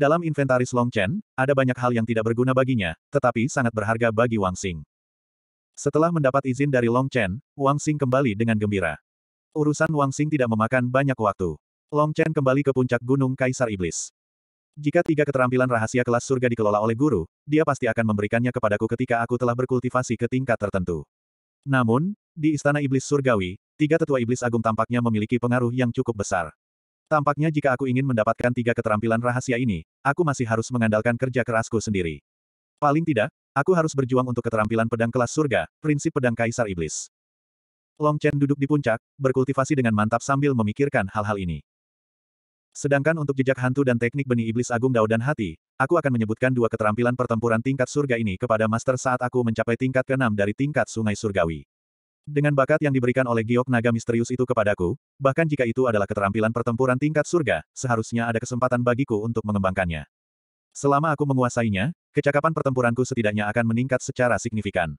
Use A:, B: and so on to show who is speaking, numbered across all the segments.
A: Dalam inventaris Long Chen, ada banyak hal yang tidak berguna baginya, tetapi sangat berharga bagi Wang Xing. Setelah mendapat izin dari Long Chen, Wang Xing kembali dengan gembira. Urusan Wang Xing tidak memakan banyak waktu. Long Chen kembali ke puncak Gunung Kaisar Iblis. Jika tiga keterampilan rahasia kelas surga dikelola oleh guru, dia pasti akan memberikannya kepadaku ketika aku telah berkultivasi ke tingkat tertentu. Namun, di Istana Iblis Surgawi, tiga tetua iblis agung tampaknya memiliki pengaruh yang cukup besar. Tampaknya jika aku ingin mendapatkan tiga keterampilan rahasia ini, aku masih harus mengandalkan kerja kerasku sendiri. Paling tidak, aku harus berjuang untuk keterampilan pedang kelas surga, prinsip pedang kaisar iblis. Long Chen duduk di puncak, berkultivasi dengan mantap sambil memikirkan hal-hal ini. Sedangkan untuk jejak hantu dan teknik benih iblis agung dao dan hati, aku akan menyebutkan dua keterampilan pertempuran tingkat surga ini kepada master saat aku mencapai tingkat keenam dari tingkat sungai surgawi. Dengan bakat yang diberikan oleh giok naga misterius itu kepadaku, bahkan jika itu adalah keterampilan pertempuran tingkat surga, seharusnya ada kesempatan bagiku untuk mengembangkannya. Selama aku menguasainya, kecakapan pertempuranku setidaknya akan meningkat secara signifikan.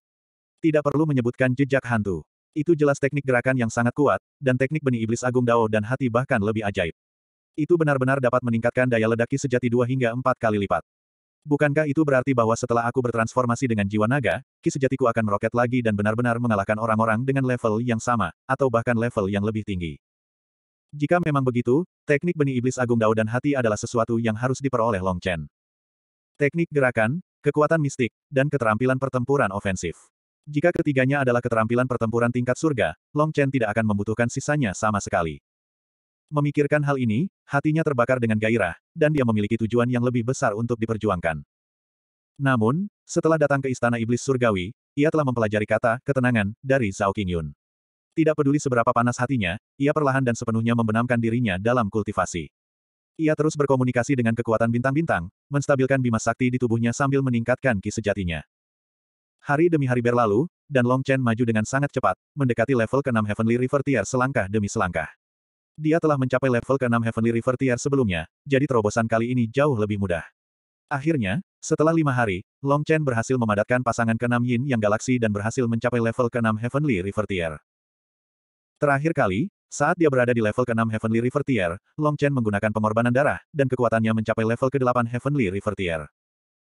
A: Tidak perlu menyebutkan jejak hantu. Itu jelas teknik gerakan yang sangat kuat, dan teknik benih iblis agung dao dan hati bahkan lebih ajaib. Itu benar-benar dapat meningkatkan daya ledaki sejati dua hingga empat kali lipat. Bukankah itu berarti bahwa setelah aku bertransformasi dengan jiwa naga, ki sejatiku akan meroket lagi dan benar-benar mengalahkan orang-orang dengan level yang sama, atau bahkan level yang lebih tinggi? Jika memang begitu, teknik benih iblis agung dao dan hati adalah sesuatu yang harus diperoleh Long Chen. Teknik gerakan, kekuatan mistik, dan keterampilan pertempuran ofensif. Jika ketiganya adalah keterampilan pertempuran tingkat surga, Long Chen tidak akan membutuhkan sisanya sama sekali. Memikirkan hal ini, hatinya terbakar dengan gairah, dan dia memiliki tujuan yang lebih besar untuk diperjuangkan. Namun, setelah datang ke Istana Iblis Surgawi, ia telah mempelajari kata ketenangan dari Zhao Qingyun. Tidak peduli seberapa panas hatinya, ia perlahan dan sepenuhnya membenamkan dirinya dalam kultivasi. Ia terus berkomunikasi dengan kekuatan bintang-bintang, menstabilkan bima sakti di tubuhnya sambil meningkatkan ki sejatinya. Hari demi hari berlalu, dan Long Chen maju dengan sangat cepat, mendekati level ke-6 Heavenly River Tier selangkah demi selangkah dia telah mencapai level ke-6 Heavenly River Tier sebelumnya, jadi terobosan kali ini jauh lebih mudah. Akhirnya, setelah lima hari, Long Chen berhasil memadatkan pasangan ke-6 Yin yang galaksi dan berhasil mencapai level ke-6 Heavenly River Tier. Terakhir kali, saat dia berada di level ke-6 Heavenly River Tier, Long Chen menggunakan pengorbanan darah, dan kekuatannya mencapai level ke-8 Heavenly River Tier.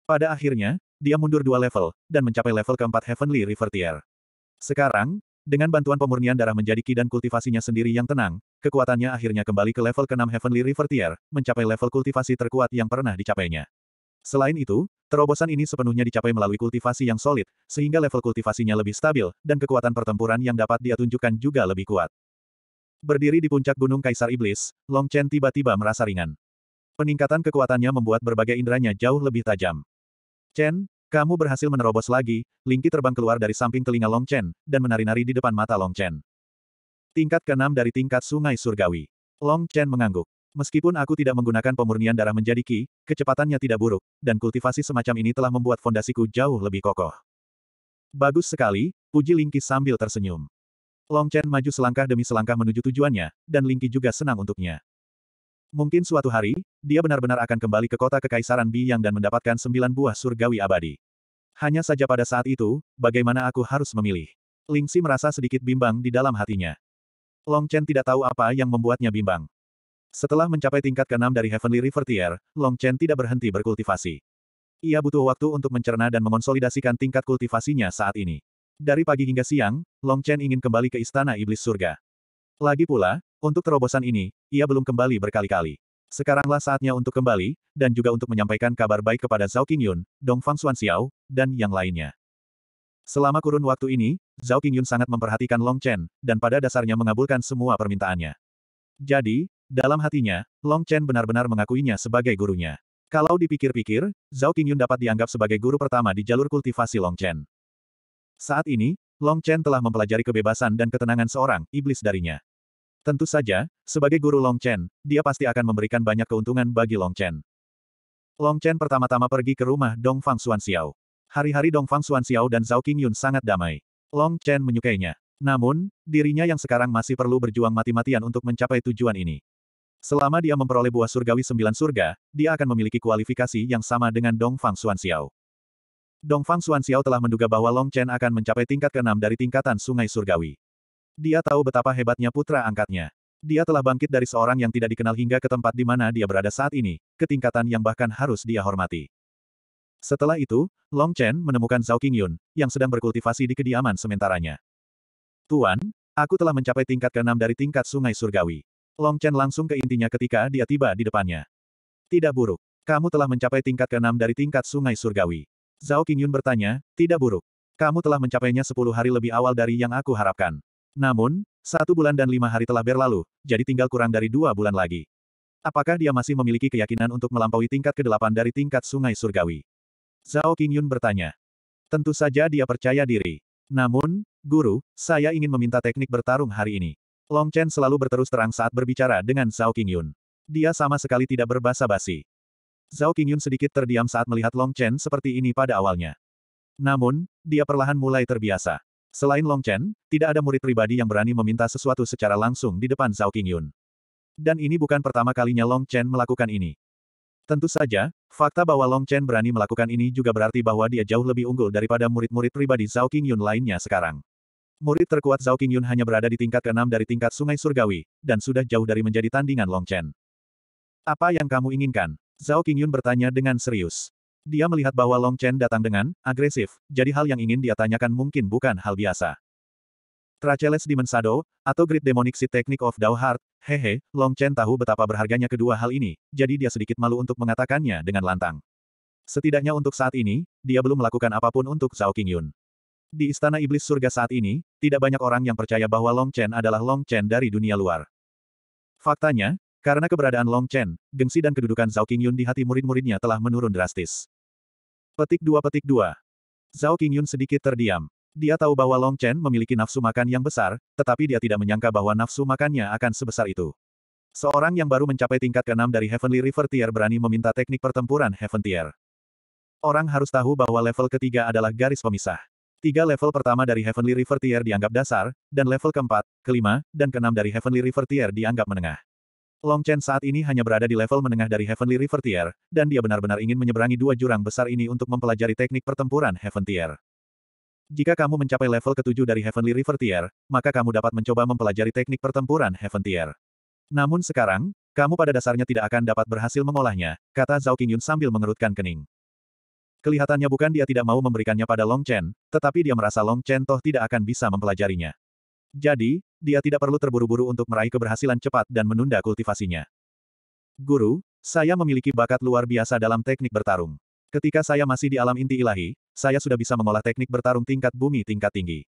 A: Pada akhirnya, dia mundur dua level, dan mencapai level ke-4 Heavenly River Tier. Sekarang, dengan bantuan pemurnian darah menjadi ki dan kultivasinya sendiri yang tenang, kekuatannya akhirnya kembali ke level ke-6 Heavenly River Tier, mencapai level kultivasi terkuat yang pernah dicapainya. Selain itu, terobosan ini sepenuhnya dicapai melalui kultivasi yang solid, sehingga level kultivasinya lebih stabil, dan kekuatan pertempuran yang dapat dia tunjukkan juga lebih kuat. Berdiri di puncak Gunung Kaisar Iblis, Long Chen tiba-tiba merasa ringan. Peningkatan kekuatannya membuat berbagai inderanya jauh lebih tajam. Chen, kamu berhasil menerobos lagi, Lingki terbang keluar dari samping telinga Long Chen, dan menari-nari di depan mata Long Chen. Tingkat keenam dari tingkat sungai surgawi. Long Chen mengangguk. Meskipun aku tidak menggunakan pemurnian darah menjadi ki, kecepatannya tidak buruk, dan kultivasi semacam ini telah membuat fondasiku jauh lebih kokoh. Bagus sekali, puji Lingki sambil tersenyum. Long Chen maju selangkah demi selangkah menuju tujuannya, dan Lingki juga senang untuknya. Mungkin suatu hari, dia benar-benar akan kembali ke kota Kekaisaran Biyang dan mendapatkan sembilan buah surgawi abadi. Hanya saja pada saat itu, bagaimana aku harus memilih? Lingsi merasa sedikit bimbang di dalam hatinya. Long Chen tidak tahu apa yang membuatnya bimbang. Setelah mencapai tingkat ke-6 dari Heavenly River Tier, Long Chen tidak berhenti berkultivasi. Ia butuh waktu untuk mencerna dan mengonsolidasikan tingkat kultivasinya saat ini. Dari pagi hingga siang, Long Chen ingin kembali ke Istana Iblis Surga. Lagi pula, untuk terobosan ini, ia belum kembali berkali-kali. Sekaranglah saatnya untuk kembali, dan juga untuk menyampaikan kabar baik kepada Zhao Qingyun, Dongfang Xuanxiao, dan yang lainnya. Selama kurun waktu ini, Zhao Qingyun sangat memperhatikan Long Chen, dan pada dasarnya mengabulkan semua permintaannya. Jadi, dalam hatinya, Long Chen benar-benar mengakuinya sebagai gurunya. Kalau dipikir-pikir, Zhao Qingyun dapat dianggap sebagai guru pertama di jalur kultivasi Long Chen. Saat ini, Long Chen telah mempelajari kebebasan dan ketenangan seorang iblis darinya. Tentu saja, sebagai guru Long Chen, dia pasti akan memberikan banyak keuntungan bagi Long Chen. Long Chen pertama-tama pergi ke rumah Dong Fang Xuan Xiao. Hari-hari Dong Fang Xuan Xiao dan Zhao Qingyun sangat damai. Long Chen menyukainya. Namun, dirinya yang sekarang masih perlu berjuang mati-matian untuk mencapai tujuan ini. Selama dia memperoleh buah surgawi sembilan surga, dia akan memiliki kualifikasi yang sama dengan Dong Fang Xuan Xiao. Dong Fang Xuan Xiao telah menduga bahwa Long Chen akan mencapai tingkat keenam dari tingkatan sungai surgawi. Dia tahu betapa hebatnya putra angkatnya. Dia telah bangkit dari seorang yang tidak dikenal hingga ke tempat di mana dia berada saat ini, ketingkatan yang bahkan harus dia hormati. Setelah itu, Long Chen menemukan Zhao Qingyun, yang sedang berkultivasi di kediaman sementaranya. Tuan, aku telah mencapai tingkat keenam dari tingkat sungai surgawi. Long Chen langsung ke intinya ketika dia tiba di depannya. Tidak buruk. Kamu telah mencapai tingkat keenam dari tingkat sungai surgawi. Zhao Qingyun bertanya, tidak buruk. Kamu telah mencapainya sepuluh hari lebih awal dari yang aku harapkan. Namun, satu bulan dan lima hari telah berlalu, jadi tinggal kurang dari dua bulan lagi. Apakah dia masih memiliki keyakinan untuk melampaui tingkat ke-8 dari tingkat sungai surgawi? Zhao Qingyun bertanya. Tentu saja dia percaya diri. Namun, guru, saya ingin meminta teknik bertarung hari ini. Long Chen selalu berterus terang saat berbicara dengan Zhao Qingyun. Dia sama sekali tidak berbahasa basi. Zhao Qingyun sedikit terdiam saat melihat Long Chen seperti ini pada awalnya. Namun, dia perlahan mulai terbiasa. Selain Long Chen, tidak ada murid pribadi yang berani meminta sesuatu secara langsung di depan Zhao Qingyun. Dan ini bukan pertama kalinya Long Chen melakukan ini. Tentu saja, fakta bahwa Long Chen berani melakukan ini juga berarti bahwa dia jauh lebih unggul daripada murid-murid pribadi Zhao Qingyun lainnya sekarang. Murid terkuat Zhao Qingyun hanya berada di tingkat ke-6 dari tingkat Sungai Surgawi, dan sudah jauh dari menjadi tandingan Long Chen. Apa yang kamu inginkan? Zhao Qingyun bertanya dengan serius. Dia melihat bahwa Long Chen datang dengan agresif, jadi hal yang ingin dia tanyakan mungkin bukan hal biasa. Tracheles Dimensado, atau Great Demonic Seed Technique of Dao Heart, hehe, Long Chen tahu betapa berharganya kedua hal ini, jadi dia sedikit malu untuk mengatakannya dengan lantang. Setidaknya untuk saat ini, dia belum melakukan apapun untuk Zhao Qingyun. Di Istana Iblis Surga saat ini, tidak banyak orang yang percaya bahwa Long Chen adalah Long Chen dari dunia luar. Faktanya, karena keberadaan Long Chen, gengsi dan kedudukan Zhao Qingyun di hati murid-muridnya telah menurun drastis. Petik 2 Petik 2 Zhao Qingyun sedikit terdiam. Dia tahu bahwa Long Chen memiliki nafsu makan yang besar, tetapi dia tidak menyangka bahwa nafsu makannya akan sebesar itu. Seorang yang baru mencapai tingkat ke-6 dari Heavenly River Tier berani meminta teknik pertempuran Heaven Tier. Orang harus tahu bahwa level ketiga adalah garis pemisah. Tiga level pertama dari Heavenly River Tier dianggap dasar, dan level keempat, kelima, dan keenam dari Heavenly River Tier dianggap menengah. Long Chen saat ini hanya berada di level menengah dari Heavenly River Tier, dan dia benar-benar ingin menyeberangi dua jurang besar ini untuk mempelajari teknik pertempuran Heaven Tier. Jika kamu mencapai level ketujuh dari Heavenly River Tier, maka kamu dapat mencoba mempelajari teknik pertempuran Heaven Tier. Namun sekarang, kamu pada dasarnya tidak akan dapat berhasil mengolahnya, kata Zhao Qingyun sambil mengerutkan kening. Kelihatannya bukan dia tidak mau memberikannya pada Long Chen, tetapi dia merasa Long Chen toh tidak akan bisa mempelajarinya. Jadi, dia tidak perlu terburu-buru untuk meraih keberhasilan cepat dan menunda kultivasinya. Guru, saya memiliki bakat luar biasa dalam teknik bertarung. Ketika saya masih di alam inti ilahi, saya sudah bisa mengolah teknik bertarung tingkat bumi tingkat tinggi.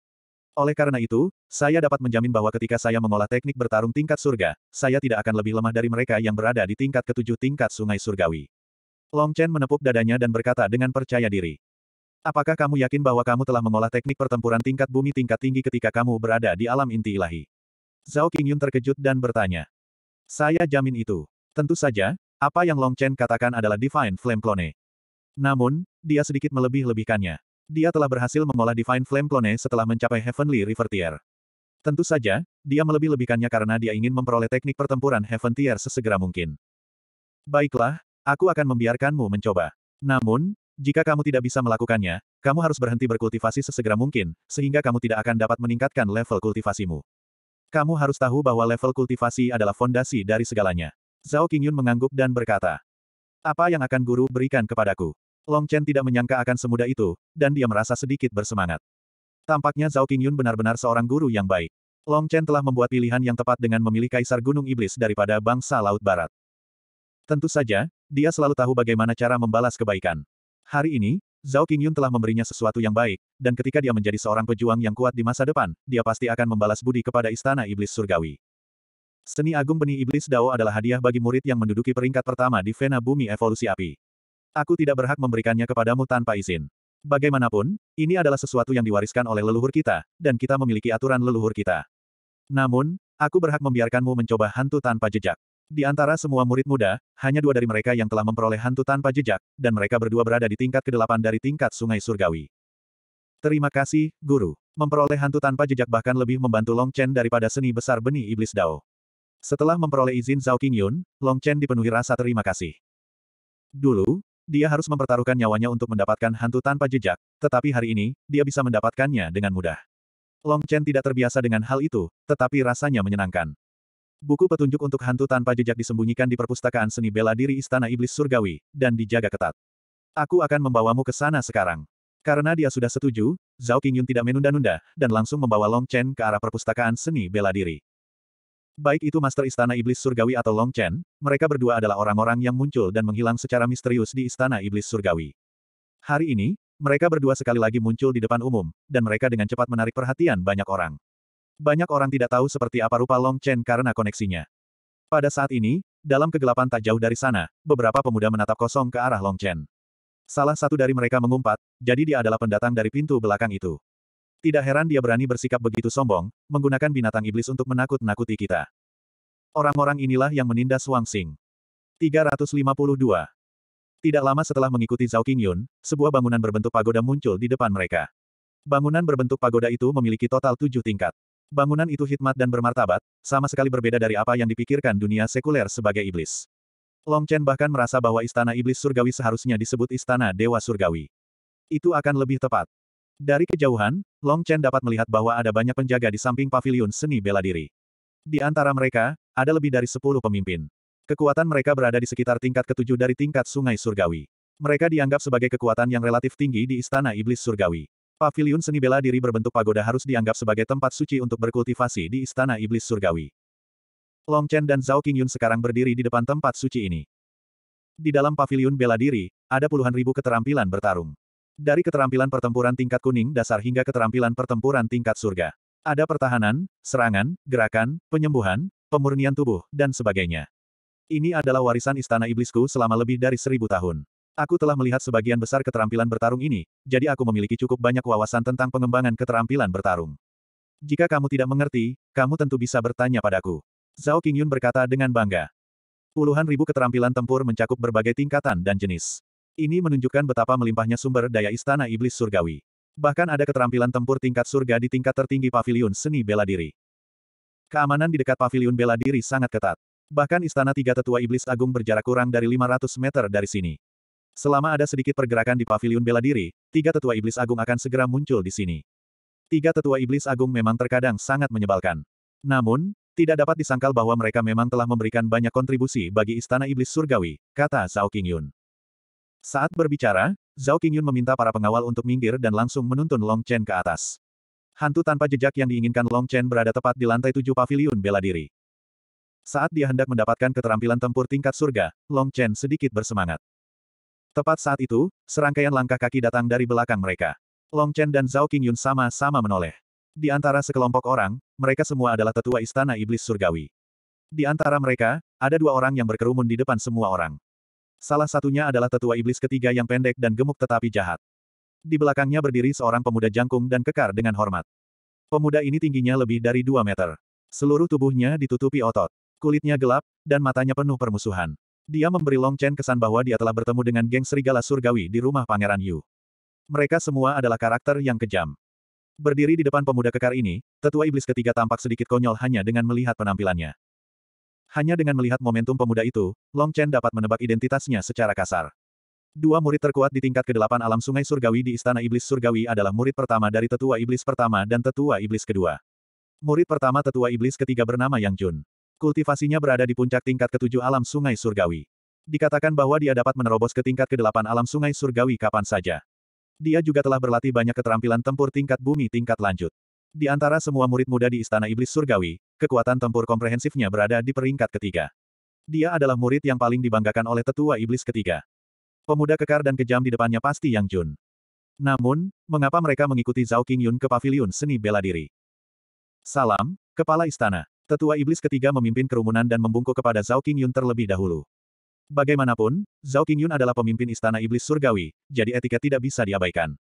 A: Oleh karena itu, saya dapat menjamin bahwa ketika saya mengolah teknik bertarung tingkat surga, saya tidak akan lebih lemah dari mereka yang berada di tingkat ketujuh tingkat sungai surgawi. Long Chen menepuk dadanya dan berkata dengan percaya diri. Apakah kamu yakin bahwa kamu telah mengolah teknik pertempuran tingkat bumi tingkat tinggi ketika kamu berada di alam inti ilahi? Zhao Qingyun terkejut dan bertanya. Saya jamin itu. Tentu saja, apa yang Long Chen katakan adalah Divine Flame Clone. Namun, dia sedikit melebih-lebihkannya. Dia telah berhasil mengolah Divine Flame Clone setelah mencapai Heavenly River Tier. Tentu saja, dia melebih-lebihkannya karena dia ingin memperoleh teknik pertempuran Heaven Tier sesegera mungkin. Baiklah, aku akan membiarkanmu mencoba. Namun, jika kamu tidak bisa melakukannya, kamu harus berhenti berkultivasi sesegera mungkin, sehingga kamu tidak akan dapat meningkatkan level kultivasimu. Kamu harus tahu bahwa level kultivasi adalah fondasi dari segalanya. Zhao Qingyun mengangguk dan berkata, Apa yang akan guru berikan kepadaku? Long Chen tidak menyangka akan semudah itu, dan dia merasa sedikit bersemangat. Tampaknya Zhao Qingyun benar-benar seorang guru yang baik. Long Chen telah membuat pilihan yang tepat dengan memilih Kaisar Gunung Iblis daripada bangsa Laut Barat. Tentu saja, dia selalu tahu bagaimana cara membalas kebaikan. Hari ini, Zhao Qingyun telah memberinya sesuatu yang baik, dan ketika dia menjadi seorang pejuang yang kuat di masa depan, dia pasti akan membalas budi kepada Istana Iblis Surgawi. Seni Agung Benih Iblis Dao adalah hadiah bagi murid yang menduduki peringkat pertama di Vena Bumi Evolusi Api. Aku tidak berhak memberikannya kepadamu tanpa izin. Bagaimanapun, ini adalah sesuatu yang diwariskan oleh leluhur kita, dan kita memiliki aturan leluhur kita. Namun, aku berhak membiarkanmu mencoba hantu tanpa jejak. Di antara semua murid muda, hanya dua dari mereka yang telah memperoleh hantu tanpa jejak, dan mereka berdua berada di tingkat kedelapan dari tingkat sungai surgawi. Terima kasih, Guru. Memperoleh hantu tanpa jejak bahkan lebih membantu Long Chen daripada seni besar benih iblis Dao. Setelah memperoleh izin Zhao Qingyun, Long Chen dipenuhi rasa terima kasih. Dulu, dia harus mempertaruhkan nyawanya untuk mendapatkan hantu tanpa jejak, tetapi hari ini, dia bisa mendapatkannya dengan mudah. Long Chen tidak terbiasa dengan hal itu, tetapi rasanya menyenangkan. Buku petunjuk untuk hantu tanpa jejak disembunyikan di perpustakaan seni bela diri Istana Iblis Surgawi, dan dijaga ketat. Aku akan membawamu ke sana sekarang. Karena dia sudah setuju, Zhao Qingyun tidak menunda-nunda, dan langsung membawa Long Chen ke arah perpustakaan seni bela diri. Baik itu Master Istana Iblis Surgawi atau Long Chen, mereka berdua adalah orang-orang yang muncul dan menghilang secara misterius di Istana Iblis Surgawi. Hari ini, mereka berdua sekali lagi muncul di depan umum, dan mereka dengan cepat menarik perhatian banyak orang. Banyak orang tidak tahu seperti apa rupa Long Chen karena koneksinya. Pada saat ini, dalam kegelapan tak jauh dari sana, beberapa pemuda menatap kosong ke arah Long Chen. Salah satu dari mereka mengumpat, jadi dia adalah pendatang dari pintu belakang itu. Tidak heran dia berani bersikap begitu sombong, menggunakan binatang iblis untuk menakut-nakuti kita. Orang-orang inilah yang menindas Wang Xing. 352. Tidak lama setelah mengikuti Zhao Qingyun, sebuah bangunan berbentuk pagoda muncul di depan mereka. Bangunan berbentuk pagoda itu memiliki total tujuh tingkat. Bangunan itu hikmat dan bermartabat, sama sekali berbeda dari apa yang dipikirkan dunia sekuler sebagai iblis. Long Chen bahkan merasa bahwa istana iblis surgawi seharusnya disebut istana dewa surgawi. Itu akan lebih tepat. Dari kejauhan, Long Chen dapat melihat bahwa ada banyak penjaga di samping pavilion seni bela diri. Di antara mereka, ada lebih dari sepuluh pemimpin. Kekuatan mereka berada di sekitar tingkat ketujuh dari tingkat sungai surgawi. Mereka dianggap sebagai kekuatan yang relatif tinggi di istana iblis surgawi. Pavilion seni bela diri berbentuk pagoda harus dianggap sebagai tempat suci untuk berkultivasi di istana iblis surgawi. Long Chen dan Zhao Qingyun sekarang berdiri di depan tempat suci ini. Di dalam pavilion bela diri, ada puluhan ribu keterampilan bertarung. Dari keterampilan pertempuran tingkat kuning dasar hingga keterampilan pertempuran tingkat surga. Ada pertahanan, serangan, gerakan, penyembuhan, pemurnian tubuh, dan sebagainya. Ini adalah warisan istana iblisku selama lebih dari seribu tahun. Aku telah melihat sebagian besar keterampilan bertarung ini, jadi aku memiliki cukup banyak wawasan tentang pengembangan keterampilan bertarung. Jika kamu tidak mengerti, kamu tentu bisa bertanya padaku. Zhao Qingyun berkata dengan bangga. Puluhan ribu keterampilan tempur mencakup berbagai tingkatan dan jenis. Ini menunjukkan betapa melimpahnya sumber daya istana iblis surgawi. Bahkan ada keterampilan tempur tingkat surga di tingkat tertinggi paviliun seni bela diri. Keamanan di dekat paviliun bela diri sangat ketat. Bahkan istana tiga tetua iblis agung berjarak kurang dari 500 meter dari sini. Selama ada sedikit pergerakan di paviliun bela diri, tiga tetua iblis agung akan segera muncul di sini. Tiga tetua iblis agung memang terkadang sangat menyebalkan. Namun, tidak dapat disangkal bahwa mereka memang telah memberikan banyak kontribusi bagi istana iblis surgawi, kata Zhao Qingyun. Saat berbicara, Zhao Qingyun meminta para pengawal untuk minggir dan langsung menuntun Long Chen ke atas. Hantu tanpa jejak yang diinginkan Long Chen berada tepat di lantai tujuh pavilion bela diri. Saat dia hendak mendapatkan keterampilan tempur tingkat surga, Long Chen sedikit bersemangat. Tepat saat itu, serangkaian langkah kaki datang dari belakang mereka. Long Chen dan Zhao Qingyun sama-sama menoleh. Di antara sekelompok orang, mereka semua adalah tetua istana iblis surgawi. Di antara mereka, ada dua orang yang berkerumun di depan semua orang. Salah satunya adalah tetua iblis ketiga yang pendek dan gemuk tetapi jahat. Di belakangnya berdiri seorang pemuda jangkung dan kekar dengan hormat. Pemuda ini tingginya lebih dari dua meter. Seluruh tubuhnya ditutupi otot. Kulitnya gelap, dan matanya penuh permusuhan. Dia memberi Long Chen kesan bahwa dia telah bertemu dengan geng serigala surgawi di rumah Pangeran Yu. Mereka semua adalah karakter yang kejam. Berdiri di depan pemuda kekar ini, tetua iblis ketiga tampak sedikit konyol hanya dengan melihat penampilannya. Hanya dengan melihat momentum pemuda itu, Long Chen dapat menebak identitasnya secara kasar. Dua murid terkuat di tingkat kedelapan alam sungai surgawi di Istana Iblis Surgawi adalah murid pertama dari Tetua Iblis pertama dan Tetua Iblis kedua. Murid pertama Tetua Iblis ketiga bernama Yang Jun. Kultivasinya berada di puncak tingkat ketujuh alam sungai surgawi. Dikatakan bahwa dia dapat menerobos ke tingkat kedelapan alam sungai surgawi kapan saja. Dia juga telah berlatih banyak keterampilan tempur tingkat bumi tingkat lanjut. Di antara semua murid muda di Istana Iblis Surgawi, kekuatan tempur komprehensifnya berada di peringkat ketiga. Dia adalah murid yang paling dibanggakan oleh tetua iblis ketiga. Pemuda kekar dan kejam di depannya pasti Yang Jun. Namun, mengapa mereka mengikuti Zhao Qingyun ke paviliun seni bela diri? Salam, Kepala Istana. Tetua Iblis ketiga memimpin kerumunan dan membungkuk kepada Zhao Qingyun terlebih dahulu. Bagaimanapun, Zhao Qingyun adalah pemimpin Istana Iblis Surgawi, jadi etika tidak bisa diabaikan.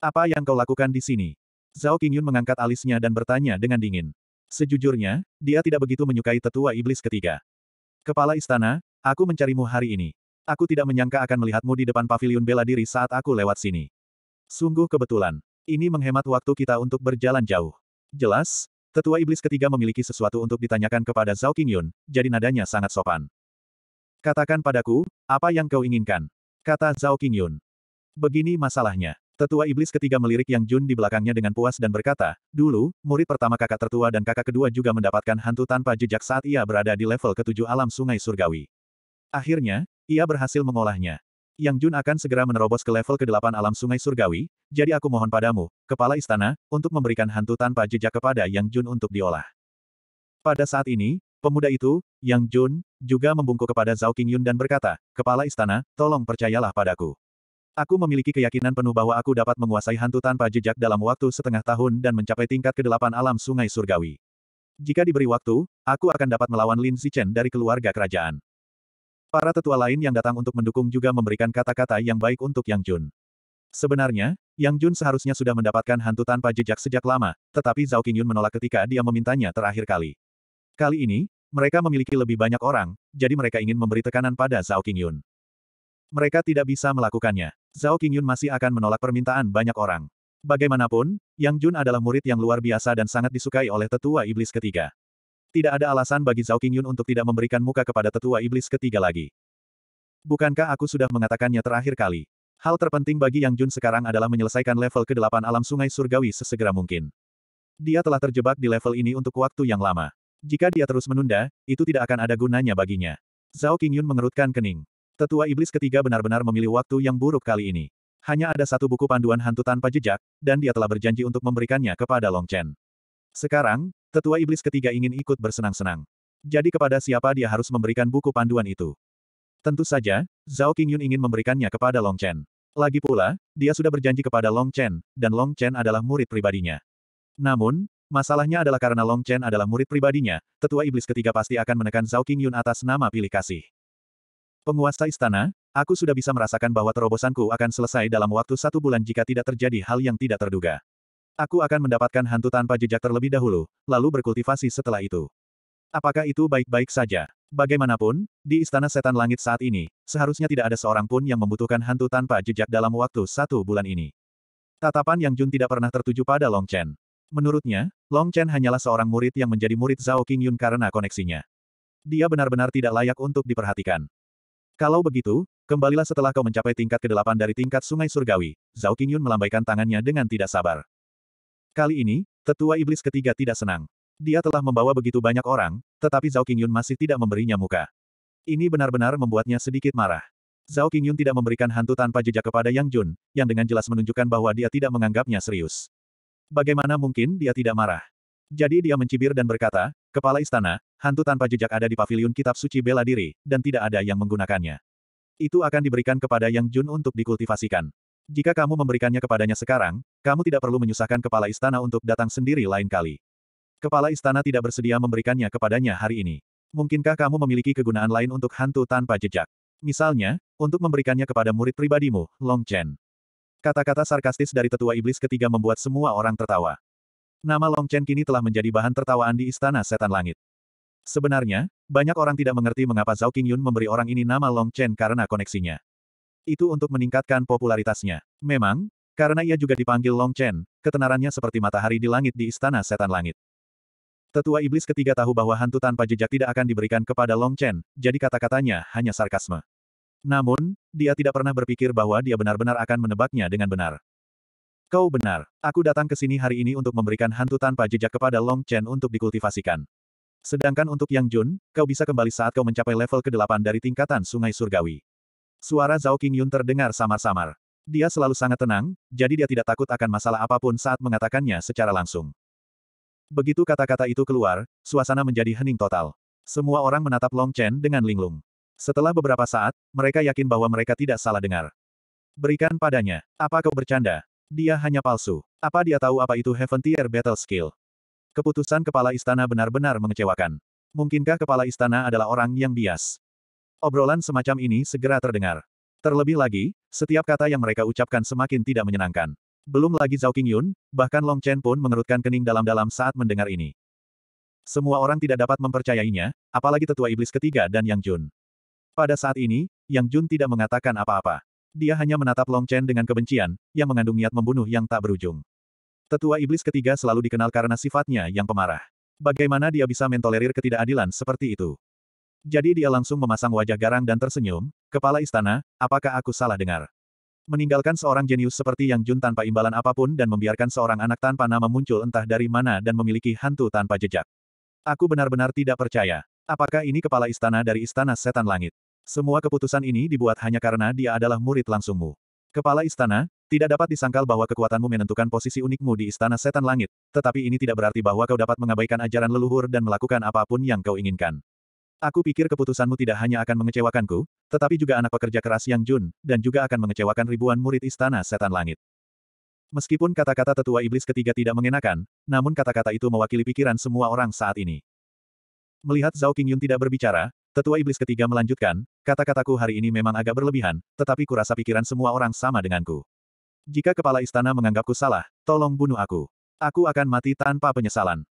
A: Apa yang kau lakukan di sini? Zhao Qingyun mengangkat alisnya dan bertanya dengan dingin. Sejujurnya, dia tidak begitu menyukai tetua iblis ketiga. Kepala istana, aku mencarimu hari ini. Aku tidak menyangka akan melihatmu di depan pavilion bela diri saat aku lewat sini. Sungguh kebetulan. Ini menghemat waktu kita untuk berjalan jauh. Jelas, tetua iblis ketiga memiliki sesuatu untuk ditanyakan kepada Zhao Qingyun, jadi nadanya sangat sopan. Katakan padaku, apa yang kau inginkan? Kata Zhao Qingyun. Begini masalahnya. Tetua iblis ketiga melirik Yang Jun di belakangnya dengan puas dan berkata, dulu, murid pertama kakak tertua dan kakak kedua juga mendapatkan hantu tanpa jejak saat ia berada di level ketujuh alam sungai surgawi. Akhirnya, ia berhasil mengolahnya. Yang Jun akan segera menerobos ke level kedelapan alam sungai surgawi, jadi aku mohon padamu, kepala istana, untuk memberikan hantu tanpa jejak kepada Yang Jun untuk diolah. Pada saat ini, pemuda itu, Yang Jun, juga membungkuk kepada Zhao Qingyun dan berkata, kepala istana, tolong percayalah padaku. Aku memiliki keyakinan penuh bahwa aku dapat menguasai hantu tanpa jejak dalam waktu setengah tahun dan mencapai tingkat kedelapan alam sungai surgawi. Jika diberi waktu, aku akan dapat melawan Lin Zichen dari keluarga kerajaan. Para tetua lain yang datang untuk mendukung juga memberikan kata-kata yang baik untuk Yang Jun. Sebenarnya, Yang Jun seharusnya sudah mendapatkan hantu tanpa jejak sejak lama, tetapi Zhao Qingyun menolak ketika dia memintanya terakhir kali. Kali ini, mereka memiliki lebih banyak orang, jadi mereka ingin memberi tekanan pada Zhao Qingyun. Mereka tidak bisa melakukannya. Zhao Qingyun masih akan menolak permintaan banyak orang. Bagaimanapun, Yang Jun adalah murid yang luar biasa dan sangat disukai oleh tetua iblis ketiga. Tidak ada alasan bagi Zhao Qingyun untuk tidak memberikan muka kepada tetua iblis ketiga lagi. Bukankah aku sudah mengatakannya terakhir kali? Hal terpenting bagi Yang Jun sekarang adalah menyelesaikan level ke-8 alam sungai surgawi sesegera mungkin. Dia telah terjebak di level ini untuk waktu yang lama. Jika dia terus menunda, itu tidak akan ada gunanya baginya. Zhao Qingyun mengerutkan kening. Tetua Iblis ketiga benar-benar memilih waktu yang buruk kali ini. Hanya ada satu buku panduan hantu tanpa jejak, dan dia telah berjanji untuk memberikannya kepada Long Chen. Sekarang, Tetua Iblis ketiga ingin ikut bersenang-senang. Jadi kepada siapa dia harus memberikan buku panduan itu? Tentu saja, Zhao Qingyun ingin memberikannya kepada Long Chen. Lagi pula, dia sudah berjanji kepada Long Chen, dan Long Chen adalah murid pribadinya. Namun, masalahnya adalah karena Long Chen adalah murid pribadinya, tetua iblis ketiga pasti akan menekan Zhao Qingyun atas nama pilih kasih. Penguasa istana, aku sudah bisa merasakan bahwa terobosanku akan selesai dalam waktu satu bulan jika tidak terjadi hal yang tidak terduga. Aku akan mendapatkan hantu tanpa jejak terlebih dahulu, lalu berkultivasi setelah itu. Apakah itu baik-baik saja? Bagaimanapun, di Istana Setan Langit saat ini, seharusnya tidak ada seorang pun yang membutuhkan hantu tanpa jejak dalam waktu satu bulan ini. Tatapan Yang Jun tidak pernah tertuju pada Long Chen. Menurutnya, Long Chen hanyalah seorang murid yang menjadi murid Zhao Qingyun karena koneksinya. Dia benar-benar tidak layak untuk diperhatikan. Kalau begitu, kembalilah setelah kau mencapai tingkat ke-8 dari tingkat sungai surgawi. Zhao Qingyun melambaikan tangannya dengan tidak sabar. Kali ini, tetua iblis ketiga tidak senang. Dia telah membawa begitu banyak orang, tetapi Zhao Qingyun masih tidak memberinya muka. Ini benar-benar membuatnya sedikit marah. Zhao Qingyun tidak memberikan hantu tanpa jejak kepada Yang Jun, yang dengan jelas menunjukkan bahwa dia tidak menganggapnya serius. Bagaimana mungkin dia tidak marah? Jadi dia mencibir dan berkata, Kepala istana, hantu tanpa jejak ada di Pavilion kitab suci bela diri, dan tidak ada yang menggunakannya. Itu akan diberikan kepada Yang Jun untuk dikultivasikan. Jika kamu memberikannya kepadanya sekarang, kamu tidak perlu menyusahkan kepala istana untuk datang sendiri lain kali. Kepala istana tidak bersedia memberikannya kepadanya hari ini. Mungkinkah kamu memiliki kegunaan lain untuk hantu tanpa jejak? Misalnya, untuk memberikannya kepada murid pribadimu, Long Chen. Kata-kata sarkastis dari tetua iblis ketiga membuat semua orang tertawa. Nama Long Chen kini telah menjadi bahan tertawaan di Istana Setan Langit. Sebenarnya, banyak orang tidak mengerti mengapa Zhao Qingyun memberi orang ini nama Long Chen karena koneksinya. Itu untuk meningkatkan popularitasnya. Memang, karena ia juga dipanggil Long Chen, ketenarannya seperti matahari di langit di Istana Setan Langit. Tetua iblis ketiga tahu bahwa hantu tanpa jejak tidak akan diberikan kepada Long Chen, jadi kata-katanya hanya sarkasme. Namun, dia tidak pernah berpikir bahwa dia benar-benar akan menebaknya dengan benar. Kau benar. Aku datang ke sini hari ini untuk memberikan hantu tanpa jejak kepada Long Chen untuk dikultivasikan. Sedangkan untuk Yang Jun, kau bisa kembali saat kau mencapai level ke-8 dari tingkatan Sungai Surgawi. Suara Zhao Qingyun terdengar samar-samar. Dia selalu sangat tenang, jadi dia tidak takut akan masalah apapun saat mengatakannya secara langsung. Begitu kata-kata itu keluar, suasana menjadi hening total. Semua orang menatap Long Chen dengan linglung. Setelah beberapa saat, mereka yakin bahwa mereka tidak salah dengar. Berikan padanya. Apa kau bercanda? Dia hanya palsu. Apa dia tahu apa itu Heaven Tier Battle Skill? Keputusan kepala istana benar-benar mengecewakan. Mungkinkah kepala istana adalah orang yang bias? Obrolan semacam ini segera terdengar. Terlebih lagi, setiap kata yang mereka ucapkan semakin tidak menyenangkan. Belum lagi Zhao Qingyun, bahkan Long Chen pun mengerutkan kening dalam-dalam saat mendengar ini. Semua orang tidak dapat mempercayainya, apalagi tetua iblis ketiga dan Yang Jun. Pada saat ini, Yang Jun tidak mengatakan apa-apa dia hanya menatap Long Chen dengan kebencian, yang mengandung niat membunuh yang tak berujung. Tetua iblis ketiga selalu dikenal karena sifatnya yang pemarah. Bagaimana dia bisa mentolerir ketidakadilan seperti itu? Jadi dia langsung memasang wajah garang dan tersenyum, kepala istana, apakah aku salah dengar? Meninggalkan seorang jenius seperti Yang Jun tanpa imbalan apapun dan membiarkan seorang anak tanpa nama muncul entah dari mana dan memiliki hantu tanpa jejak. Aku benar-benar tidak percaya. Apakah ini kepala istana dari istana setan langit? Semua keputusan ini dibuat hanya karena dia adalah murid langsungmu. Kepala istana, tidak dapat disangkal bahwa kekuatanmu menentukan posisi unikmu di istana setan langit, tetapi ini tidak berarti bahwa kau dapat mengabaikan ajaran leluhur dan melakukan apapun yang kau inginkan. Aku pikir keputusanmu tidak hanya akan mengecewakanku, tetapi juga anak pekerja keras Yang Jun, dan juga akan mengecewakan ribuan murid istana setan langit. Meskipun kata-kata tetua iblis ketiga tidak mengenakan, namun kata-kata itu mewakili pikiran semua orang saat ini. Melihat Zhao Qingyun tidak berbicara, Tetua Iblis ketiga melanjutkan, kata-kataku hari ini memang agak berlebihan, tetapi kurasa pikiran semua orang sama denganku. Jika kepala istana menganggapku salah, tolong bunuh aku. Aku akan mati tanpa penyesalan.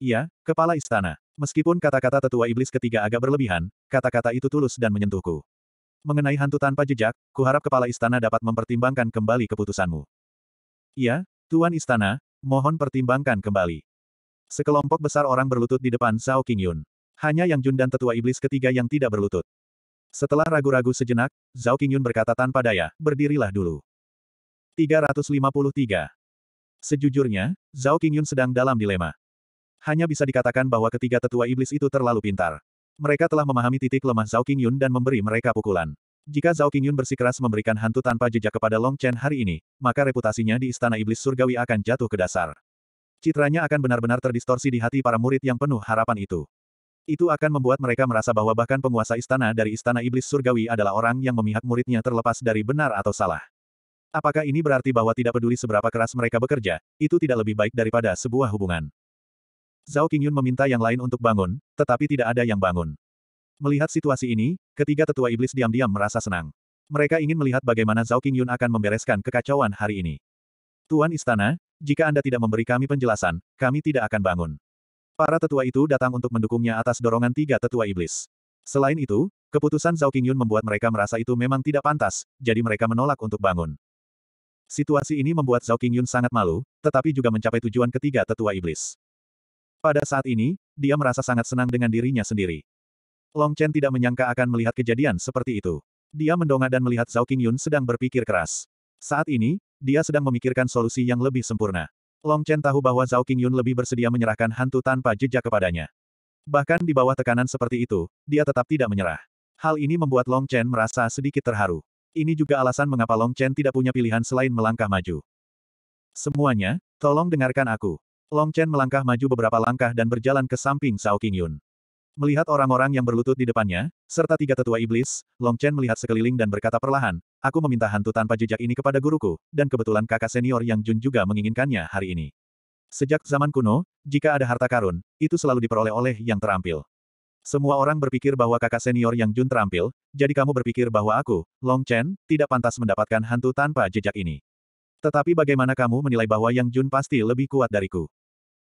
A: Iya, kepala istana. Meskipun kata-kata tetua iblis ketiga agak berlebihan, kata-kata itu tulus dan menyentuhku. Mengenai hantu tanpa jejak, kuharap kepala istana dapat mempertimbangkan kembali keputusanmu. Iya, Tuan Istana, mohon pertimbangkan kembali. Sekelompok besar orang berlutut di depan Zhao Qingyun. Hanya Yang Jun dan tetua iblis ketiga yang tidak berlutut. Setelah ragu-ragu sejenak, Zhao Qingyun berkata tanpa daya, berdirilah dulu. 353. Sejujurnya, Zhao Qingyun sedang dalam dilema. Hanya bisa dikatakan bahwa ketiga tetua iblis itu terlalu pintar. Mereka telah memahami titik lemah Zhao Qingyun dan memberi mereka pukulan. Jika Zhao Qingyun bersikeras memberikan hantu tanpa jejak kepada Long Chen hari ini, maka reputasinya di Istana Iblis Surgawi akan jatuh ke dasar. Citranya akan benar-benar terdistorsi di hati para murid yang penuh harapan itu. Itu akan membuat mereka merasa bahwa bahkan penguasa istana dari istana iblis surgawi adalah orang yang memihak muridnya terlepas dari benar atau salah. Apakah ini berarti bahwa tidak peduli seberapa keras mereka bekerja, itu tidak lebih baik daripada sebuah hubungan? Zhao Qingyun meminta yang lain untuk bangun, tetapi tidak ada yang bangun. Melihat situasi ini, ketiga tetua iblis diam-diam merasa senang. Mereka ingin melihat bagaimana Zhao Qingyun akan membereskan kekacauan hari ini. Tuan Istana, jika Anda tidak memberi kami penjelasan, kami tidak akan bangun. Para tetua itu datang untuk mendukungnya atas dorongan tiga tetua iblis. Selain itu, keputusan Zhao Qingyun membuat mereka merasa itu memang tidak pantas, jadi mereka menolak untuk bangun. Situasi ini membuat Zhao Qingyun sangat malu, tetapi juga mencapai tujuan ketiga tetua iblis. Pada saat ini, dia merasa sangat senang dengan dirinya sendiri. Long Chen tidak menyangka akan melihat kejadian seperti itu. Dia mendongak dan melihat Zhao Qingyun sedang berpikir keras. Saat ini, dia sedang memikirkan solusi yang lebih sempurna. Long Chen tahu bahwa Zhao Qingyun lebih bersedia menyerahkan hantu tanpa jejak kepadanya. Bahkan di bawah tekanan seperti itu, dia tetap tidak menyerah. Hal ini membuat Long Chen merasa sedikit terharu. Ini juga alasan mengapa Long Chen tidak punya pilihan selain melangkah maju. Semuanya, tolong dengarkan aku. Long Chen melangkah maju beberapa langkah dan berjalan ke samping Zhao Qingyun. Melihat orang-orang yang berlutut di depannya, serta tiga tetua iblis, Long Chen melihat sekeliling dan berkata perlahan, aku meminta hantu tanpa jejak ini kepada guruku, dan kebetulan kakak senior Yang Jun juga menginginkannya hari ini. Sejak zaman kuno, jika ada harta karun, itu selalu diperoleh oleh yang terampil. Semua orang berpikir bahwa kakak senior Yang Jun terampil, jadi kamu berpikir bahwa aku, Long Chen, tidak pantas mendapatkan hantu tanpa jejak ini. Tetapi bagaimana kamu menilai bahwa Yang Jun pasti lebih kuat dariku?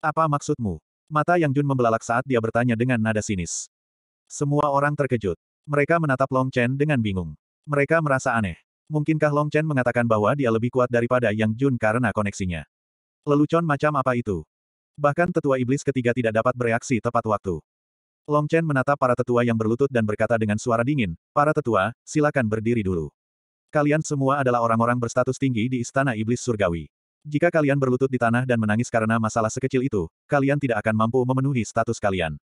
A: Apa maksudmu? Mata Yang Jun membelalak saat dia bertanya dengan nada sinis. Semua orang terkejut. Mereka menatap Long Chen dengan bingung. Mereka merasa aneh. Mungkinkah Long Chen mengatakan bahwa dia lebih kuat daripada Yang Jun karena koneksinya? Lelucon macam apa itu? Bahkan tetua iblis ketiga tidak dapat bereaksi tepat waktu. Long Chen menatap para tetua yang berlutut dan berkata dengan suara dingin, Para tetua, silakan berdiri dulu. Kalian semua adalah orang-orang berstatus tinggi di Istana Iblis Surgawi. Jika kalian berlutut di tanah dan menangis karena masalah sekecil itu, kalian tidak akan mampu memenuhi status kalian.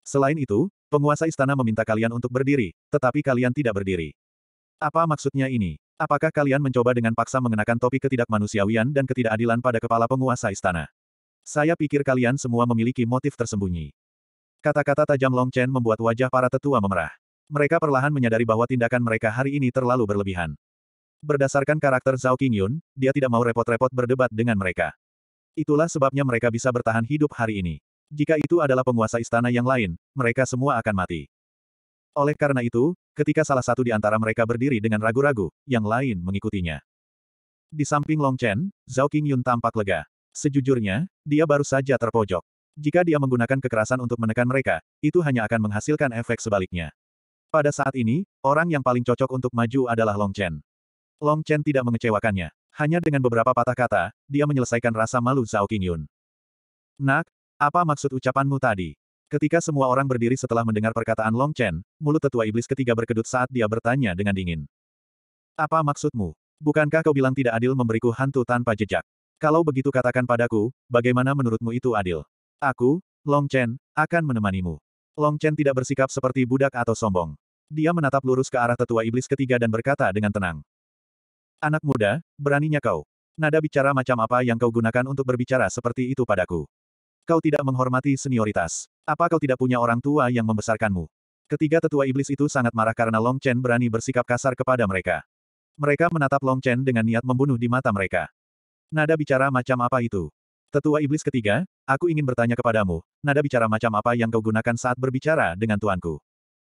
A: Selain itu, penguasa istana meminta kalian untuk berdiri, tetapi kalian tidak berdiri. Apa maksudnya ini? Apakah kalian mencoba dengan paksa mengenakan topi ketidakmanusiawian dan ketidakadilan pada kepala penguasa istana? Saya pikir kalian semua memiliki motif tersembunyi. Kata-kata tajam Long Chen membuat wajah para tetua memerah. Mereka perlahan menyadari bahwa tindakan mereka hari ini terlalu berlebihan. Berdasarkan karakter Zhao Qingyun, dia tidak mau repot-repot berdebat dengan mereka. Itulah sebabnya mereka bisa bertahan hidup hari ini. Jika itu adalah penguasa istana yang lain, mereka semua akan mati. Oleh karena itu, ketika salah satu di antara mereka berdiri dengan ragu-ragu, yang lain mengikutinya. Di samping Long Chen, Zhao Qingyun tampak lega. Sejujurnya, dia baru saja terpojok. Jika dia menggunakan kekerasan untuk menekan mereka, itu hanya akan menghasilkan efek sebaliknya. Pada saat ini, orang yang paling cocok untuk maju adalah Long Chen. Long Chen tidak mengecewakannya. Hanya dengan beberapa patah kata, dia menyelesaikan rasa malu Zhao Qingyun. Nak, apa maksud ucapanmu tadi? Ketika semua orang berdiri setelah mendengar perkataan Long Chen, mulut tetua iblis ketiga berkedut saat dia bertanya dengan dingin. Apa maksudmu? Bukankah kau bilang tidak adil memberiku hantu tanpa jejak? Kalau begitu katakan padaku, bagaimana menurutmu itu adil? Aku, Long Chen, akan menemanimu. Long Chen tidak bersikap seperti budak atau sombong. Dia menatap lurus ke arah tetua iblis ketiga dan berkata dengan tenang. Anak muda, beraninya kau. Nada bicara macam apa yang kau gunakan untuk berbicara seperti itu padaku? Kau tidak menghormati senioritas. Apa kau tidak punya orang tua yang membesarkanmu? Ketiga tetua iblis itu sangat marah karena Long Chen berani bersikap kasar kepada mereka. Mereka menatap Long Chen dengan niat membunuh di mata mereka. Nada bicara macam apa itu? Tetua iblis ketiga, aku ingin bertanya kepadamu, nada bicara macam apa yang kau gunakan saat berbicara dengan tuanku?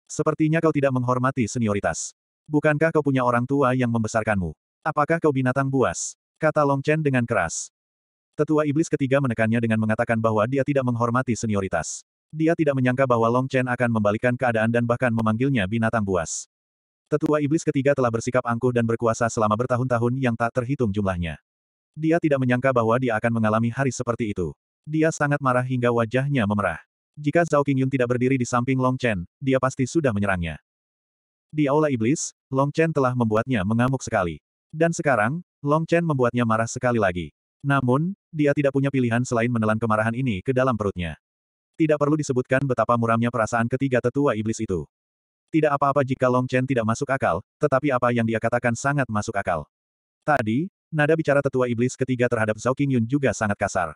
A: Sepertinya kau tidak menghormati senioritas. Bukankah kau punya orang tua yang membesarkanmu? Apakah kau binatang buas? Kata Long Chen dengan keras. Tetua iblis ketiga menekannya dengan mengatakan bahwa dia tidak menghormati senioritas. Dia tidak menyangka bahwa Long Chen akan membalikkan keadaan dan bahkan memanggilnya binatang buas. Tetua iblis ketiga telah bersikap angkuh dan berkuasa selama bertahun-tahun yang tak terhitung jumlahnya. Dia tidak menyangka bahwa dia akan mengalami hari seperti itu. Dia sangat marah hingga wajahnya memerah. Jika Zhao Qingyun tidak berdiri di samping Long Chen, dia pasti sudah menyerangnya. Di aula iblis, Long Chen telah membuatnya mengamuk sekali. Dan sekarang, Long Chen membuatnya marah sekali lagi. Namun, dia tidak punya pilihan selain menelan kemarahan ini ke dalam perutnya. Tidak perlu disebutkan betapa muramnya perasaan ketiga tetua iblis itu. Tidak apa-apa jika Long Chen tidak masuk akal, tetapi apa yang dia katakan sangat masuk akal. Tadi, nada bicara tetua iblis ketiga terhadap Zhao Qingyun juga sangat kasar.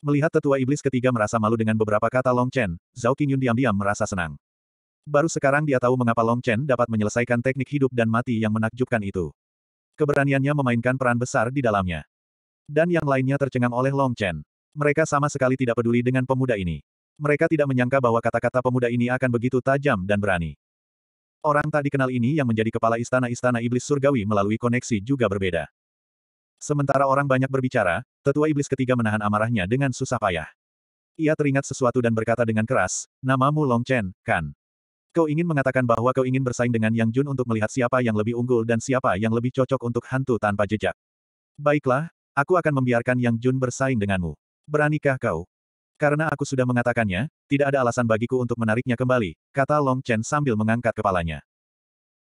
A: Melihat tetua iblis ketiga merasa malu dengan beberapa kata Long Chen, Zhao Qingyun diam-diam merasa senang. Baru sekarang dia tahu mengapa Long Chen dapat menyelesaikan teknik hidup dan mati yang menakjubkan itu. Keberaniannya memainkan peran besar di dalamnya. Dan yang lainnya tercengang oleh Long Chen. Mereka sama sekali tidak peduli dengan pemuda ini. Mereka tidak menyangka bahwa kata-kata pemuda ini akan begitu tajam dan berani. Orang tak dikenal ini yang menjadi kepala istana-istana iblis surgawi melalui koneksi juga berbeda. Sementara orang banyak berbicara, tetua iblis ketiga menahan amarahnya dengan susah payah. Ia teringat sesuatu dan berkata dengan keras, namamu Long Chen, kan? Kau ingin mengatakan bahwa kau ingin bersaing dengan Yang Jun untuk melihat siapa yang lebih unggul dan siapa yang lebih cocok untuk hantu tanpa jejak. Baiklah, aku akan membiarkan Yang Jun bersaing denganmu. Beranikah kau? Karena aku sudah mengatakannya, tidak ada alasan bagiku untuk menariknya kembali, kata Long Chen sambil mengangkat kepalanya.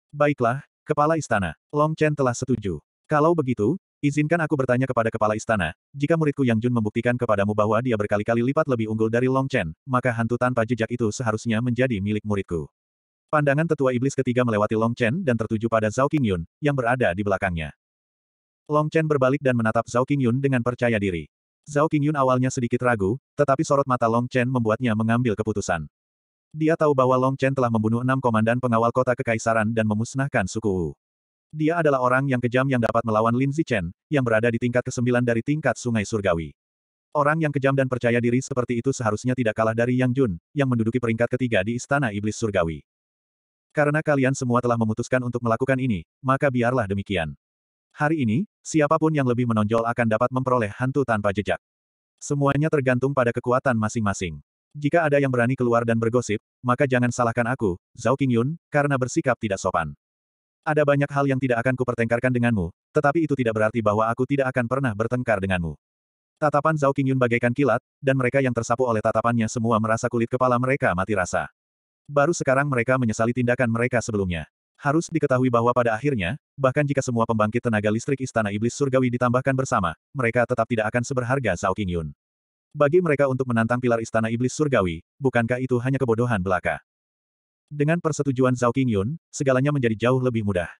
A: Baiklah, Kepala Istana. Long Chen telah setuju. Kalau begitu, izinkan aku bertanya kepada Kepala Istana, jika muridku Yang Jun membuktikan kepadamu bahwa dia berkali-kali lipat lebih unggul dari Long Chen, maka hantu tanpa jejak itu seharusnya menjadi milik muridku. Pandangan tetua iblis ketiga melewati Long Chen dan tertuju pada Zhao Qingyun, yang berada di belakangnya. Long Chen berbalik dan menatap Zhao Qingyun dengan percaya diri. Zhao Qingyun awalnya sedikit ragu, tetapi sorot mata Long Chen membuatnya mengambil keputusan. Dia tahu bahwa Long Chen telah membunuh enam komandan pengawal kota kekaisaran dan memusnahkan suku Wu. Dia adalah orang yang kejam yang dapat melawan Lin Zichen, yang berada di tingkat ke-9 dari tingkat sungai surgawi. Orang yang kejam dan percaya diri seperti itu seharusnya tidak kalah dari Yang Jun, yang menduduki peringkat ketiga di Istana Iblis Surgawi. Karena kalian semua telah memutuskan untuk melakukan ini, maka biarlah demikian. Hari ini, siapapun yang lebih menonjol akan dapat memperoleh hantu tanpa jejak. Semuanya tergantung pada kekuatan masing-masing. Jika ada yang berani keluar dan bergosip, maka jangan salahkan aku, Zhao Qingyun, karena bersikap tidak sopan. Ada banyak hal yang tidak akan kupertengkarkan denganmu, tetapi itu tidak berarti bahwa aku tidak akan pernah bertengkar denganmu. Tatapan Zhao Qingyun bagaikan kilat, dan mereka yang tersapu oleh tatapannya semua merasa kulit kepala mereka mati rasa. Baru sekarang mereka menyesali tindakan mereka sebelumnya. Harus diketahui bahwa pada akhirnya, bahkan jika semua pembangkit tenaga listrik Istana Iblis Surgawi ditambahkan bersama, mereka tetap tidak akan seberharga Zhao Qingyun. Bagi mereka untuk menantang pilar Istana Iblis Surgawi, bukankah itu hanya kebodohan belaka? Dengan persetujuan Zhao Qingyun, segalanya menjadi jauh lebih mudah.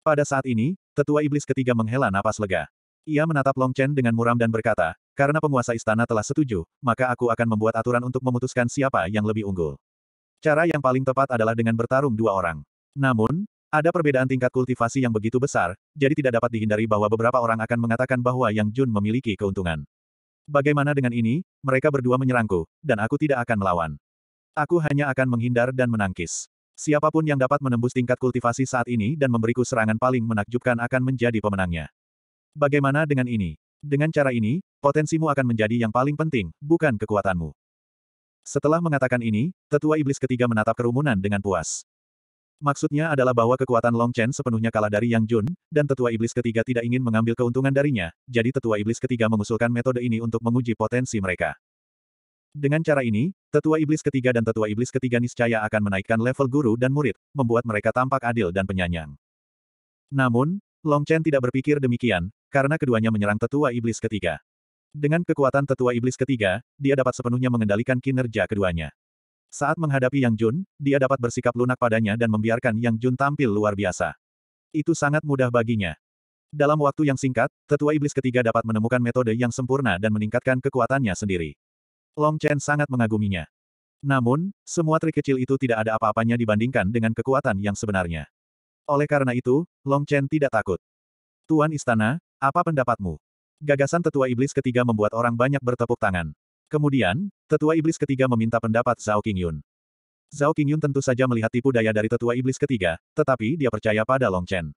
A: Pada saat ini, tetua iblis ketiga menghela napas lega. Ia menatap Long Chen dengan muram dan berkata, karena penguasa istana telah setuju, maka aku akan membuat aturan untuk memutuskan siapa yang lebih unggul. Cara yang paling tepat adalah dengan bertarung dua orang. Namun, ada perbedaan tingkat kultivasi yang begitu besar, jadi tidak dapat dihindari bahwa beberapa orang akan mengatakan bahwa Yang Jun memiliki keuntungan. Bagaimana dengan ini, mereka berdua menyerangku, dan aku tidak akan melawan. Aku hanya akan menghindar dan menangkis. Siapapun yang dapat menembus tingkat kultivasi saat ini dan memberiku serangan paling menakjubkan akan menjadi pemenangnya. Bagaimana dengan ini? Dengan cara ini, potensimu akan menjadi yang paling penting, bukan kekuatanmu. Setelah mengatakan ini, tetua iblis ketiga menatap kerumunan dengan puas. Maksudnya adalah bahwa kekuatan Long Chen sepenuhnya kalah dari Yang Jun, dan tetua iblis ketiga tidak ingin mengambil keuntungan darinya, jadi tetua iblis ketiga mengusulkan metode ini untuk menguji potensi mereka. Dengan cara ini, tetua iblis ketiga dan tetua iblis ketiga niscaya akan menaikkan level guru dan murid, membuat mereka tampak adil dan penyanyang. Namun, Long Chen tidak berpikir demikian, karena keduanya menyerang tetua iblis ketiga. Dengan kekuatan tetua iblis ketiga, dia dapat sepenuhnya mengendalikan kinerja keduanya. Saat menghadapi Yang Jun, dia dapat bersikap lunak padanya dan membiarkan Yang Jun tampil luar biasa. Itu sangat mudah baginya. Dalam waktu yang singkat, tetua iblis ketiga dapat menemukan metode yang sempurna dan meningkatkan kekuatannya sendiri. Long Chen sangat mengaguminya. Namun, semua trik kecil itu tidak ada apa-apanya dibandingkan dengan kekuatan yang sebenarnya. Oleh karena itu, Long Chen tidak takut. Tuan Istana, apa pendapatmu? Gagasan tetua iblis ketiga membuat orang banyak bertepuk tangan. Kemudian, tetua iblis ketiga meminta pendapat Zhao Qingyun. Zhao Qingyun tentu saja melihat tipu daya dari tetua iblis ketiga, tetapi dia percaya pada Long Chen.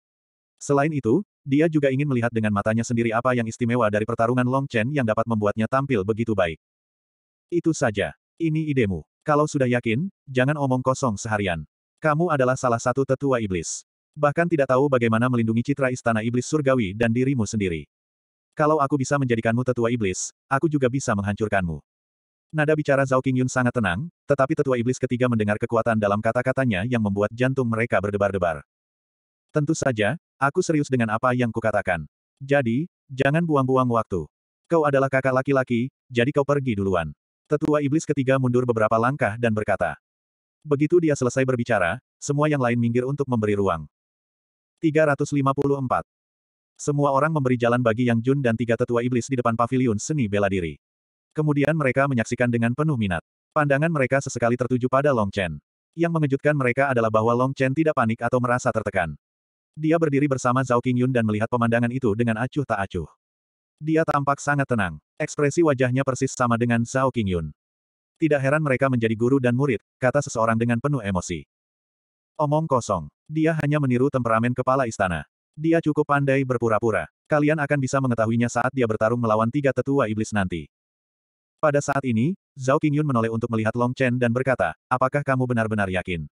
A: Selain itu, dia juga ingin melihat dengan matanya sendiri apa yang istimewa dari pertarungan Long Chen yang dapat membuatnya tampil begitu baik. Itu saja. Ini idemu. Kalau sudah yakin, jangan omong kosong seharian. Kamu adalah salah satu tetua iblis. Bahkan tidak tahu bagaimana melindungi citra istana iblis surgawi dan dirimu sendiri. Kalau aku bisa menjadikanmu tetua iblis, aku juga bisa menghancurkanmu. Nada bicara Zhao Qingyun sangat tenang, tetapi tetua iblis ketiga mendengar kekuatan dalam kata-katanya yang membuat jantung mereka berdebar-debar. Tentu saja, aku serius dengan apa yang kukatakan. Jadi, jangan buang-buang waktu. Kau adalah kakak laki-laki, jadi kau pergi duluan. Tetua iblis ketiga mundur beberapa langkah dan berkata. Begitu dia selesai berbicara, semua yang lain minggir untuk memberi ruang. 354. Semua orang memberi jalan bagi Yang Jun dan tiga tetua iblis di depan paviliun seni bela diri. Kemudian mereka menyaksikan dengan penuh minat. Pandangan mereka sesekali tertuju pada Long Chen. Yang mengejutkan mereka adalah bahwa Long Chen tidak panik atau merasa tertekan. Dia berdiri bersama Zhao Qingyun dan melihat pemandangan itu dengan acuh tak acuh. Dia tampak sangat tenang. Ekspresi wajahnya persis sama dengan Zhao Qingyun. Tidak heran mereka menjadi guru dan murid, kata seseorang dengan penuh emosi. Omong kosong. Dia hanya meniru temperamen kepala istana. Dia cukup pandai berpura-pura. Kalian akan bisa mengetahuinya saat dia bertarung melawan tiga tetua iblis nanti. Pada saat ini, Zhao Qingyun menoleh untuk melihat Long Chen dan berkata, apakah kamu benar-benar yakin?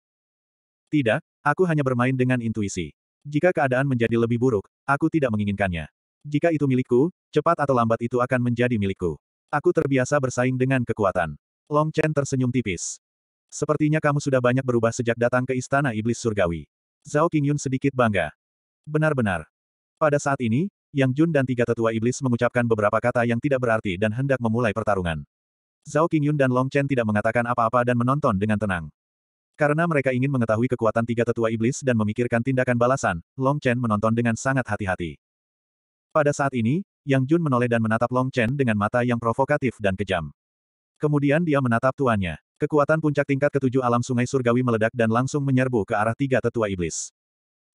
A: Tidak, aku hanya bermain dengan intuisi. Jika keadaan menjadi lebih buruk, aku tidak menginginkannya. Jika itu milikku, cepat atau lambat itu akan menjadi milikku. Aku terbiasa bersaing dengan kekuatan. Long Chen tersenyum tipis. Sepertinya kamu sudah banyak berubah sejak datang ke Istana Iblis Surgawi. Zhao Qingyun sedikit bangga. Benar-benar. Pada saat ini, Yang Jun dan tiga tetua iblis mengucapkan beberapa kata yang tidak berarti dan hendak memulai pertarungan. Zhao Qingyun dan Long Chen tidak mengatakan apa-apa dan menonton dengan tenang. Karena mereka ingin mengetahui kekuatan tiga tetua iblis dan memikirkan tindakan balasan, Long Chen menonton dengan sangat hati-hati. Pada saat ini, Yang Jun menoleh dan menatap Long Chen dengan mata yang provokatif dan kejam. Kemudian dia menatap tuannya. Kekuatan puncak tingkat ketujuh alam sungai surgawi meledak dan langsung menyerbu ke arah tiga tetua iblis.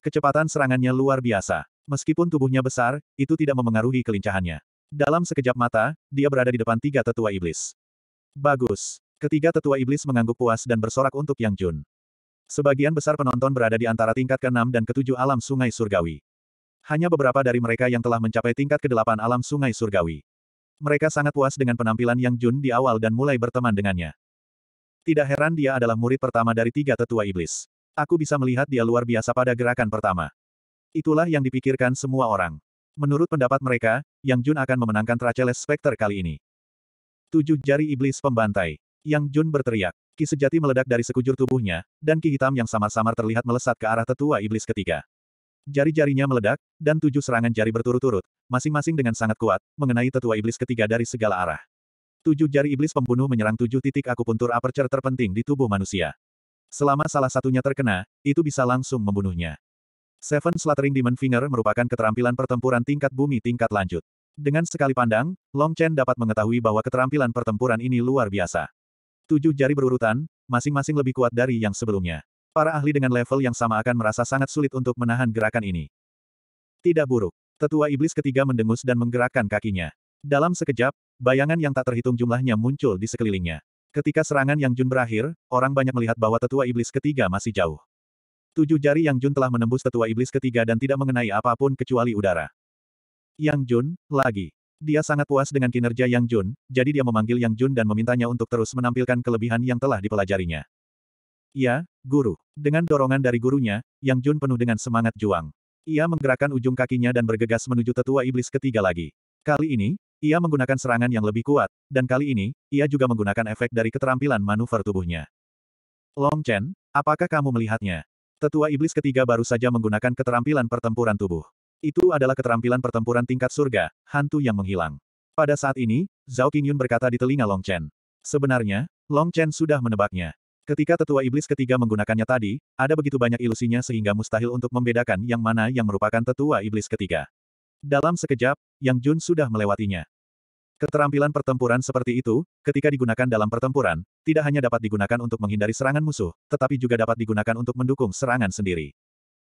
A: Kecepatan serangannya luar biasa. Meskipun tubuhnya besar, itu tidak memengaruhi kelincahannya. Dalam sekejap mata, dia berada di depan tiga tetua iblis. Bagus. Ketiga tetua iblis mengangguk puas dan bersorak untuk Yang Jun. Sebagian besar penonton berada di antara tingkat ke-6 dan ke-7 alam sungai surgawi. Hanya beberapa dari mereka yang telah mencapai tingkat ke-8 alam sungai surgawi. Mereka sangat puas dengan penampilan Yang Jun di awal dan mulai berteman dengannya. Tidak heran dia adalah murid pertama dari tiga tetua iblis. Aku bisa melihat dia luar biasa pada gerakan pertama. Itulah yang dipikirkan semua orang. Menurut pendapat mereka, Yang Jun akan memenangkan Traceles Specter kali ini. Tujuh jari iblis pembantai. Yang Jun berteriak. Ki sejati meledak dari sekujur tubuhnya, dan ki hitam yang samar-samar terlihat melesat ke arah tetua iblis ketiga. Jari-jarinya meledak, dan tujuh serangan jari berturut-turut, masing-masing dengan sangat kuat, mengenai tetua iblis ketiga dari segala arah. Tujuh jari iblis pembunuh menyerang tujuh titik akupuntur aperture terpenting di tubuh manusia. Selama salah satunya terkena, itu bisa langsung membunuhnya. Seven Slattering Demon Finger merupakan keterampilan pertempuran tingkat bumi tingkat lanjut. Dengan sekali pandang, Long Chen dapat mengetahui bahwa keterampilan pertempuran ini luar biasa. Tujuh jari berurutan, masing-masing lebih kuat dari yang sebelumnya. Para ahli dengan level yang sama akan merasa sangat sulit untuk menahan gerakan ini. Tidak buruk. Tetua iblis ketiga mendengus dan menggerakkan kakinya. Dalam sekejap, bayangan yang tak terhitung jumlahnya muncul di sekelilingnya. Ketika serangan Yang Jun berakhir, orang banyak melihat bahwa tetua iblis ketiga masih jauh. Tujuh jari Yang Jun telah menembus tetua iblis ketiga dan tidak mengenai apapun kecuali udara. Yang Jun, lagi. Dia sangat puas dengan kinerja Yang Jun, jadi dia memanggil Yang Jun dan memintanya untuk terus menampilkan kelebihan yang telah dipelajarinya. Ya, guru. Dengan dorongan dari gurunya, Yang Jun penuh dengan semangat juang. Ia menggerakkan ujung kakinya dan bergegas menuju tetua iblis ketiga lagi. Kali ini, ia menggunakan serangan yang lebih kuat, dan kali ini, ia juga menggunakan efek dari keterampilan manuver tubuhnya. Long Chen, apakah kamu melihatnya? Tetua Iblis ketiga baru saja menggunakan keterampilan pertempuran tubuh. Itu adalah keterampilan pertempuran tingkat surga, hantu yang menghilang. Pada saat ini, Zhao Qingyun berkata di telinga Long Chen. Sebenarnya, Long Chen sudah menebaknya. Ketika tetua iblis ketiga menggunakannya tadi, ada begitu banyak ilusinya sehingga mustahil untuk membedakan yang mana yang merupakan tetua iblis ketiga. Dalam sekejap, Yang Jun sudah melewatinya. Keterampilan pertempuran seperti itu, ketika digunakan dalam pertempuran, tidak hanya dapat digunakan untuk menghindari serangan musuh, tetapi juga dapat digunakan untuk mendukung serangan sendiri.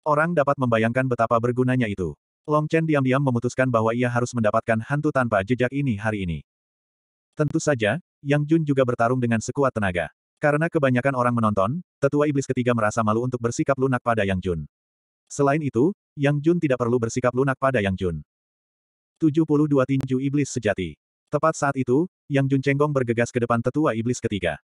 A: Orang dapat membayangkan betapa bergunanya itu. Long Chen diam-diam memutuskan bahwa ia harus mendapatkan hantu tanpa jejak ini hari ini. Tentu saja, Yang Jun juga bertarung dengan sekuat tenaga. Karena kebanyakan orang menonton, tetua iblis ketiga merasa malu untuk bersikap lunak pada Yang Jun. Selain itu, Yang Jun tidak perlu bersikap lunak pada Yang Jun. 72 Tinju Iblis Sejati Tepat saat itu, Yang Jun Cenggong bergegas ke depan tetua iblis ketiga.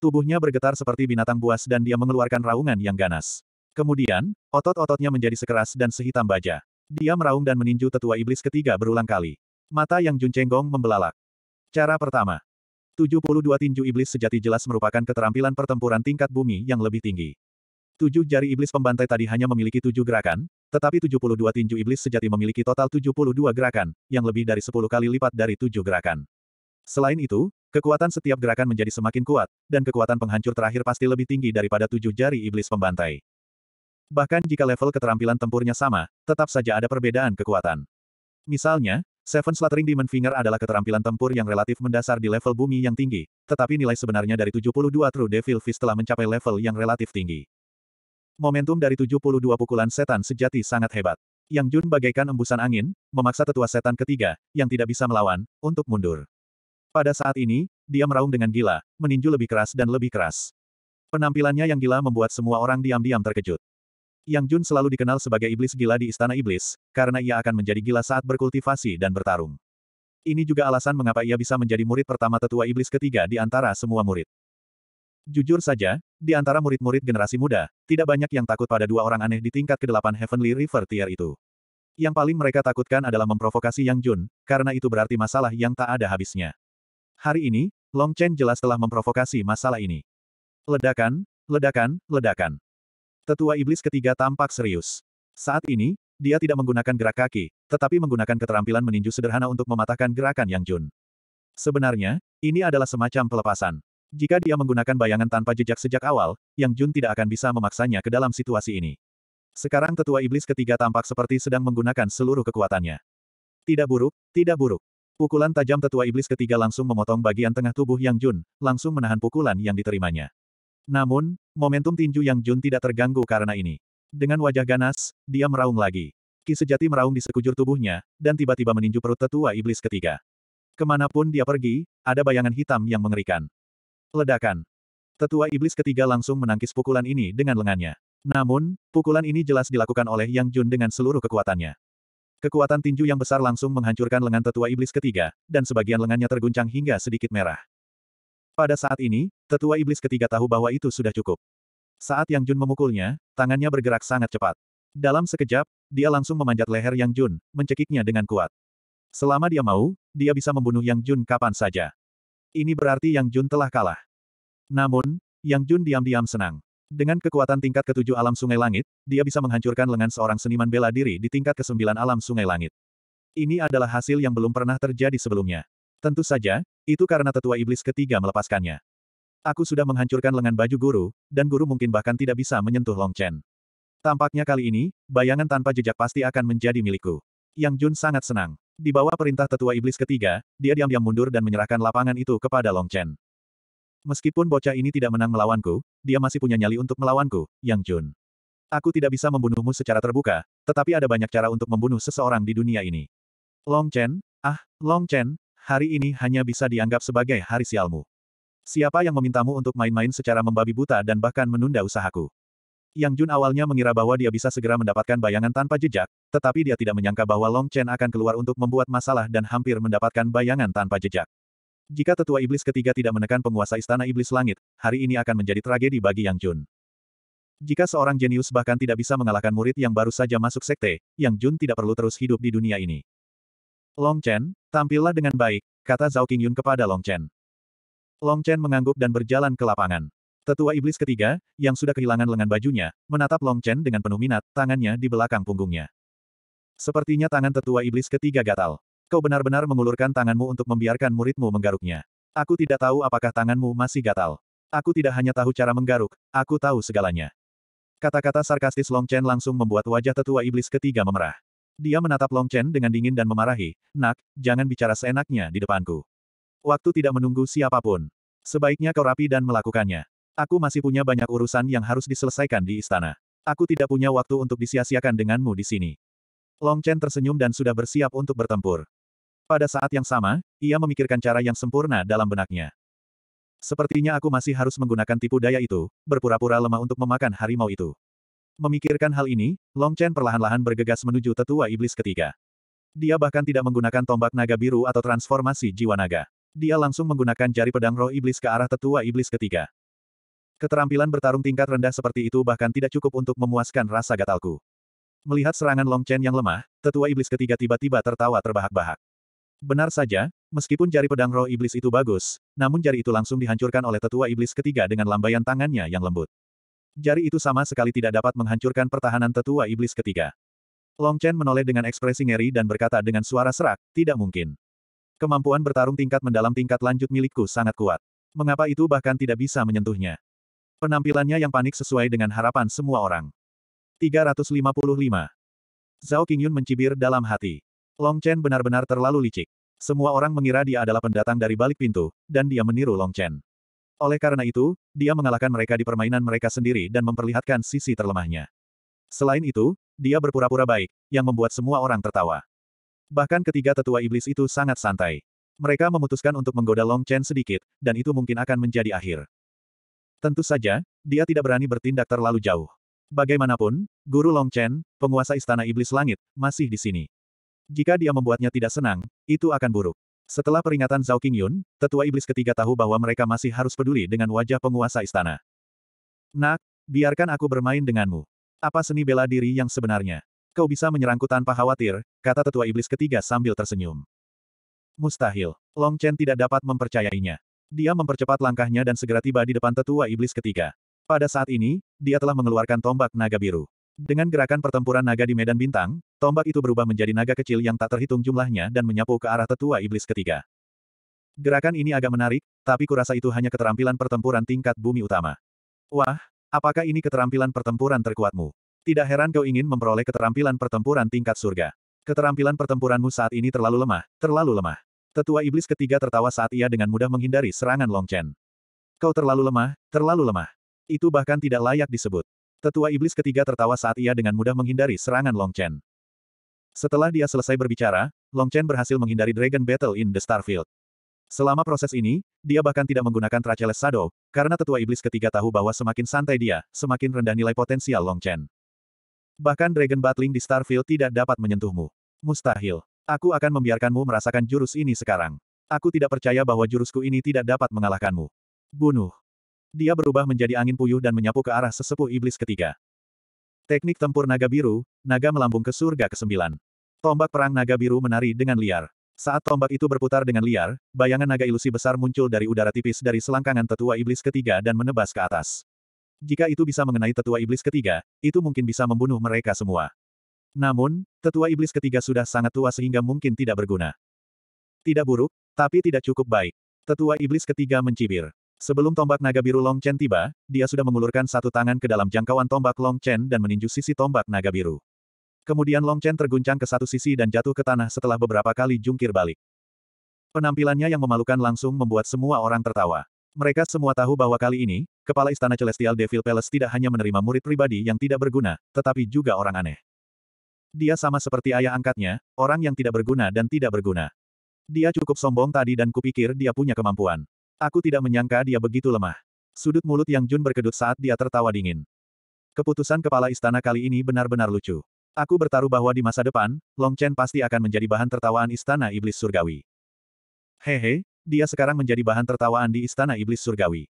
A: Tubuhnya bergetar seperti binatang buas dan dia mengeluarkan raungan yang ganas. Kemudian, otot-ototnya menjadi sekeras dan sehitam baja. Dia meraung dan meninju tetua iblis ketiga berulang kali. Mata Yang Jun Cenggong membelalak. Cara pertama. 72 tinju iblis sejati jelas merupakan keterampilan pertempuran tingkat bumi yang lebih tinggi. Tujuh jari iblis pembantai tadi hanya memiliki tujuh gerakan, tetapi 72 tinju iblis sejati memiliki total 72 gerakan, yang lebih dari 10 kali lipat dari tujuh gerakan. Selain itu, kekuatan setiap gerakan menjadi semakin kuat, dan kekuatan penghancur terakhir pasti lebih tinggi daripada tujuh jari iblis pembantai. Bahkan jika level keterampilan tempurnya sama, tetap saja ada perbedaan kekuatan. Misalnya, Seven Slattering Demon Finger adalah keterampilan tempur yang relatif mendasar di level bumi yang tinggi, tetapi nilai sebenarnya dari 72 True Devil Fist telah mencapai level yang relatif tinggi. Momentum dari 72 pukulan setan sejati sangat hebat. Yang Jun bagaikan embusan angin, memaksa tetua setan ketiga, yang tidak bisa melawan, untuk mundur. Pada saat ini, dia meraung dengan gila, meninju lebih keras dan lebih keras. Penampilannya yang gila membuat semua orang diam-diam terkejut. Yang Jun selalu dikenal sebagai iblis gila di Istana Iblis, karena ia akan menjadi gila saat berkultivasi dan bertarung. Ini juga alasan mengapa ia bisa menjadi murid pertama tetua iblis ketiga di antara semua murid. Jujur saja, di antara murid-murid generasi muda, tidak banyak yang takut pada dua orang aneh di tingkat ke-8 Heavenly River Tier itu. Yang paling mereka takutkan adalah memprovokasi Yang Jun, karena itu berarti masalah yang tak ada habisnya. Hari ini, Long Chen jelas telah memprovokasi masalah ini. Ledakan, ledakan, ledakan. Tetua iblis ketiga tampak serius. Saat ini, dia tidak menggunakan gerak kaki, tetapi menggunakan keterampilan meninju sederhana untuk mematahkan gerakan Yang Jun. Sebenarnya, ini adalah semacam pelepasan. Jika dia menggunakan bayangan tanpa jejak sejak awal, Yang Jun tidak akan bisa memaksanya ke dalam situasi ini. Sekarang tetua iblis ketiga tampak seperti sedang menggunakan seluruh kekuatannya. Tidak buruk, tidak buruk. Pukulan tajam tetua iblis ketiga langsung memotong bagian tengah tubuh Yang Jun, langsung menahan pukulan yang diterimanya. Namun, momentum tinju Yang Jun tidak terganggu karena ini. Dengan wajah ganas, dia meraung lagi. Ki sejati meraung di sekujur tubuhnya, dan tiba-tiba meninju perut tetua iblis ketiga. Kemanapun dia pergi, ada bayangan hitam yang mengerikan. Ledakan. Tetua iblis ketiga langsung menangkis pukulan ini dengan lengannya. Namun, pukulan ini jelas dilakukan oleh Yang Jun dengan seluruh kekuatannya. Kekuatan tinju yang besar langsung menghancurkan lengan tetua iblis ketiga, dan sebagian lengannya terguncang hingga sedikit merah. Pada saat ini, tetua iblis ketiga tahu bahwa itu sudah cukup. Saat Yang Jun memukulnya, tangannya bergerak sangat cepat. Dalam sekejap, dia langsung memanjat leher Yang Jun, mencekiknya dengan kuat. Selama dia mau, dia bisa membunuh Yang Jun kapan saja. Ini berarti Yang Jun telah kalah. Namun, Yang Jun diam-diam senang. Dengan kekuatan tingkat ketujuh alam sungai langit, dia bisa menghancurkan lengan seorang seniman bela diri di tingkat kesembilan alam sungai langit. Ini adalah hasil yang belum pernah terjadi sebelumnya. Tentu saja, itu karena tetua iblis ketiga melepaskannya. Aku sudah menghancurkan lengan baju guru, dan guru mungkin bahkan tidak bisa menyentuh Long Chen. Tampaknya kali ini, bayangan tanpa jejak pasti akan menjadi milikku. Yang Jun sangat senang. Di bawah perintah tetua iblis ketiga, dia diam-diam mundur dan menyerahkan lapangan itu kepada Long Chen. Meskipun bocah ini tidak menang melawanku, dia masih punya nyali untuk melawanku, Yang Jun. Aku tidak bisa membunuhmu secara terbuka, tetapi ada banyak cara untuk membunuh seseorang di dunia ini. Long Chen, ah, Long Chen, hari ini hanya bisa dianggap sebagai hari sialmu. Siapa yang memintamu untuk main-main secara membabi buta dan bahkan menunda usahaku? Yang Jun awalnya mengira bahwa dia bisa segera mendapatkan bayangan tanpa jejak, tetapi dia tidak menyangka bahwa Long Chen akan keluar untuk membuat masalah dan hampir mendapatkan bayangan tanpa jejak. Jika tetua iblis ketiga tidak menekan penguasa istana iblis langit, hari ini akan menjadi tragedi bagi Yang Jun. Jika seorang jenius bahkan tidak bisa mengalahkan murid yang baru saja masuk sekte, Yang Jun tidak perlu terus hidup di dunia ini. Long Chen, tampillah dengan baik, kata Zhao Qingyun kepada Long Chen. Long Chen mengangguk dan berjalan ke lapangan. Tetua iblis ketiga, yang sudah kehilangan lengan bajunya, menatap Long Chen dengan penuh minat, tangannya di belakang punggungnya. Sepertinya tangan tetua iblis ketiga gatal. Kau benar-benar mengulurkan tanganmu untuk membiarkan muridmu menggaruknya. Aku tidak tahu apakah tanganmu masih gatal. Aku tidak hanya tahu cara menggaruk, aku tahu segalanya. Kata-kata sarkastis Long Chen langsung membuat wajah tetua iblis ketiga memerah. Dia menatap Long Chen dengan dingin dan memarahi, Nak, jangan bicara seenaknya di depanku. Waktu tidak menunggu siapapun. Sebaiknya kau rapi dan melakukannya. Aku masih punya banyak urusan yang harus diselesaikan di istana. Aku tidak punya waktu untuk disia-siakan denganmu di sini. Long Chen tersenyum dan sudah bersiap untuk bertempur. Pada saat yang sama, ia memikirkan cara yang sempurna dalam benaknya. Sepertinya aku masih harus menggunakan tipu daya itu, berpura-pura lemah untuk memakan harimau itu. Memikirkan hal ini, Long Chen perlahan-lahan bergegas menuju tetua iblis ketiga. Dia bahkan tidak menggunakan tombak naga biru atau transformasi jiwa naga. Dia langsung menggunakan jari pedang roh iblis ke arah tetua iblis ketiga. Keterampilan bertarung tingkat rendah seperti itu bahkan tidak cukup untuk memuaskan rasa gatalku. Melihat serangan Long Chen yang lemah, tetua iblis ketiga tiba-tiba tertawa terbahak-bahak. Benar saja, meskipun jari pedang roh iblis itu bagus, namun jari itu langsung dihancurkan oleh tetua iblis ketiga dengan lambaian tangannya yang lembut. Jari itu sama sekali tidak dapat menghancurkan pertahanan tetua iblis ketiga. Long Chen menoleh dengan ekspresi ngeri dan berkata dengan suara serak, tidak mungkin. Kemampuan bertarung tingkat mendalam tingkat lanjut milikku sangat kuat. Mengapa itu bahkan tidak bisa menyentuhnya? Penampilannya yang panik sesuai dengan harapan semua orang. 355. Zhao Qingyun mencibir dalam hati. Long Chen benar-benar terlalu licik. Semua orang mengira dia adalah pendatang dari balik pintu, dan dia meniru Long Chen. Oleh karena itu, dia mengalahkan mereka di permainan mereka sendiri dan memperlihatkan sisi terlemahnya. Selain itu, dia berpura-pura baik, yang membuat semua orang tertawa. Bahkan ketiga tetua iblis itu sangat santai. Mereka memutuskan untuk menggoda Long Chen sedikit, dan itu mungkin akan menjadi akhir. Tentu saja, dia tidak berani bertindak terlalu jauh. Bagaimanapun, Guru Long Chen, penguasa Istana Iblis Langit, masih di sini. Jika dia membuatnya tidak senang, itu akan buruk. Setelah peringatan Zhao Qingyun, tetua iblis ketiga tahu bahwa mereka masih harus peduli dengan wajah penguasa istana. Nak, biarkan aku bermain denganmu. Apa seni bela diri yang sebenarnya? Kau bisa menyerangku tanpa khawatir, kata tetua iblis ketiga sambil tersenyum. Mustahil. Long Chen tidak dapat mempercayainya. Dia mempercepat langkahnya dan segera tiba di depan tetua iblis ketiga. Pada saat ini, dia telah mengeluarkan tombak naga biru. Dengan gerakan pertempuran naga di medan bintang, tombak itu berubah menjadi naga kecil yang tak terhitung jumlahnya dan menyapu ke arah tetua iblis ketiga. Gerakan ini agak menarik, tapi kurasa itu hanya keterampilan pertempuran tingkat bumi utama. Wah, apakah ini keterampilan pertempuran terkuatmu? Tidak heran kau ingin memperoleh keterampilan pertempuran tingkat surga. Keterampilan pertempuranmu saat ini terlalu lemah, terlalu lemah. Tetua iblis ketiga tertawa saat ia dengan mudah menghindari serangan Long Chen. Kau terlalu lemah, terlalu lemah. Itu bahkan tidak layak disebut. Tetua iblis ketiga tertawa saat ia dengan mudah menghindari serangan Long Chen. Setelah dia selesai berbicara, Long Chen berhasil menghindari Dragon Battle in the Starfield. Selama proses ini, dia bahkan tidak menggunakan Tracheles Shadow, karena tetua iblis ketiga tahu bahwa semakin santai dia, semakin rendah nilai potensial Long Chen. Bahkan Dragon Battling di Starfield tidak dapat menyentuhmu. Mustahil. Aku akan membiarkanmu merasakan jurus ini sekarang. Aku tidak percaya bahwa jurusku ini tidak dapat mengalahkanmu. Bunuh. Dia berubah menjadi angin puyuh dan menyapu ke arah sesepuh iblis ketiga. Teknik tempur naga biru, naga melambung ke surga ke kesembilan. Tombak perang naga biru menari dengan liar. Saat tombak itu berputar dengan liar, bayangan naga ilusi besar muncul dari udara tipis dari selangkangan tetua iblis ketiga dan menebas ke atas. Jika itu bisa mengenai tetua iblis ketiga, itu mungkin bisa membunuh mereka semua. Namun, tetua iblis ketiga sudah sangat tua sehingga mungkin tidak berguna. Tidak buruk, tapi tidak cukup baik. Tetua iblis ketiga mencibir. Sebelum tombak naga biru Long Chen tiba, dia sudah mengulurkan satu tangan ke dalam jangkauan tombak Long Chen dan meninju sisi tombak naga biru. Kemudian Long Chen terguncang ke satu sisi dan jatuh ke tanah setelah beberapa kali jungkir balik. Penampilannya yang memalukan langsung membuat semua orang tertawa. Mereka semua tahu bahwa kali ini, kepala istana Celestial Devil Palace tidak hanya menerima murid pribadi yang tidak berguna, tetapi juga orang aneh. Dia sama seperti ayah angkatnya, orang yang tidak berguna dan tidak berguna. Dia cukup sombong tadi dan kupikir dia punya kemampuan. Aku tidak menyangka dia begitu lemah. Sudut mulut Yang Jun berkedut saat dia tertawa dingin. Keputusan kepala istana kali ini benar-benar lucu. Aku bertaruh bahwa di masa depan, Long Chen pasti akan menjadi bahan tertawaan istana iblis surgawi. Hehe, dia sekarang menjadi bahan tertawaan di istana iblis surgawi.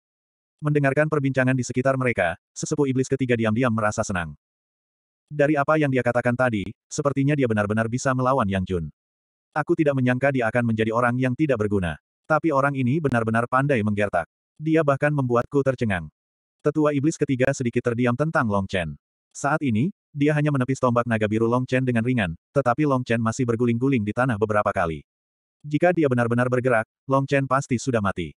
A: Mendengarkan perbincangan di sekitar mereka, sesepuh iblis ketiga diam-diam merasa senang. Dari apa yang dia katakan tadi, sepertinya dia benar-benar bisa melawan Yang Jun. Aku tidak menyangka dia akan menjadi orang yang tidak berguna. Tapi orang ini benar-benar pandai menggertak. Dia bahkan membuatku tercengang. Tetua iblis ketiga sedikit terdiam tentang Long Chen. Saat ini, dia hanya menepis tombak naga biru Long Chen dengan ringan, tetapi Long Chen masih berguling-guling di tanah beberapa kali. Jika dia benar-benar bergerak, Long Chen pasti sudah mati.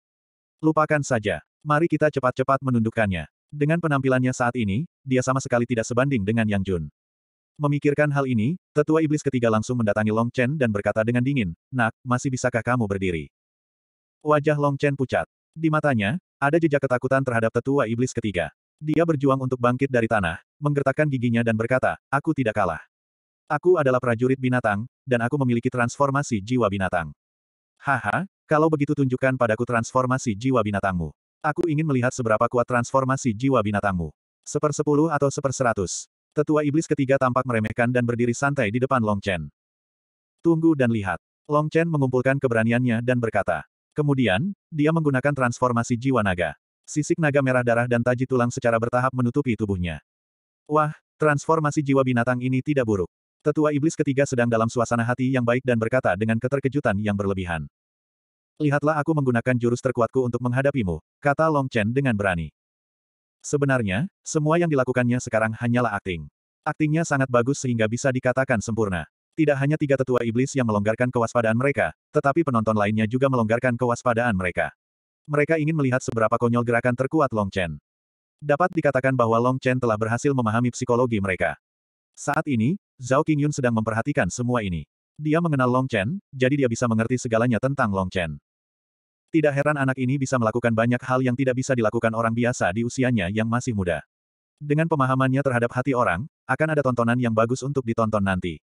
A: Lupakan saja. Mari kita cepat-cepat menundukkannya. Dengan penampilannya saat ini, dia sama sekali tidak sebanding dengan Yang Jun. Memikirkan hal ini, tetua iblis ketiga langsung mendatangi Long Chen dan berkata dengan dingin, Nak, masih bisakah kamu berdiri? Wajah Long Chen pucat. Di matanya, ada jejak ketakutan terhadap tetua iblis ketiga. Dia berjuang untuk bangkit dari tanah, menggertakkan giginya dan berkata, Aku tidak kalah. Aku adalah prajurit binatang, dan aku memiliki transformasi jiwa binatang. Haha, kalau begitu tunjukkan padaku transformasi jiwa binatangmu. Aku ingin melihat seberapa kuat transformasi jiwa binatangmu. Sepersepuluh atau seperseratus. Tetua iblis ketiga tampak meremehkan dan berdiri santai di depan Long Chen. Tunggu dan lihat. Long Chen mengumpulkan keberaniannya dan berkata. Kemudian, dia menggunakan transformasi jiwa naga. Sisik naga merah darah dan taji tulang secara bertahap menutupi tubuhnya. Wah, transformasi jiwa binatang ini tidak buruk. Tetua iblis ketiga sedang dalam suasana hati yang baik dan berkata dengan keterkejutan yang berlebihan. Lihatlah aku menggunakan jurus terkuatku untuk menghadapimu, kata Long Chen dengan berani. Sebenarnya, semua yang dilakukannya sekarang hanyalah akting. Aktingnya sangat bagus sehingga bisa dikatakan sempurna. Tidak hanya tiga tetua iblis yang melonggarkan kewaspadaan mereka, tetapi penonton lainnya juga melonggarkan kewaspadaan mereka. Mereka ingin melihat seberapa konyol gerakan terkuat Long Chen. Dapat dikatakan bahwa Long Chen telah berhasil memahami psikologi mereka. Saat ini, Zhao Qingyun sedang memperhatikan semua ini. Dia mengenal Long Chen, jadi dia bisa mengerti segalanya tentang Long Chen. Tidak heran anak ini bisa melakukan banyak hal yang tidak bisa dilakukan orang biasa di usianya yang masih muda. Dengan pemahamannya terhadap hati orang, akan ada tontonan yang bagus untuk ditonton nanti.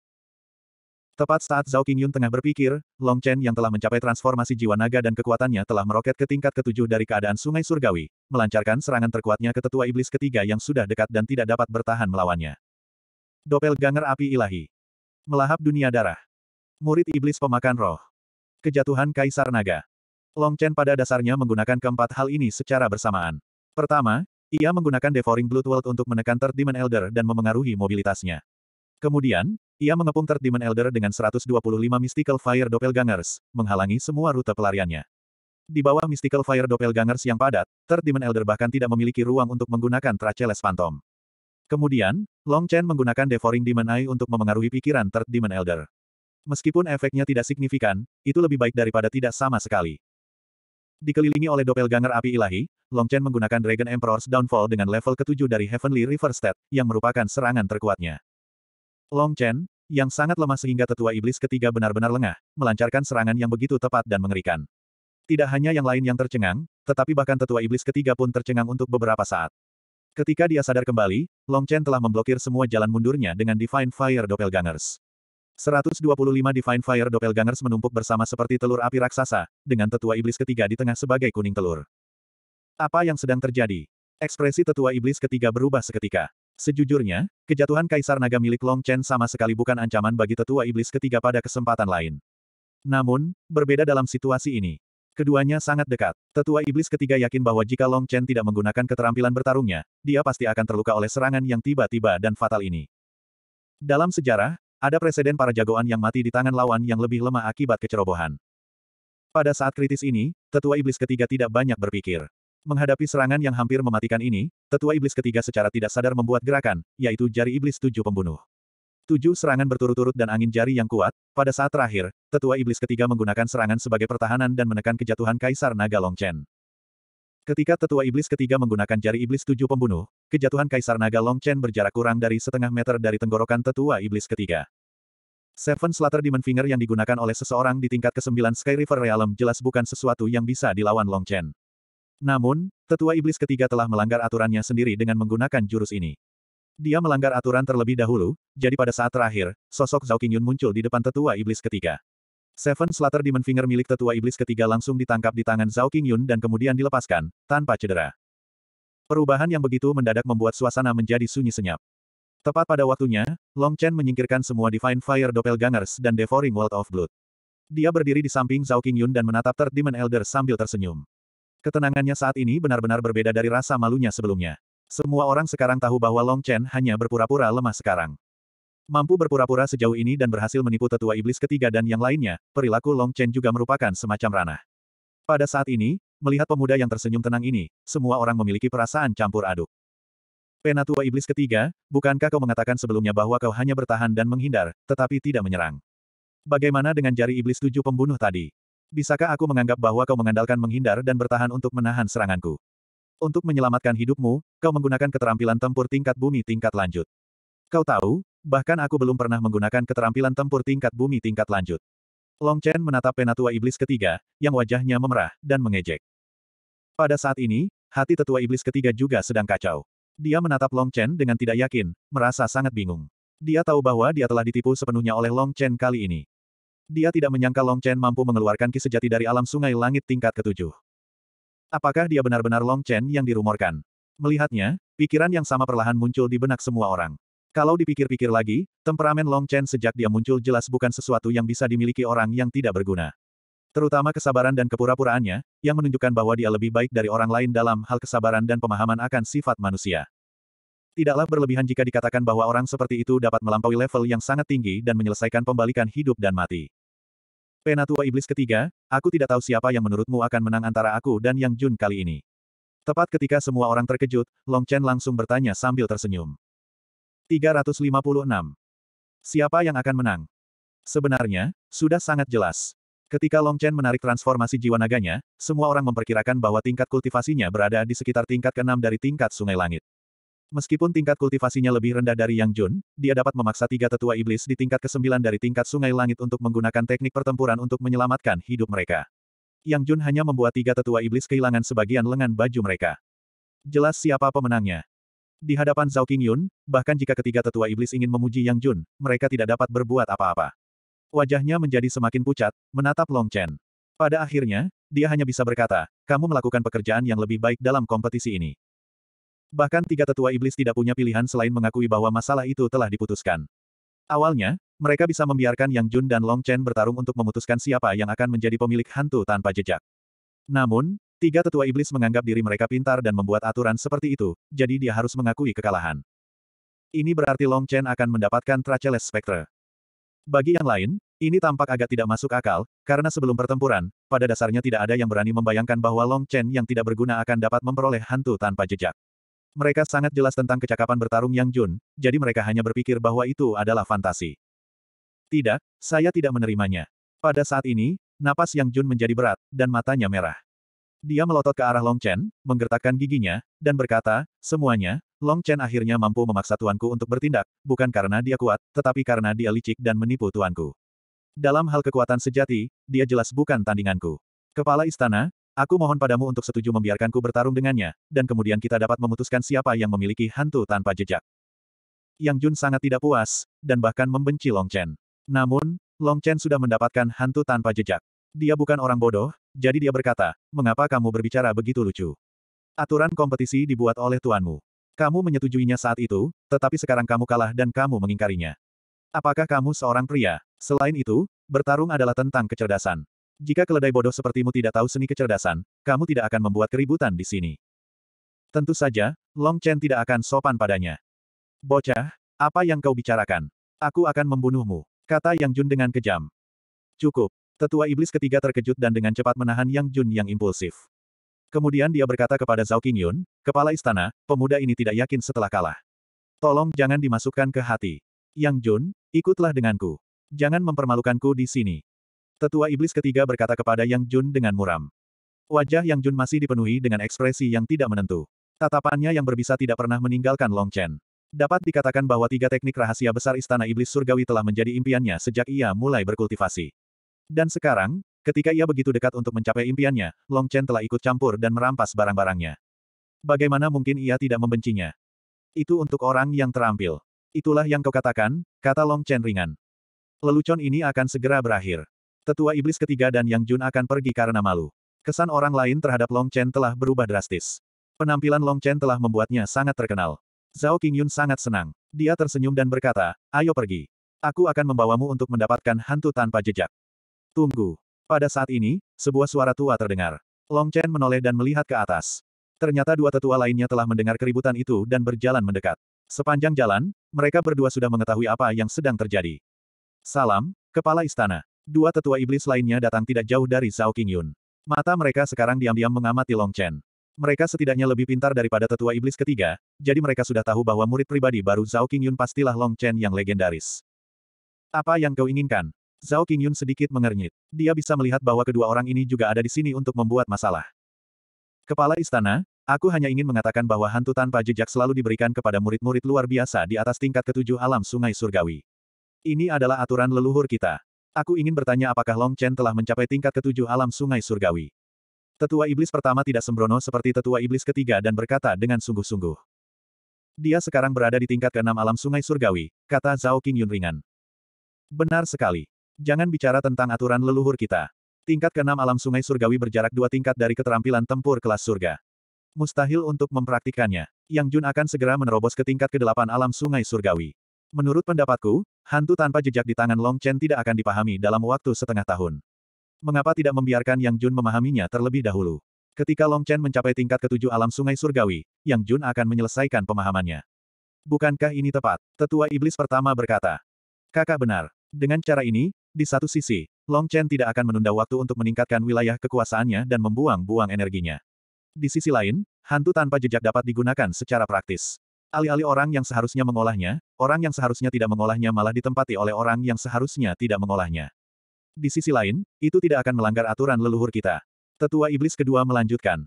A: Tepat saat Zhao Qingyun tengah berpikir, Long Chen yang telah mencapai transformasi jiwa naga dan kekuatannya telah meroket ke tingkat ketujuh dari keadaan sungai surgawi, melancarkan serangan terkuatnya ke tetua iblis ketiga yang sudah dekat dan tidak dapat bertahan melawannya. Doppelganger api ilahi. Melahap dunia darah. Murid iblis pemakan roh. Kejatuhan Kaisar Naga. Long Chen pada dasarnya menggunakan keempat hal ini secara bersamaan. Pertama, ia menggunakan Devouring Blood World untuk menekan Third Demon Elder dan memengaruhi mobilitasnya. Kemudian, ia mengepung Third Demon Elder dengan 125 Mystical Fire Doppelgangers, menghalangi semua rute pelariannya. Di bawah Mystical Fire Doppelgangers yang padat, Third Demon Elder bahkan tidak memiliki ruang untuk menggunakan Traceles Phantom. Kemudian, Long Chen menggunakan Devouring Demon Eye untuk memengaruhi pikiran Third Demon Elder. Meskipun efeknya tidak signifikan, itu lebih baik daripada tidak sama sekali. Dikelilingi oleh doppelganger api ilahi, Long Chen menggunakan Dragon Emperor's Downfall dengan level ketujuh dari Heavenly River State, yang merupakan serangan terkuatnya. Long Chen, yang sangat lemah sehingga tetua iblis ketiga benar-benar lengah, melancarkan serangan yang begitu tepat dan mengerikan. Tidak hanya yang lain yang tercengang, tetapi bahkan tetua iblis ketiga pun tercengang untuk beberapa saat. Ketika dia sadar kembali, Long Chen telah memblokir semua jalan mundurnya dengan Divine Fire Doppelgangers. 125 Divine Fire Doppelgangers menumpuk bersama seperti telur api raksasa, dengan tetua iblis ketiga di tengah sebagai kuning telur. Apa yang sedang terjadi? Ekspresi tetua iblis ketiga berubah seketika. Sejujurnya, kejatuhan Kaisar Naga milik Long Chen sama sekali bukan ancaman bagi tetua iblis ketiga pada kesempatan lain. Namun, berbeda dalam situasi ini. Keduanya sangat dekat. Tetua iblis ketiga yakin bahwa jika Long Chen tidak menggunakan keterampilan bertarungnya, dia pasti akan terluka oleh serangan yang tiba-tiba dan fatal ini. Dalam sejarah, ada presiden para jagoan yang mati di tangan lawan yang lebih lemah akibat kecerobohan. Pada saat kritis ini, tetua iblis ketiga tidak banyak berpikir. Menghadapi serangan yang hampir mematikan ini, tetua iblis ketiga secara tidak sadar membuat gerakan, yaitu jari iblis tujuh pembunuh. Tujuh serangan berturut-turut dan angin jari yang kuat, pada saat terakhir, tetua iblis ketiga menggunakan serangan sebagai pertahanan dan menekan kejatuhan Kaisar Naga Longchen. Ketika tetua iblis ketiga menggunakan jari iblis tujuh pembunuh, Kejatuhan Kaisar Naga Long Chen berjarak kurang dari setengah meter dari tenggorokan tetua iblis ketiga. Seven Slater Demon Finger yang digunakan oleh seseorang di tingkat ke-9 Sky River Realm jelas bukan sesuatu yang bisa dilawan Long Chen. Namun, tetua iblis ketiga telah melanggar aturannya sendiri dengan menggunakan jurus ini. Dia melanggar aturan terlebih dahulu, jadi pada saat terakhir, sosok Zhao Qingyun muncul di depan tetua iblis ketiga. Seven Slater Demon Finger milik tetua iblis ketiga langsung ditangkap di tangan Zhao Qingyun dan kemudian dilepaskan, tanpa cedera. Perubahan yang begitu mendadak membuat suasana menjadi sunyi senyap. Tepat pada waktunya, Long Chen menyingkirkan semua Divine Fire Doppelgangers dan Devouring World of Blood. Dia berdiri di samping Zhao Qingyun dan menatap Third Demon Elder sambil tersenyum. Ketenangannya saat ini benar-benar berbeda dari rasa malunya sebelumnya. Semua orang sekarang tahu bahwa Long Chen hanya berpura-pura lemah sekarang. Mampu berpura-pura sejauh ini dan berhasil menipu tetua iblis ketiga dan yang lainnya, perilaku Long Chen juga merupakan semacam ranah. Pada saat ini, Melihat pemuda yang tersenyum tenang ini, semua orang memiliki perasaan campur aduk. Penatua Iblis ketiga, bukankah kau mengatakan sebelumnya bahwa kau hanya bertahan dan menghindar, tetapi tidak menyerang? Bagaimana dengan jari Iblis tujuh pembunuh tadi? Bisakah aku menganggap bahwa kau mengandalkan menghindar dan bertahan untuk menahan seranganku? Untuk menyelamatkan hidupmu, kau menggunakan keterampilan tempur tingkat bumi tingkat lanjut. Kau tahu, bahkan aku belum pernah menggunakan keterampilan tempur tingkat bumi tingkat lanjut. Long Chen menatap penatua iblis ketiga, yang wajahnya memerah, dan mengejek. Pada saat ini, hati tetua iblis ketiga juga sedang kacau. Dia menatap Long Chen dengan tidak yakin, merasa sangat bingung. Dia tahu bahwa dia telah ditipu sepenuhnya oleh Long Chen kali ini. Dia tidak menyangka Long Chen mampu mengeluarkan ki sejati dari alam sungai langit tingkat ketujuh. Apakah dia benar-benar Long Chen yang dirumorkan? Melihatnya, pikiran yang sama perlahan muncul di benak semua orang. Kalau dipikir-pikir lagi, temperamen Long Chen sejak dia muncul jelas bukan sesuatu yang bisa dimiliki orang yang tidak berguna. Terutama kesabaran dan kepura-puraannya, yang menunjukkan bahwa dia lebih baik dari orang lain dalam hal kesabaran dan pemahaman akan sifat manusia. Tidaklah berlebihan jika dikatakan bahwa orang seperti itu dapat melampaui level yang sangat tinggi dan menyelesaikan pembalikan hidup dan mati. Penatua Iblis ketiga, aku tidak tahu siapa yang menurutmu akan menang antara aku dan Yang Jun kali ini. Tepat ketika semua orang terkejut, Long Chen langsung bertanya sambil tersenyum. 356. Siapa yang akan menang? Sebenarnya, sudah sangat jelas. Ketika Long Chen menarik transformasi jiwa naganya, semua orang memperkirakan bahwa tingkat kultivasinya berada di sekitar tingkat keenam dari tingkat Sungai Langit. Meskipun tingkat kultivasinya lebih rendah dari Yang Jun, dia dapat memaksa tiga tetua iblis di tingkat kesembilan dari tingkat Sungai Langit untuk menggunakan teknik pertempuran untuk menyelamatkan hidup mereka. Yang Jun hanya membuat tiga tetua iblis kehilangan sebagian lengan baju mereka. Jelas siapa pemenangnya. Di hadapan Zhao Qingyun, bahkan jika ketiga tetua iblis ingin memuji Yang Jun, mereka tidak dapat berbuat apa-apa. Wajahnya menjadi semakin pucat, menatap Long Chen. Pada akhirnya, dia hanya bisa berkata, kamu melakukan pekerjaan yang lebih baik dalam kompetisi ini. Bahkan tiga tetua iblis tidak punya pilihan selain mengakui bahwa masalah itu telah diputuskan. Awalnya, mereka bisa membiarkan Yang Jun dan Long Chen bertarung untuk memutuskan siapa yang akan menjadi pemilik hantu tanpa jejak. Namun, tiga tetua iblis menganggap diri mereka pintar dan membuat aturan seperti itu, jadi dia harus mengakui kekalahan. Ini berarti Long Chen akan mendapatkan Traceles Spectre. Bagi yang lain, ini tampak agak tidak masuk akal, karena sebelum pertempuran, pada dasarnya tidak ada yang berani membayangkan bahwa Long Chen yang tidak berguna akan dapat memperoleh hantu tanpa jejak. Mereka sangat jelas tentang kecakapan bertarung Yang Jun, jadi mereka hanya berpikir bahwa itu adalah fantasi. Tidak, saya tidak menerimanya. Pada saat ini, napas Yang Jun menjadi berat, dan matanya merah. Dia melotot ke arah Long Chen, menggertakkan giginya, dan berkata, semuanya, Long Chen akhirnya mampu memaksa tuanku untuk bertindak, bukan karena dia kuat, tetapi karena dia licik dan menipu tuanku. Dalam hal kekuatan sejati, dia jelas bukan tandinganku. Kepala istana, aku mohon padamu untuk setuju membiarkanku bertarung dengannya, dan kemudian kita dapat memutuskan siapa yang memiliki hantu tanpa jejak. Yang Jun sangat tidak puas, dan bahkan membenci Long Chen. Namun, Long Chen sudah mendapatkan hantu tanpa jejak. Dia bukan orang bodoh, jadi dia berkata, mengapa kamu berbicara begitu lucu? Aturan kompetisi dibuat oleh tuanmu. Kamu menyetujuinya saat itu, tetapi sekarang kamu kalah dan kamu mengingkarinya. Apakah kamu seorang pria? Selain itu, bertarung adalah tentang kecerdasan. Jika keledai bodoh sepertimu tidak tahu seni kecerdasan, kamu tidak akan membuat keributan di sini. Tentu saja, Long Chen tidak akan sopan padanya. Bocah, apa yang kau bicarakan? Aku akan membunuhmu, kata Yang Jun dengan kejam. Cukup. Tetua iblis ketiga terkejut dan dengan cepat menahan Yang Jun yang impulsif. Kemudian dia berkata kepada Zhao Qingyun, kepala istana, pemuda ini tidak yakin setelah kalah. Tolong jangan dimasukkan ke hati. Yang Jun, ikutlah denganku. Jangan mempermalukanku di sini. Tetua iblis ketiga berkata kepada Yang Jun dengan muram. Wajah Yang Jun masih dipenuhi dengan ekspresi yang tidak menentu. Tatapannya yang berbisa tidak pernah meninggalkan Long Chen. Dapat dikatakan bahwa tiga teknik rahasia besar Istana Iblis Surgawi telah menjadi impiannya sejak ia mulai berkultivasi. Dan sekarang, Ketika ia begitu dekat untuk mencapai impiannya, Long Chen telah ikut campur dan merampas barang-barangnya. Bagaimana mungkin ia tidak membencinya? Itu untuk orang yang terampil. Itulah yang kau katakan, kata Long Chen ringan. Lelucon ini akan segera berakhir. Tetua iblis ketiga dan Yang Jun akan pergi karena malu. Kesan orang lain terhadap Long Chen telah berubah drastis. Penampilan Long Chen telah membuatnya sangat terkenal. Zhao Qingyun sangat senang. Dia tersenyum dan berkata, ayo pergi. Aku akan membawamu untuk mendapatkan hantu tanpa jejak. Tunggu. Pada saat ini, sebuah suara tua terdengar. Long Chen menoleh dan melihat ke atas. Ternyata dua tetua lainnya telah mendengar keributan itu dan berjalan mendekat. Sepanjang jalan, mereka berdua sudah mengetahui apa yang sedang terjadi. Salam, Kepala Istana. Dua tetua iblis lainnya datang tidak jauh dari Zhao Qingyun. Mata mereka sekarang diam-diam mengamati Long Chen. Mereka setidaknya lebih pintar daripada tetua iblis ketiga, jadi mereka sudah tahu bahwa murid pribadi baru Zhao Qingyun pastilah Long Chen yang legendaris. Apa yang kau inginkan? Zhao Qingyun sedikit mengernyit. Dia bisa melihat bahwa kedua orang ini juga ada di sini untuk membuat masalah. Kepala istana, aku hanya ingin mengatakan bahwa hantu tanpa jejak selalu diberikan kepada murid-murid luar biasa di atas tingkat ketujuh alam sungai surgawi. Ini adalah aturan leluhur kita. Aku ingin bertanya apakah Long Chen telah mencapai tingkat ketujuh alam sungai surgawi. Tetua iblis pertama tidak sembrono seperti tetua iblis ketiga dan berkata dengan sungguh-sungguh. Dia sekarang berada di tingkat keenam alam sungai surgawi, kata Zhao Qingyun ringan. Benar sekali. Jangan bicara tentang aturan leluhur kita. Tingkat keenam alam sungai surgawi berjarak dua tingkat dari keterampilan tempur kelas surga. Mustahil untuk mempraktikannya. Yang Jun akan segera menerobos ke tingkat kedelapan alam sungai surgawi. Menurut pendapatku, hantu tanpa jejak di tangan Long Chen tidak akan dipahami dalam waktu setengah tahun. Mengapa tidak membiarkan Yang Jun memahaminya terlebih dahulu? Ketika Long Chen mencapai tingkat ketujuh alam sungai surgawi, Yang Jun akan menyelesaikan pemahamannya. Bukankah ini tepat? Tetua iblis pertama berkata. Kakak benar. Dengan cara ini, di satu sisi, Long Chen tidak akan menunda waktu untuk meningkatkan wilayah kekuasaannya dan membuang-buang energinya. Di sisi lain, hantu tanpa jejak dapat digunakan secara praktis. Alih-alih orang yang seharusnya mengolahnya, orang yang seharusnya tidak mengolahnya malah ditempati oleh orang yang seharusnya tidak mengolahnya. Di sisi lain, itu tidak akan melanggar aturan leluhur kita. Tetua iblis kedua melanjutkan.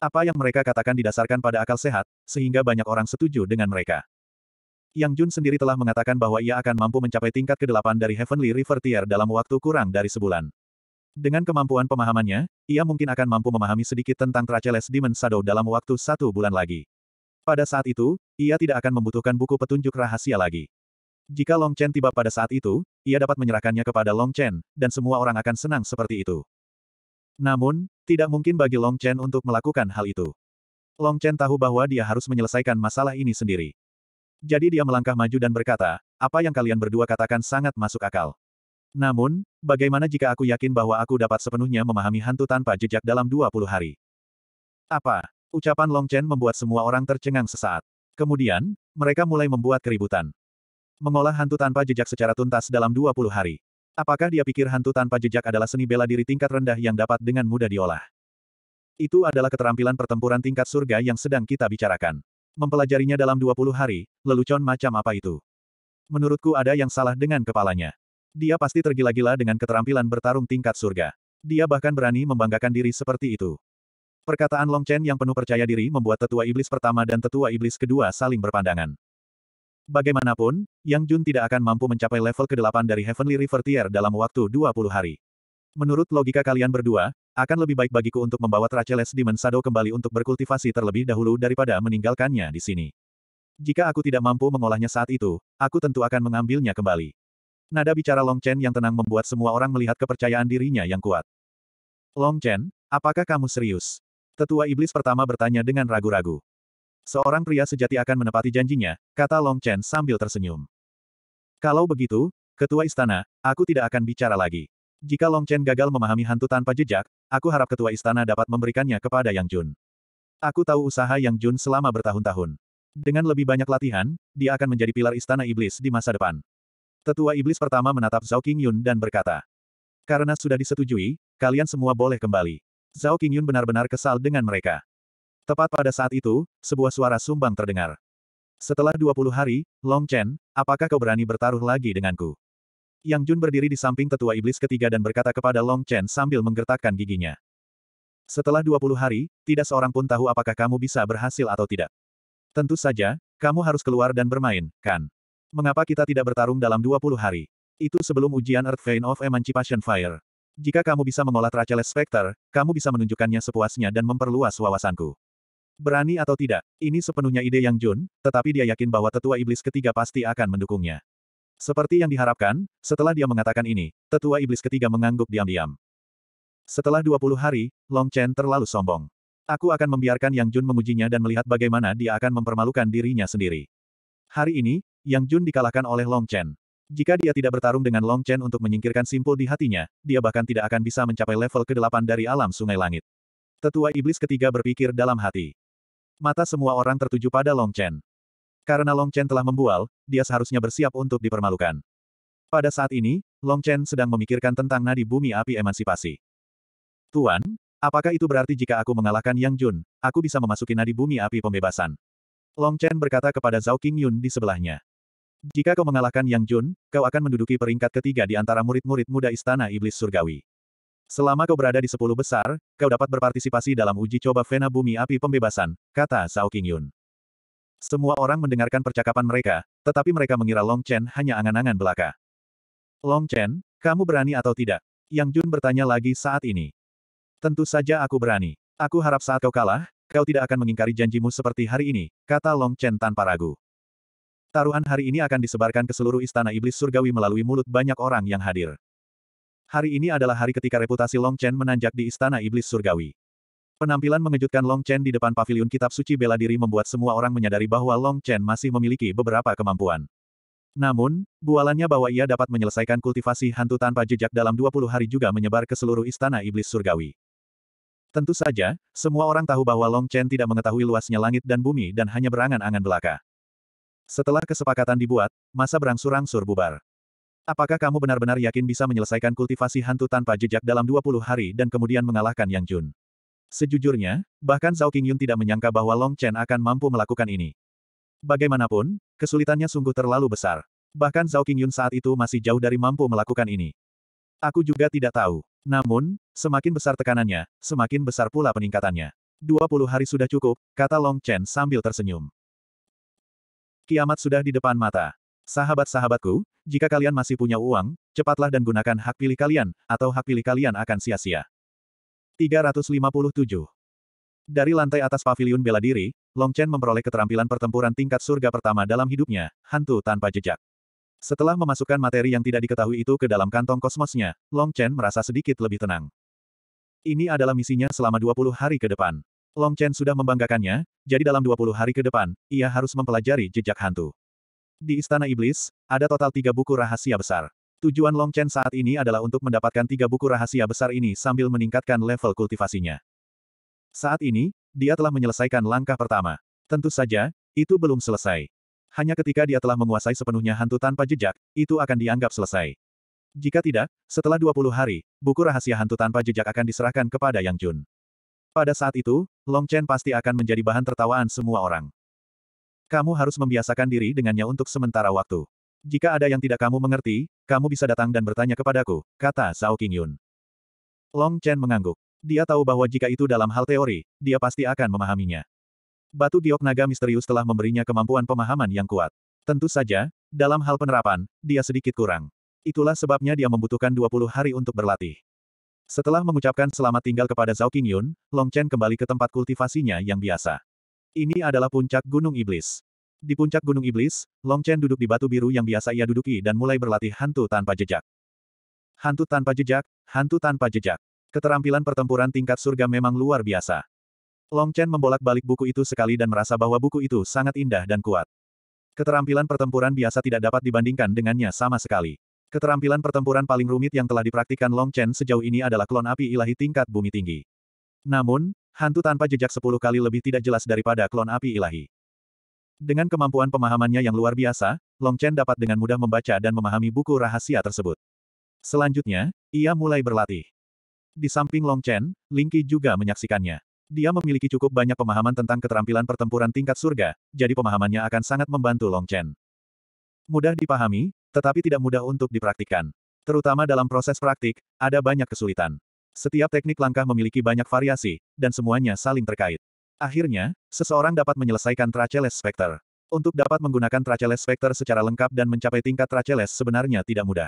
A: Apa yang mereka katakan didasarkan pada akal sehat, sehingga banyak orang setuju dengan mereka. Yang Jun sendiri telah mengatakan bahwa ia akan mampu mencapai tingkat ke-8 dari Heavenly River Tier dalam waktu kurang dari sebulan. Dengan kemampuan pemahamannya, ia mungkin akan mampu memahami sedikit tentang Traceles Demon Shadow dalam waktu satu bulan lagi. Pada saat itu, ia tidak akan membutuhkan buku petunjuk rahasia lagi. Jika Long Chen tiba pada saat itu, ia dapat menyerahkannya kepada Long Chen, dan semua orang akan senang seperti itu. Namun, tidak mungkin bagi Long Chen untuk melakukan hal itu. Long Chen tahu bahwa dia harus menyelesaikan masalah ini sendiri. Jadi dia melangkah maju dan berkata, apa yang kalian berdua katakan sangat masuk akal. Namun, bagaimana jika aku yakin bahwa aku dapat sepenuhnya memahami hantu tanpa jejak dalam 20 hari? Apa? Ucapan Long Chen membuat semua orang tercengang sesaat. Kemudian, mereka mulai membuat keributan. Mengolah hantu tanpa jejak secara tuntas dalam 20 hari. Apakah dia pikir hantu tanpa jejak adalah seni bela diri tingkat rendah yang dapat dengan mudah diolah? Itu adalah keterampilan pertempuran tingkat surga yang sedang kita bicarakan. Mempelajarinya dalam 20 hari, lelucon macam apa itu? Menurutku ada yang salah dengan kepalanya. Dia pasti tergila-gila dengan keterampilan bertarung tingkat surga. Dia bahkan berani membanggakan diri seperti itu. Perkataan Long Chen yang penuh percaya diri membuat tetua iblis pertama dan tetua iblis kedua saling berpandangan. Bagaimanapun, Yang Jun tidak akan mampu mencapai level ke-8 dari Heavenly River Tier dalam waktu 20 hari. Menurut logika kalian berdua, akan lebih baik bagiku untuk membawa Traceles di Shadow kembali untuk berkultivasi terlebih dahulu daripada meninggalkannya di sini. Jika aku tidak mampu mengolahnya saat itu, aku tentu akan mengambilnya kembali. Nada bicara Long Chen yang tenang membuat semua orang melihat kepercayaan dirinya yang kuat. Long Chen, apakah kamu serius? Tetua iblis pertama bertanya dengan ragu-ragu. Seorang pria sejati akan menepati janjinya, kata Long Chen sambil tersenyum. Kalau begitu, ketua istana, aku tidak akan bicara lagi. Jika Long Chen gagal memahami hantu tanpa jejak, aku harap ketua istana dapat memberikannya kepada Yang Jun. Aku tahu usaha Yang Jun selama bertahun-tahun. Dengan lebih banyak latihan, dia akan menjadi pilar istana iblis di masa depan. Tetua iblis pertama menatap Zhao Qingyun dan berkata, Karena sudah disetujui, kalian semua boleh kembali. Zhao Qingyun benar-benar kesal dengan mereka. Tepat pada saat itu, sebuah suara sumbang terdengar. Setelah 20 hari, Long Chen, apakah kau berani bertaruh lagi denganku? Yang Jun berdiri di samping tetua iblis ketiga dan berkata kepada Long Chen sambil menggertakkan giginya. Setelah 20 hari, tidak seorang pun tahu apakah kamu bisa berhasil atau tidak. Tentu saja, kamu harus keluar dan bermain, kan? Mengapa kita tidak bertarung dalam 20 hari? Itu sebelum ujian Earth Vein of Emancipation Fire. Jika kamu bisa mengolah Tracheles Specter, kamu bisa menunjukkannya sepuasnya dan memperluas wawasanku. Berani atau tidak, ini sepenuhnya ide Yang Jun, tetapi dia yakin bahwa tetua iblis ketiga pasti akan mendukungnya. Seperti yang diharapkan, setelah dia mengatakan ini, tetua iblis ketiga mengangguk diam-diam. Setelah 20 hari, Long Chen terlalu sombong. Aku akan membiarkan Yang Jun mengujinya dan melihat bagaimana dia akan mempermalukan dirinya sendiri. Hari ini, Yang Jun dikalahkan oleh Long Chen. Jika dia tidak bertarung dengan Long Chen untuk menyingkirkan simpul di hatinya, dia bahkan tidak akan bisa mencapai level ke-8 dari alam sungai langit. Tetua iblis ketiga berpikir dalam hati. Mata semua orang tertuju pada Long Chen. Karena Long Chen telah membual, dia seharusnya bersiap untuk dipermalukan. Pada saat ini, Long Chen sedang memikirkan tentang nadi bumi api emansipasi. Tuan, apakah itu berarti jika aku mengalahkan Yang Jun, aku bisa memasuki nadi bumi api pembebasan? Long Chen berkata kepada Zhao Qingyun di sebelahnya. Jika kau mengalahkan Yang Jun, kau akan menduduki peringkat ketiga di antara murid-murid muda Istana Iblis Surgawi. Selama kau berada di sepuluh besar, kau dapat berpartisipasi dalam uji coba Vena Bumi Api Pembebasan, kata Zhao Qingyun. Semua orang mendengarkan percakapan mereka, tetapi mereka mengira Long Chen hanya angan-angan belaka. Long Chen, kamu berani atau tidak? Yang Jun bertanya lagi saat ini. Tentu saja aku berani. Aku harap saat kau kalah, kau tidak akan mengingkari janjimu seperti hari ini, kata Long Chen tanpa ragu. Taruhan hari ini akan disebarkan ke seluruh istana iblis surgawi melalui mulut banyak orang yang hadir. Hari ini adalah hari ketika reputasi Long Chen menanjak di istana iblis surgawi. Penampilan mengejutkan Long Chen di depan pavilion kitab suci bela diri membuat semua orang menyadari bahwa Long Chen masih memiliki beberapa kemampuan. Namun, bualannya bahwa ia dapat menyelesaikan kultivasi hantu tanpa jejak dalam 20 hari juga menyebar ke seluruh istana iblis surgawi. Tentu saja, semua orang tahu bahwa Long Chen tidak mengetahui luasnya langit dan bumi dan hanya berangan-angan belaka. Setelah kesepakatan dibuat, masa berangsur-angsur bubar. Apakah kamu benar-benar yakin bisa menyelesaikan kultivasi hantu tanpa jejak dalam 20 hari dan kemudian mengalahkan Yang Jun? Sejujurnya, bahkan Zhao Qingyun tidak menyangka bahwa Long Chen akan mampu melakukan ini. Bagaimanapun, kesulitannya sungguh terlalu besar. Bahkan Zhao Qingyun saat itu masih jauh dari mampu melakukan ini. Aku juga tidak tahu. Namun, semakin besar tekanannya, semakin besar pula peningkatannya. 20 hari sudah cukup, kata Long Chen sambil tersenyum. Kiamat sudah di depan mata. Sahabat-sahabatku, jika kalian masih punya uang, cepatlah dan gunakan hak pilih kalian, atau hak pilih kalian akan sia-sia. 357. Dari lantai atas pavilion bela diri, Long Chen memperoleh keterampilan pertempuran tingkat surga pertama dalam hidupnya, hantu tanpa jejak. Setelah memasukkan materi yang tidak diketahui itu ke dalam kantong kosmosnya, Long Chen merasa sedikit lebih tenang. Ini adalah misinya selama 20 hari ke depan. Long Chen sudah membanggakannya, jadi dalam 20 hari ke depan, ia harus mempelajari jejak hantu. Di Istana Iblis, ada total tiga buku rahasia besar. Tujuan Long Chen saat ini adalah untuk mendapatkan tiga buku rahasia besar ini sambil meningkatkan level kultivasinya. Saat ini, dia telah menyelesaikan langkah pertama. Tentu saja, itu belum selesai. Hanya ketika dia telah menguasai sepenuhnya hantu tanpa jejak, itu akan dianggap selesai. Jika tidak, setelah 20 hari, buku rahasia hantu tanpa jejak akan diserahkan kepada Yang Jun. Pada saat itu, Long Chen pasti akan menjadi bahan tertawaan semua orang. Kamu harus membiasakan diri dengannya untuk sementara waktu. Jika ada yang tidak kamu mengerti, kamu bisa datang dan bertanya kepadaku, kata Zhao Qingyun. Long Chen mengangguk. Dia tahu bahwa jika itu dalam hal teori, dia pasti akan memahaminya. Batu giok naga misterius telah memberinya kemampuan pemahaman yang kuat. Tentu saja, dalam hal penerapan, dia sedikit kurang. Itulah sebabnya dia membutuhkan 20 hari untuk berlatih. Setelah mengucapkan selamat tinggal kepada Zhao Qingyun, Long Chen kembali ke tempat kultivasinya yang biasa. Ini adalah puncak Gunung Iblis. Di puncak Gunung Iblis, Long Chen duduk di batu biru yang biasa ia duduki dan mulai berlatih hantu tanpa jejak. Hantu tanpa jejak, hantu tanpa jejak. Keterampilan pertempuran tingkat surga memang luar biasa. Long Chen membolak-balik buku itu sekali dan merasa bahwa buku itu sangat indah dan kuat. Keterampilan pertempuran biasa tidak dapat dibandingkan dengannya sama sekali. Keterampilan pertempuran paling rumit yang telah dipraktikkan Long Chen sejauh ini adalah klon api ilahi tingkat bumi tinggi. Namun, hantu tanpa jejak sepuluh kali lebih tidak jelas daripada klon api ilahi. Dengan kemampuan pemahamannya yang luar biasa, Long Chen dapat dengan mudah membaca dan memahami buku rahasia tersebut. Selanjutnya, ia mulai berlatih. Di samping Long Chen, Ling Qi juga menyaksikannya. Dia memiliki cukup banyak pemahaman tentang keterampilan pertempuran tingkat surga, jadi pemahamannya akan sangat membantu Long Chen. Mudah dipahami, tetapi tidak mudah untuk dipraktikkan. Terutama dalam proses praktik, ada banyak kesulitan. Setiap teknik langkah memiliki banyak variasi, dan semuanya saling terkait. Akhirnya, seseorang dapat menyelesaikan Tracheles Specter. Untuk dapat menggunakan Tracheles Specter secara lengkap dan mencapai tingkat Tracheles sebenarnya tidak mudah.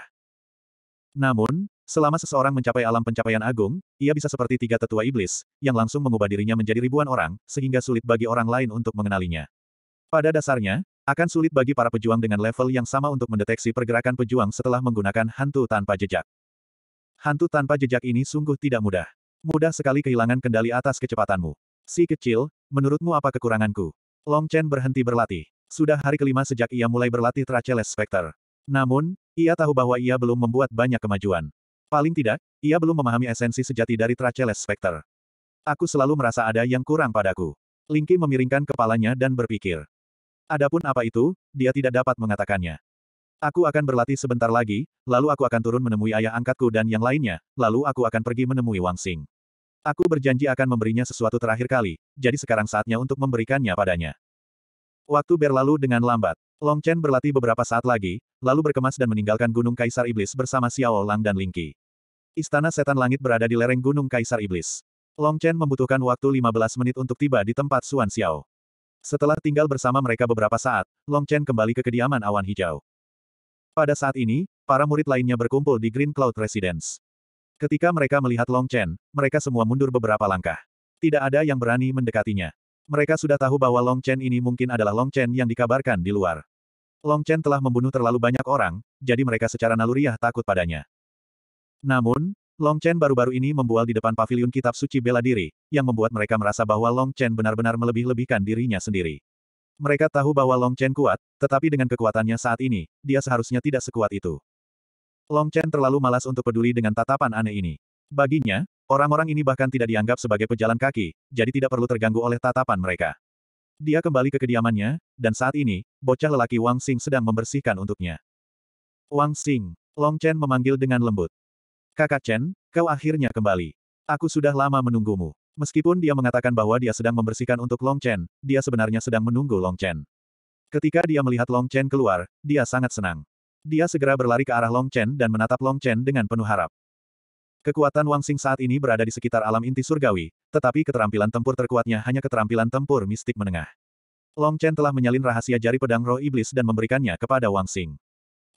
A: Namun, selama seseorang mencapai alam pencapaian agung, ia bisa seperti tiga tetua iblis, yang langsung mengubah dirinya menjadi ribuan orang, sehingga sulit bagi orang lain untuk mengenalinya. Pada dasarnya, akan sulit bagi para pejuang dengan level yang sama untuk mendeteksi pergerakan pejuang setelah menggunakan hantu tanpa jejak. Hantu tanpa jejak ini sungguh tidak mudah. Mudah sekali kehilangan kendali atas kecepatanmu. Si kecil, menurutmu apa kekuranganku? Long Chen berhenti berlatih. Sudah hari kelima sejak ia mulai berlatih Traceles Specter. Namun, ia tahu bahwa ia belum membuat banyak kemajuan. Paling tidak, ia belum memahami esensi sejati dari Traceles Specter. Aku selalu merasa ada yang kurang padaku. Lingki memiringkan kepalanya dan berpikir. Adapun apa itu, dia tidak dapat mengatakannya. Aku akan berlatih sebentar lagi, lalu aku akan turun menemui ayah angkatku dan yang lainnya, lalu aku akan pergi menemui Wang Xing. Aku berjanji akan memberinya sesuatu terakhir kali, jadi sekarang saatnya untuk memberikannya padanya. Waktu berlalu dengan lambat. Long Chen berlatih beberapa saat lagi, lalu berkemas dan meninggalkan Gunung Kaisar Iblis bersama Xiao Lang dan Ling Lingqi. Istana Setan Langit berada di lereng Gunung Kaisar Iblis. Long Chen membutuhkan waktu 15 menit untuk tiba di tempat Xuan Xiao. Setelah tinggal bersama mereka beberapa saat, Long Chen kembali ke kediaman awan hijau. Pada saat ini, para murid lainnya berkumpul di Green Cloud Residence. Ketika mereka melihat Long Chen, mereka semua mundur beberapa langkah. Tidak ada yang berani mendekatinya. Mereka sudah tahu bahwa Long Chen ini mungkin adalah Long Chen yang dikabarkan di luar. Long Chen telah membunuh terlalu banyak orang, jadi mereka secara naluriah takut padanya. Namun, Long Chen baru-baru ini membual di depan pavilion kitab suci bela diri, yang membuat mereka merasa bahwa Long Chen benar-benar melebih-lebihkan dirinya sendiri. Mereka tahu bahwa Long Chen kuat, tetapi dengan kekuatannya saat ini, dia seharusnya tidak sekuat itu. Long Chen terlalu malas untuk peduli dengan tatapan aneh ini. Baginya, orang-orang ini bahkan tidak dianggap sebagai pejalan kaki, jadi tidak perlu terganggu oleh tatapan mereka. Dia kembali ke kediamannya, dan saat ini, bocah lelaki Wang Xing sedang membersihkan untuknya. Wang Xing, Long Chen memanggil dengan lembut. Kakak Chen, kau akhirnya kembali. Aku sudah lama menunggumu. Meskipun dia mengatakan bahwa dia sedang membersihkan untuk Long Chen, dia sebenarnya sedang menunggu Long Chen. Ketika dia melihat Long Chen keluar, dia sangat senang. Dia segera berlari ke arah Long Chen dan menatap Long Chen dengan penuh harap. Kekuatan Wang Xing saat ini berada di sekitar alam inti surgawi, tetapi keterampilan tempur terkuatnya hanya keterampilan tempur mistik menengah. Long Chen telah menyalin rahasia jari pedang roh iblis dan memberikannya kepada Wang Xing.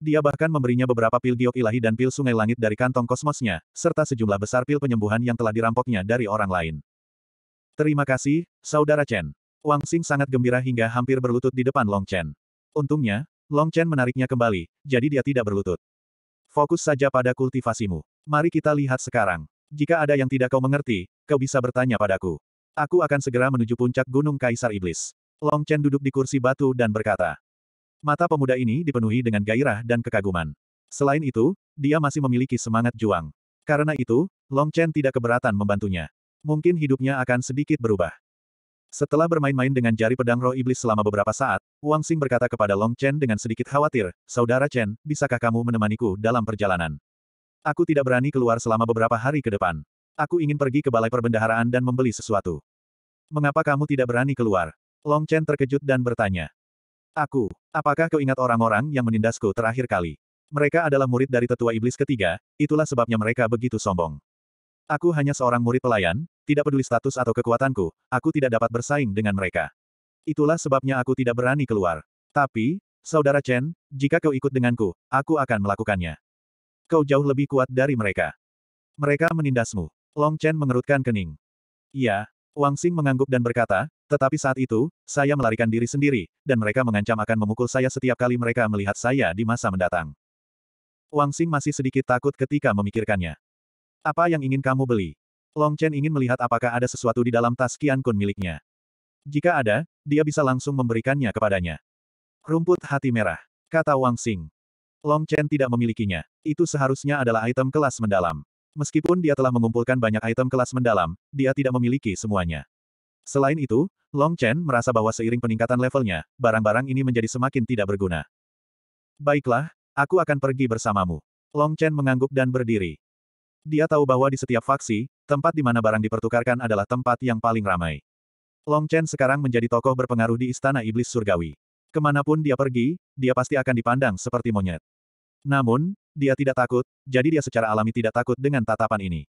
A: Dia bahkan memberinya beberapa pil giok ilahi dan pil sungai langit dari kantong kosmosnya, serta sejumlah besar pil penyembuhan yang telah dirampoknya dari orang lain. Terima kasih, Saudara Chen. Wang Xing sangat gembira hingga hampir berlutut di depan Long Chen. Untungnya, Long Chen menariknya kembali, jadi dia tidak berlutut. Fokus saja pada kultivasimu. Mari kita lihat sekarang. Jika ada yang tidak kau mengerti, kau bisa bertanya padaku. Aku akan segera menuju puncak Gunung Kaisar Iblis. Long Chen duduk di kursi batu dan berkata. Mata pemuda ini dipenuhi dengan gairah dan kekaguman. Selain itu, dia masih memiliki semangat juang. Karena itu, Long Chen tidak keberatan membantunya. Mungkin hidupnya akan sedikit berubah. Setelah bermain-main dengan jari pedang roh iblis selama beberapa saat, Wang Xing berkata kepada Long Chen dengan sedikit khawatir, Saudara Chen, bisakah kamu menemaniku dalam perjalanan? Aku tidak berani keluar selama beberapa hari ke depan. Aku ingin pergi ke balai perbendaharaan dan membeli sesuatu. Mengapa kamu tidak berani keluar? Long Chen terkejut dan bertanya. Aku, apakah kau ingat orang-orang yang menindasku terakhir kali? Mereka adalah murid dari tetua iblis ketiga, itulah sebabnya mereka begitu sombong. Aku hanya seorang murid pelayan, tidak peduli status atau kekuatanku, aku tidak dapat bersaing dengan mereka. Itulah sebabnya aku tidak berani keluar. Tapi, Saudara Chen, jika kau ikut denganku, aku akan melakukannya. Kau jauh lebih kuat dari mereka. Mereka menindasmu. Long Chen mengerutkan kening. Iya, Wang Xing mengangguk dan berkata, tetapi saat itu, saya melarikan diri sendiri, dan mereka mengancam akan memukul saya setiap kali mereka melihat saya di masa mendatang. Wang Xing masih sedikit takut ketika memikirkannya. Apa yang ingin kamu beli? Long Chen ingin melihat apakah ada sesuatu di dalam tas Qian Kun miliknya. Jika ada, dia bisa langsung memberikannya kepadanya. Rumput hati merah, kata Wang Xing. Long Chen tidak memilikinya. Itu seharusnya adalah item kelas mendalam. Meskipun dia telah mengumpulkan banyak item kelas mendalam, dia tidak memiliki semuanya. Selain itu, Long Chen merasa bahwa seiring peningkatan levelnya, barang-barang ini menjadi semakin tidak berguna. Baiklah, aku akan pergi bersamamu. Long Chen mengangguk dan berdiri. Dia tahu bahwa di setiap faksi, tempat di mana barang dipertukarkan adalah tempat yang paling ramai. Long Chen sekarang menjadi tokoh berpengaruh di Istana Iblis Surgawi. Kemanapun dia pergi, dia pasti akan dipandang seperti monyet. Namun, dia tidak takut, jadi dia secara alami tidak takut dengan tatapan ini.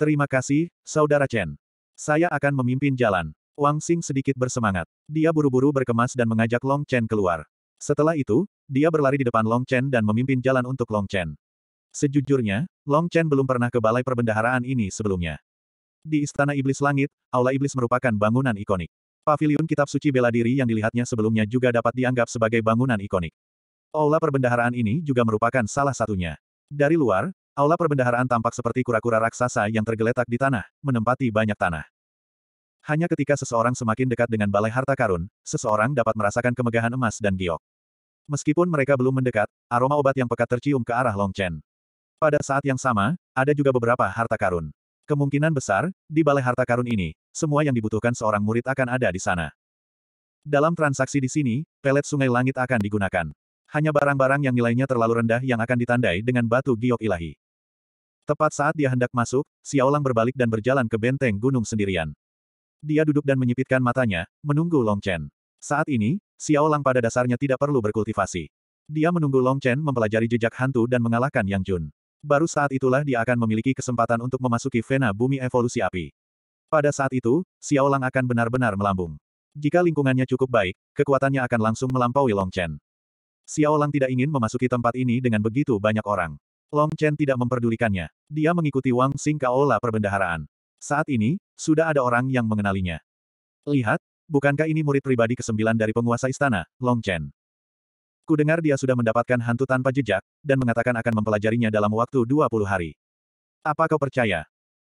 A: Terima kasih, Saudara Chen. Saya akan memimpin jalan. Wang Xing sedikit bersemangat. Dia buru-buru berkemas dan mengajak Long Chen keluar. Setelah itu, dia berlari di depan Long Chen dan memimpin jalan untuk Long Chen. Sejujurnya, Long Chen belum pernah ke balai perbendaharaan ini sebelumnya. Di Istana Iblis Langit, Aula Iblis merupakan bangunan ikonik. Paviliun Kitab Suci Bela Diri yang dilihatnya sebelumnya juga dapat dianggap sebagai bangunan ikonik. Aula perbendaharaan ini juga merupakan salah satunya. Dari luar, aula perbendaharaan tampak seperti kura-kura raksasa yang tergeletak di tanah, menempati banyak tanah. Hanya ketika seseorang semakin dekat dengan balai harta karun, seseorang dapat merasakan kemegahan emas dan giok. Meskipun mereka belum mendekat, aroma obat yang pekat tercium ke arah Long Chen. Pada saat yang sama, ada juga beberapa harta karun. Kemungkinan besar, di balai harta karun ini, semua yang dibutuhkan seorang murid akan ada di sana. Dalam transaksi di sini, pelet sungai langit akan digunakan. Hanya barang-barang yang nilainya terlalu rendah yang akan ditandai dengan batu giok ilahi. Tepat saat dia hendak masuk, Xiaolang berbalik dan berjalan ke benteng gunung sendirian. Dia duduk dan menyipitkan matanya, menunggu Long Chen. Saat ini, Xiaolang pada dasarnya tidak perlu berkultivasi. Dia menunggu Long Chen mempelajari jejak hantu dan mengalahkan Yang Jun. Baru saat itulah dia akan memiliki kesempatan untuk memasuki vena bumi evolusi api. Pada saat itu, Xiao Lang akan benar-benar melambung. Jika lingkungannya cukup baik, kekuatannya akan langsung melampaui Long Chen. Xiao Lang tidak ingin memasuki tempat ini dengan begitu banyak orang. Long Chen tidak memperdulikannya. Dia mengikuti Wang Xing Kaola perbendaharaan. Saat ini, sudah ada orang yang mengenalinya. Lihat, bukankah ini murid pribadi kesembilan dari penguasa istana, Long Chen? Ku dengar dia sudah mendapatkan hantu tanpa jejak, dan mengatakan akan mempelajarinya dalam waktu 20 hari. Apa kau percaya?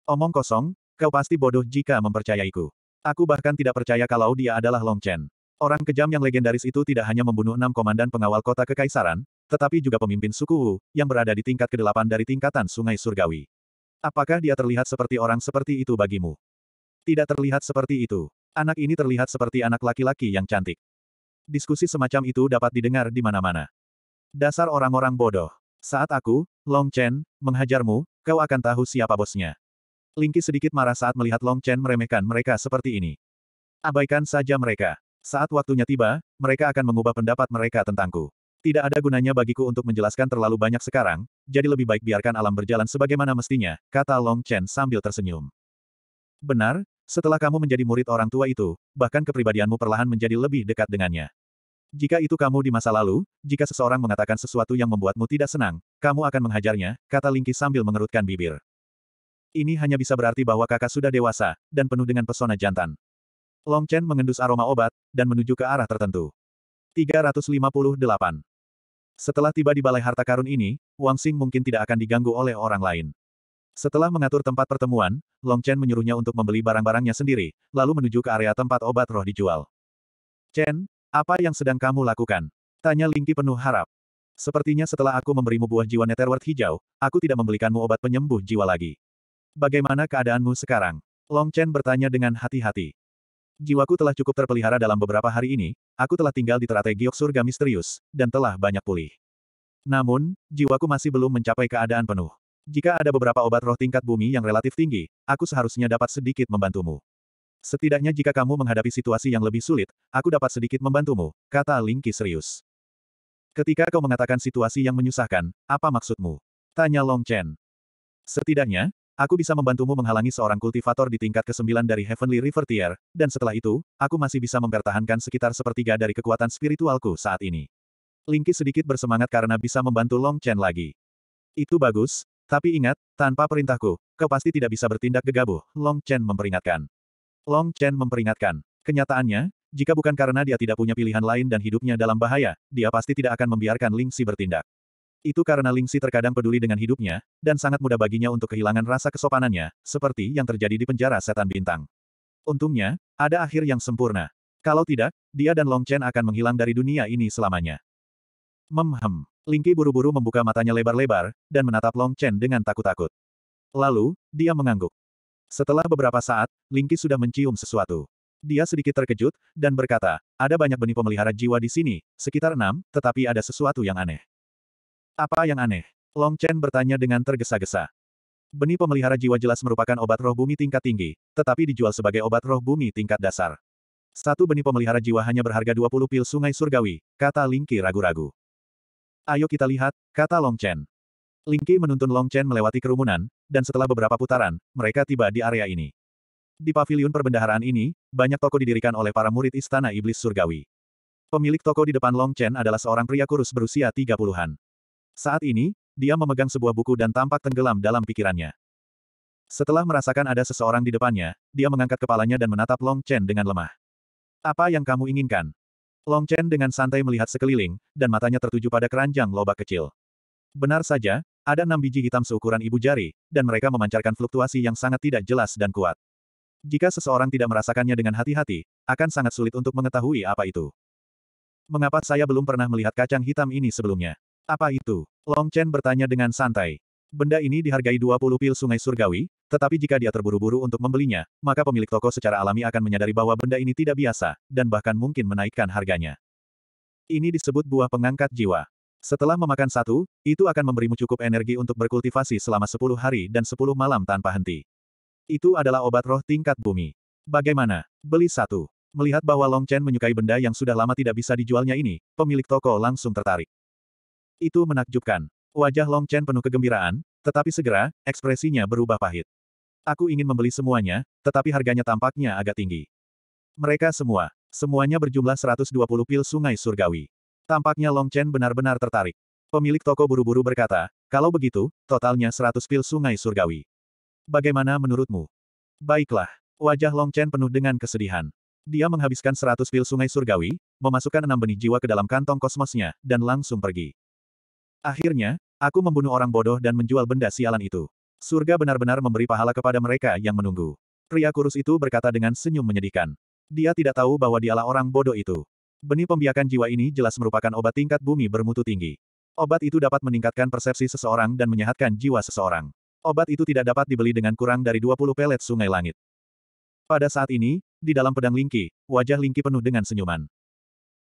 A: Omong kosong, kau pasti bodoh jika mempercayaiku. Aku bahkan tidak percaya kalau dia adalah Long Chen. Orang kejam yang legendaris itu tidak hanya membunuh enam komandan pengawal kota kekaisaran, tetapi juga pemimpin suku Wu, yang berada di tingkat ke-8 dari tingkatan Sungai Surgawi. Apakah dia terlihat seperti orang seperti itu bagimu? Tidak terlihat seperti itu. Anak ini terlihat seperti anak laki-laki yang cantik. Diskusi semacam itu dapat didengar di mana-mana. Dasar orang-orang bodoh. Saat aku, Long Chen, menghajarmu, kau akan tahu siapa bosnya. Lingki sedikit marah saat melihat Long Chen meremehkan mereka seperti ini. Abaikan saja mereka. Saat waktunya tiba, mereka akan mengubah pendapat mereka tentangku. Tidak ada gunanya bagiku untuk menjelaskan terlalu banyak sekarang, jadi lebih baik biarkan alam berjalan sebagaimana mestinya, kata Long Chen sambil tersenyum. Benar, setelah kamu menjadi murid orang tua itu, bahkan kepribadianmu perlahan menjadi lebih dekat dengannya. Jika itu kamu di masa lalu, jika seseorang mengatakan sesuatu yang membuatmu tidak senang, kamu akan menghajarnya, kata Lingki sambil mengerutkan bibir. Ini hanya bisa berarti bahwa kakak sudah dewasa, dan penuh dengan pesona jantan. Long Chen mengendus aroma obat, dan menuju ke arah tertentu. 358. Setelah tiba di Balai Harta Karun ini, Wang Xing mungkin tidak akan diganggu oleh orang lain. Setelah mengatur tempat pertemuan, Long Chen menyuruhnya untuk membeli barang-barangnya sendiri, lalu menuju ke area tempat obat roh dijual. Chen, apa yang sedang kamu lakukan? Tanya Lingki penuh harap. Sepertinya setelah aku memberimu buah jiwa Netherworld hijau, aku tidak membelikanmu obat penyembuh jiwa lagi. Bagaimana keadaanmu sekarang? Long Chen bertanya dengan hati-hati. Jiwaku telah cukup terpelihara dalam beberapa hari ini, aku telah tinggal di teratai giok surga misterius, dan telah banyak pulih. Namun, jiwaku masih belum mencapai keadaan penuh. Jika ada beberapa obat roh tingkat bumi yang relatif tinggi, aku seharusnya dapat sedikit membantumu. Setidaknya jika kamu menghadapi situasi yang lebih sulit, aku dapat sedikit membantumu, kata Qi serius. Ketika kau mengatakan situasi yang menyusahkan, apa maksudmu? Tanya Long Chen. Setidaknya, aku bisa membantumu menghalangi seorang kultivator di tingkat ke-9 dari Heavenly River Tier, dan setelah itu, aku masih bisa mempertahankan sekitar sepertiga dari kekuatan spiritualku saat ini. Lingki sedikit bersemangat karena bisa membantu Long Chen lagi. Itu bagus, tapi ingat, tanpa perintahku, kau pasti tidak bisa bertindak gegabah, Long Chen memperingatkan. Long Chen memperingatkan. Kenyataannya, jika bukan karena dia tidak punya pilihan lain dan hidupnya dalam bahaya, dia pasti tidak akan membiarkan Ling Xi bertindak. Itu karena Ling Xi terkadang peduli dengan hidupnya, dan sangat mudah baginya untuk kehilangan rasa kesopanannya, seperti yang terjadi di penjara setan bintang. Untungnya, ada akhir yang sempurna. Kalau tidak, dia dan Long Chen akan menghilang dari dunia ini selamanya. Memhem. Ling Qi buru-buru membuka matanya lebar-lebar, dan menatap Long Chen dengan takut-takut. Lalu, dia mengangguk. Setelah beberapa saat, Lingqi sudah mencium sesuatu. Dia sedikit terkejut, dan berkata, ada banyak benih pemelihara jiwa di sini, sekitar enam, tetapi ada sesuatu yang aneh. Apa yang aneh? Long Chen bertanya dengan tergesa-gesa. Benih pemelihara jiwa jelas merupakan obat roh bumi tingkat tinggi, tetapi dijual sebagai obat roh bumi tingkat dasar. Satu benih pemelihara jiwa hanya berharga 20 pil sungai surgawi, kata Lingqi ragu-ragu. Ayo kita lihat, kata Long Chen. Lingqi menuntun Long Chen melewati kerumunan, dan setelah beberapa putaran, mereka tiba di area ini. Di pavilion perbendaharaan ini, banyak toko didirikan oleh para murid Istana Iblis Surgawi. Pemilik toko di depan Long Chen adalah seorang pria kurus berusia 30-an. Saat ini, dia memegang sebuah buku dan tampak tenggelam dalam pikirannya. Setelah merasakan ada seseorang di depannya, dia mengangkat kepalanya dan menatap Long Chen dengan lemah. Apa yang kamu inginkan? Long Chen dengan santai melihat sekeliling, dan matanya tertuju pada keranjang lobak kecil. Benar saja, ada enam biji hitam seukuran ibu jari, dan mereka memancarkan fluktuasi yang sangat tidak jelas dan kuat. Jika seseorang tidak merasakannya dengan hati-hati, akan sangat sulit untuk mengetahui apa itu. Mengapa saya belum pernah melihat kacang hitam ini sebelumnya? Apa itu? Long Chen bertanya dengan santai. Benda ini dihargai 20 pil sungai surgawi, tetapi jika dia terburu-buru untuk membelinya, maka pemilik toko secara alami akan menyadari bahwa benda ini tidak biasa, dan bahkan mungkin menaikkan harganya. Ini disebut buah pengangkat jiwa. Setelah memakan satu, itu akan memberimu cukup energi untuk berkultivasi selama 10 hari dan 10 malam tanpa henti. Itu adalah obat roh tingkat bumi. Bagaimana? Beli satu. Melihat bahwa Long Chen menyukai benda yang sudah lama tidak bisa dijualnya ini, pemilik toko langsung tertarik. Itu menakjubkan. Wajah Long Chen penuh kegembiraan, tetapi segera, ekspresinya berubah pahit. Aku ingin membeli semuanya, tetapi harganya tampaknya agak tinggi. Mereka semua, semuanya berjumlah 120 pil sungai surgawi. Tampaknya Long Chen benar-benar tertarik. Pemilik toko buru-buru berkata, kalau begitu, totalnya 100 pil sungai surgawi. Bagaimana menurutmu? Baiklah. Wajah Long Chen penuh dengan kesedihan. Dia menghabiskan 100 pil sungai surgawi, memasukkan enam benih jiwa ke dalam kantong kosmosnya, dan langsung pergi. Akhirnya, aku membunuh orang bodoh dan menjual benda sialan itu. Surga benar-benar memberi pahala kepada mereka yang menunggu. Pria kurus itu berkata dengan senyum menyedihkan. Dia tidak tahu bahwa dialah orang bodoh itu. Benih pembiakan jiwa ini jelas merupakan obat tingkat bumi bermutu tinggi. Obat itu dapat meningkatkan persepsi seseorang dan menyehatkan jiwa seseorang. Obat itu tidak dapat dibeli dengan kurang dari 20 pelet sungai langit. Pada saat ini, di dalam pedang Lingki, wajah Lingki penuh dengan senyuman.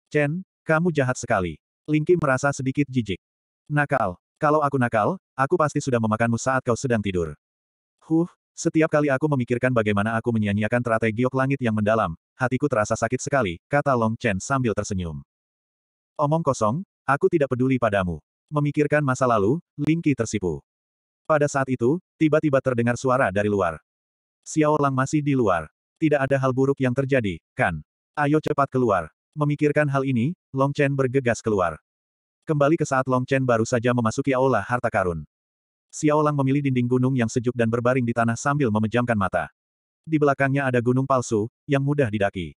A: Chen, kamu jahat sekali. Lingki merasa sedikit jijik. Nakal, kalau aku nakal, aku pasti sudah memakanmu saat kau sedang tidur. Huh, setiap kali aku memikirkan bagaimana aku menyanyiakan teratai giok langit yang mendalam, hatiku terasa sakit sekali, kata Long Chen sambil tersenyum. Omong kosong, aku tidak peduli padamu. Memikirkan masa lalu, Lingqi tersipu. Pada saat itu, tiba-tiba terdengar suara dari luar. Xiao Lang masih di luar. Tidak ada hal buruk yang terjadi, kan? Ayo cepat keluar. Memikirkan hal ini, Long Chen bergegas keluar. Kembali ke saat Long Chen baru saja memasuki aula harta karun. Xiao memilih dinding gunung yang sejuk dan berbaring di tanah sambil memejamkan mata. Di belakangnya ada gunung palsu, yang mudah didaki.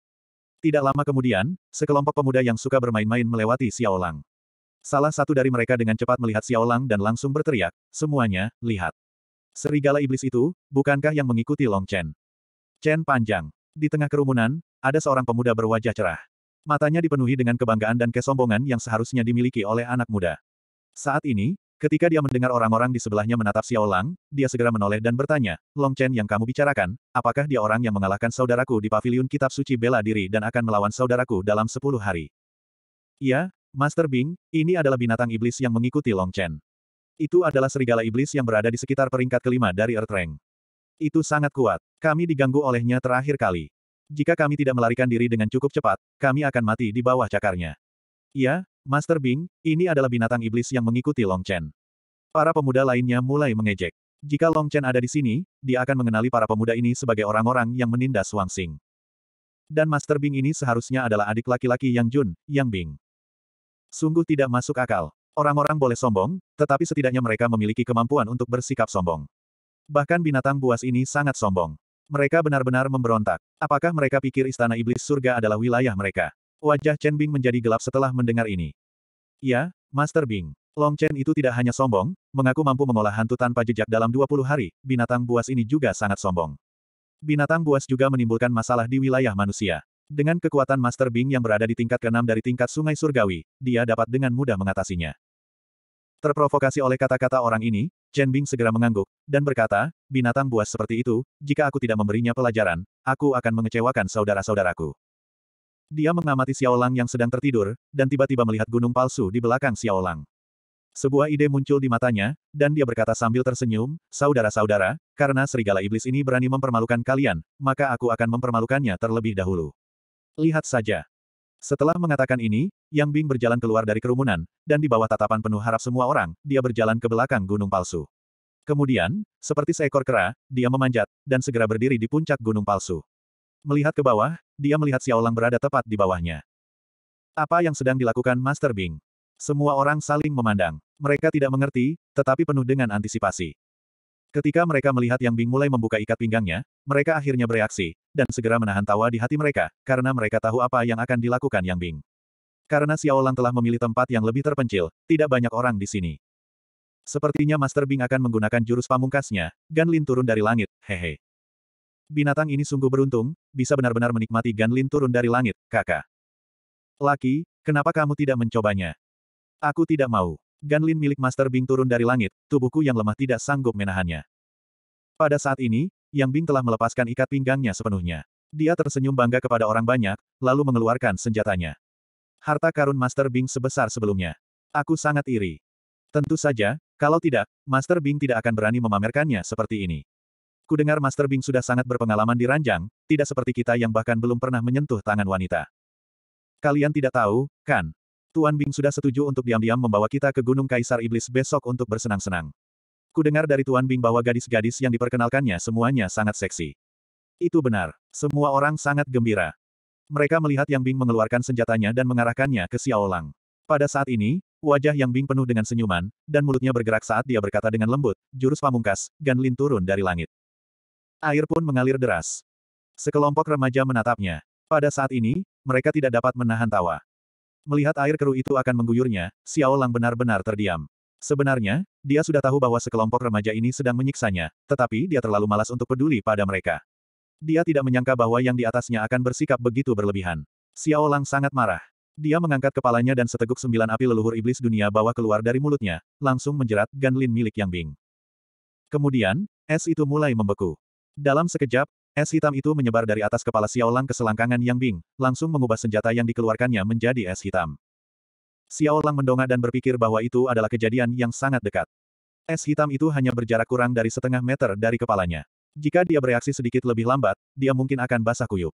A: Tidak lama kemudian, sekelompok pemuda yang suka bermain-main melewati Xiao Salah satu dari mereka dengan cepat melihat Xiao dan langsung berteriak, semuanya, lihat. Serigala iblis itu, bukankah yang mengikuti Long Chen? Chen panjang. Di tengah kerumunan, ada seorang pemuda berwajah cerah. Matanya dipenuhi dengan kebanggaan dan kesombongan yang seharusnya dimiliki oleh anak muda. Saat ini, Ketika dia mendengar orang-orang di sebelahnya menatap Xiao Lang, dia segera menoleh dan bertanya, Long Chen yang kamu bicarakan, apakah dia orang yang mengalahkan saudaraku di paviliun kitab suci bela diri dan akan melawan saudaraku dalam sepuluh hari? Ya, Master Bing, ini adalah binatang iblis yang mengikuti Long Chen. Itu adalah serigala iblis yang berada di sekitar peringkat kelima dari Earth Rank. Itu sangat kuat. Kami diganggu olehnya terakhir kali. Jika kami tidak melarikan diri dengan cukup cepat, kami akan mati di bawah cakarnya. Ya. Master Bing, ini adalah binatang iblis yang mengikuti Long Chen. Para pemuda lainnya mulai mengejek. Jika Long Chen ada di sini, dia akan mengenali para pemuda ini sebagai orang-orang yang menindas Wang Xing. Dan Master Bing ini seharusnya adalah adik laki-laki Yang Jun, Yang Bing. Sungguh tidak masuk akal. Orang-orang boleh sombong, tetapi setidaknya mereka memiliki kemampuan untuk bersikap sombong. Bahkan binatang buas ini sangat sombong. Mereka benar-benar memberontak. Apakah mereka pikir istana iblis surga adalah wilayah mereka? Wajah Chen Bing menjadi gelap setelah mendengar ini. Ya, Master Bing. Long Chen itu tidak hanya sombong, mengaku mampu mengolah hantu tanpa jejak dalam 20 hari, binatang buas ini juga sangat sombong. Binatang buas juga menimbulkan masalah di wilayah manusia. Dengan kekuatan Master Bing yang berada di tingkat ke-6 dari tingkat sungai surgawi, dia dapat dengan mudah mengatasinya. Terprovokasi oleh kata-kata orang ini, Chen Bing segera mengangguk, dan berkata, binatang buas seperti itu, jika aku tidak memberinya pelajaran, aku akan mengecewakan saudara-saudaraku. Dia mengamati Xiaolang yang sedang tertidur, dan tiba-tiba melihat gunung palsu di belakang Xiaolang. Sebuah ide muncul di matanya, dan dia berkata sambil tersenyum, Saudara-saudara, karena serigala iblis ini berani mempermalukan kalian, maka aku akan mempermalukannya terlebih dahulu. Lihat saja. Setelah mengatakan ini, Yang Bing berjalan keluar dari kerumunan, dan di bawah tatapan penuh harap semua orang, dia berjalan ke belakang gunung palsu. Kemudian, seperti seekor kera, dia memanjat, dan segera berdiri di puncak gunung palsu. Melihat ke bawah, dia melihat Xiaolang berada tepat di bawahnya. Apa yang sedang dilakukan Master Bing? Semua orang saling memandang. Mereka tidak mengerti, tetapi penuh dengan antisipasi. Ketika mereka melihat Yang Bing mulai membuka ikat pinggangnya, mereka akhirnya bereaksi, dan segera menahan tawa di hati mereka, karena mereka tahu apa yang akan dilakukan Yang Bing. Karena Xiaolang telah memilih tempat yang lebih terpencil, tidak banyak orang di sini. Sepertinya Master Bing akan menggunakan jurus pamungkasnya, Gan Lin turun dari langit, hehe. Binatang ini sungguh beruntung, bisa benar-benar menikmati Ganlin turun dari langit, kakak. Laki, kenapa kamu tidak mencobanya? Aku tidak mau. Ganlin milik Master Bing turun dari langit, tubuhku yang lemah tidak sanggup menahannya. Pada saat ini, Yang Bing telah melepaskan ikat pinggangnya sepenuhnya. Dia tersenyum bangga kepada orang banyak, lalu mengeluarkan senjatanya. Harta karun Master Bing sebesar sebelumnya. Aku sangat iri. Tentu saja, kalau tidak, Master Bing tidak akan berani memamerkannya seperti ini. Kudengar Master Bing sudah sangat berpengalaman di ranjang, tidak seperti kita yang bahkan belum pernah menyentuh tangan wanita. Kalian tidak tahu, kan? Tuan Bing sudah setuju untuk diam-diam membawa kita ke Gunung Kaisar Iblis besok untuk bersenang-senang. Kudengar dari Tuan Bing bahwa gadis-gadis yang diperkenalkannya semuanya sangat seksi. Itu benar. Semua orang sangat gembira. Mereka melihat Yang Bing mengeluarkan senjatanya dan mengarahkannya ke Xiao Lang. Pada saat ini, wajah Yang Bing penuh dengan senyuman, dan mulutnya bergerak saat dia berkata dengan lembut, jurus pamungkas, Gan Lin turun dari langit. Air pun mengalir deras. Sekelompok remaja menatapnya. Pada saat ini, mereka tidak dapat menahan tawa. Melihat air keruh itu akan mengguyurnya, Xiao Lang benar-benar terdiam. Sebenarnya, dia sudah tahu bahwa sekelompok remaja ini sedang menyiksanya, tetapi dia terlalu malas untuk peduli pada mereka. Dia tidak menyangka bahwa yang di atasnya akan bersikap begitu berlebihan. Xiao Lang sangat marah. Dia mengangkat kepalanya dan seteguk sembilan api leluhur iblis dunia bawah keluar dari mulutnya, langsung menjerat Ganlin milik Yang Bing. Kemudian, es itu mulai membeku. Dalam sekejap, es hitam itu menyebar dari atas kepala Xiao Lang ke selangkangan Yang Bing, langsung mengubah senjata yang dikeluarkannya menjadi es hitam. Xiao Lang mendongak dan berpikir bahwa itu adalah kejadian yang sangat dekat. Es hitam itu hanya berjarak kurang dari setengah meter dari kepalanya. Jika dia bereaksi sedikit lebih lambat, dia mungkin akan basah kuyup.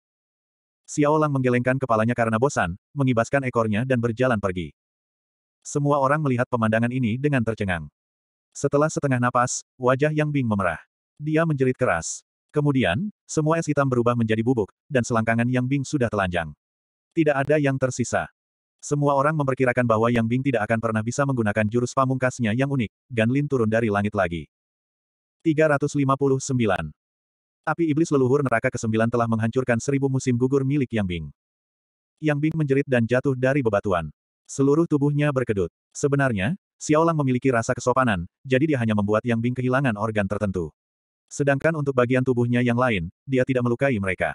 A: Xiao Lang menggelengkan kepalanya karena bosan, mengibaskan ekornya dan berjalan pergi. Semua orang melihat pemandangan ini dengan tercengang. Setelah setengah napas, wajah Yang Bing memerah. Dia menjerit keras. Kemudian, semua es hitam berubah menjadi bubuk, dan selangkangan Yang Bing sudah telanjang. Tidak ada yang tersisa. Semua orang memperkirakan bahwa Yang Bing tidak akan pernah bisa menggunakan jurus pamungkasnya yang unik, Gan Lin turun dari langit lagi. 359. Api iblis leluhur neraka ke-9 telah menghancurkan seribu musim gugur milik Yang Bing. Yang Bing menjerit dan jatuh dari bebatuan. Seluruh tubuhnya berkedut. Sebenarnya, Xiaolang memiliki rasa kesopanan, jadi dia hanya membuat Yang Bing kehilangan organ tertentu. Sedangkan untuk bagian tubuhnya yang lain, dia tidak melukai mereka.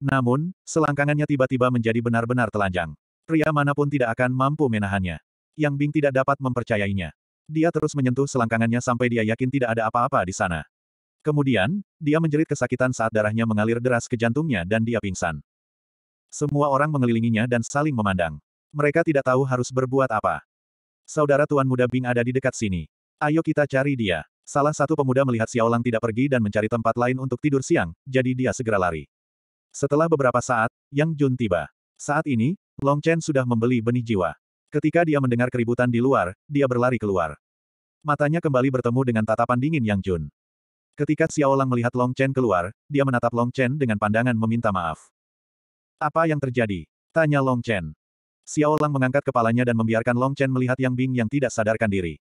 A: Namun, selangkangannya tiba-tiba menjadi benar-benar telanjang. Pria manapun tidak akan mampu menahannya. Yang Bing tidak dapat mempercayainya. Dia terus menyentuh selangkangannya sampai dia yakin tidak ada apa-apa di sana. Kemudian, dia menjerit kesakitan saat darahnya mengalir deras ke jantungnya dan dia pingsan. Semua orang mengelilinginya dan saling memandang. Mereka tidak tahu harus berbuat apa. Saudara Tuan Muda Bing ada di dekat sini. Ayo kita cari dia. Salah satu pemuda melihat Xiaolang tidak pergi dan mencari tempat lain untuk tidur siang, jadi dia segera lari. Setelah beberapa saat, Yang Jun tiba. Saat ini, Long Chen sudah membeli benih jiwa. Ketika dia mendengar keributan di luar, dia berlari keluar. Matanya kembali bertemu dengan tatapan dingin Yang Jun. Ketika Xiaolang melihat Long Chen keluar, dia menatap Long Chen dengan pandangan meminta maaf. Apa yang terjadi? Tanya Long Chen. Xiaolang mengangkat kepalanya dan membiarkan Long Chen melihat Yang Bing yang tidak sadarkan diri.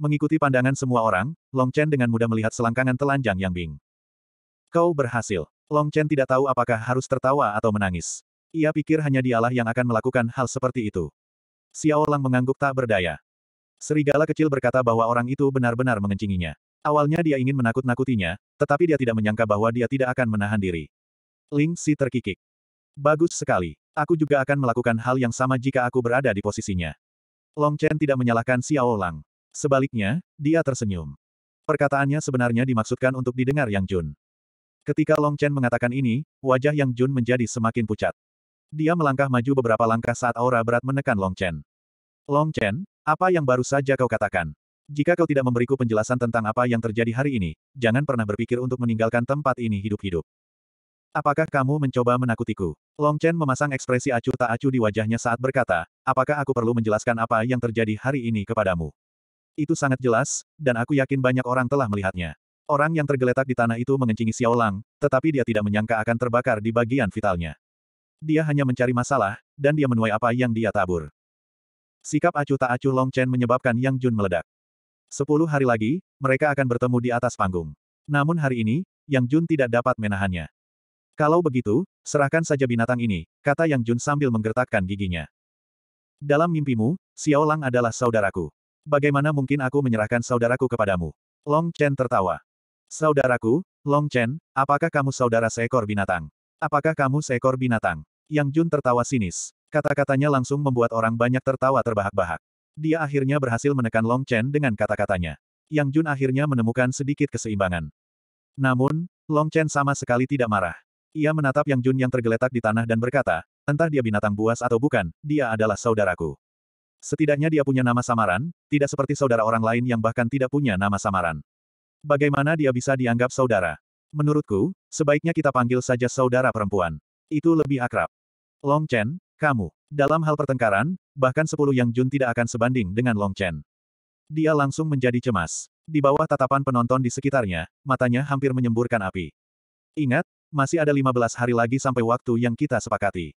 A: Mengikuti pandangan semua orang, Long Chen dengan mudah melihat selangkangan telanjang Yang Bing. Kau berhasil. Long Chen tidak tahu apakah harus tertawa atau menangis. Ia pikir hanya dialah yang akan melakukan hal seperti itu. Xiao Lang mengangguk tak berdaya. Serigala kecil berkata bahwa orang itu benar-benar mengencinginya. Awalnya dia ingin menakut-nakutinya, tetapi dia tidak menyangka bahwa dia tidak akan menahan diri. Ling Si terkikik. Bagus sekali. Aku juga akan melakukan hal yang sama jika aku berada di posisinya. Long Chen tidak menyalahkan Xiao Lang. Sebaliknya, dia tersenyum. Perkataannya sebenarnya dimaksudkan untuk didengar Yang Jun. Ketika Long Chen mengatakan ini, wajah Yang Jun menjadi semakin pucat. Dia melangkah maju beberapa langkah saat aura berat menekan Long Chen. Long Chen, apa yang baru saja kau katakan? Jika kau tidak memberiku penjelasan tentang apa yang terjadi hari ini, jangan pernah berpikir untuk meninggalkan tempat ini hidup-hidup. Apakah kamu mencoba menakutiku? Long Chen memasang ekspresi acuh tak acuh di wajahnya saat berkata, apakah aku perlu menjelaskan apa yang terjadi hari ini kepadamu? Itu sangat jelas, dan aku yakin banyak orang telah melihatnya. Orang yang tergeletak di tanah itu mengencingi Xiao Lang, tetapi dia tidak menyangka akan terbakar di bagian vitalnya. Dia hanya mencari masalah, dan dia menuai apa yang dia tabur. Sikap acuh tak acuh Long Chen menyebabkan Yang Jun meledak. Sepuluh hari lagi, mereka akan bertemu di atas panggung. Namun hari ini, Yang Jun tidak dapat menahannya. Kalau begitu, serahkan saja binatang ini, kata Yang Jun sambil menggertakkan giginya. Dalam mimpimu, Xiao Lang adalah saudaraku. Bagaimana mungkin aku menyerahkan saudaraku kepadamu? Long Chen tertawa. Saudaraku, Long Chen, apakah kamu saudara seekor binatang? Apakah kamu seekor binatang? Yang Jun tertawa sinis. Kata-katanya langsung membuat orang banyak tertawa terbahak-bahak. Dia akhirnya berhasil menekan Long Chen dengan kata-katanya. Yang Jun akhirnya menemukan sedikit keseimbangan. Namun, Long Chen sama sekali tidak marah. Ia menatap Yang Jun yang tergeletak di tanah dan berkata, entah dia binatang buas atau bukan, dia adalah saudaraku. Setidaknya dia punya nama samaran, tidak seperti saudara orang lain yang bahkan tidak punya nama samaran. Bagaimana dia bisa dianggap saudara? Menurutku, sebaiknya kita panggil saja saudara perempuan. Itu lebih akrab. Long Chen, kamu. Dalam hal pertengkaran, bahkan sepuluh Yang Jun tidak akan sebanding dengan Long Chen. Dia langsung menjadi cemas. Di bawah tatapan penonton di sekitarnya, matanya hampir menyemburkan api. Ingat, masih ada 15 hari lagi sampai waktu yang kita sepakati.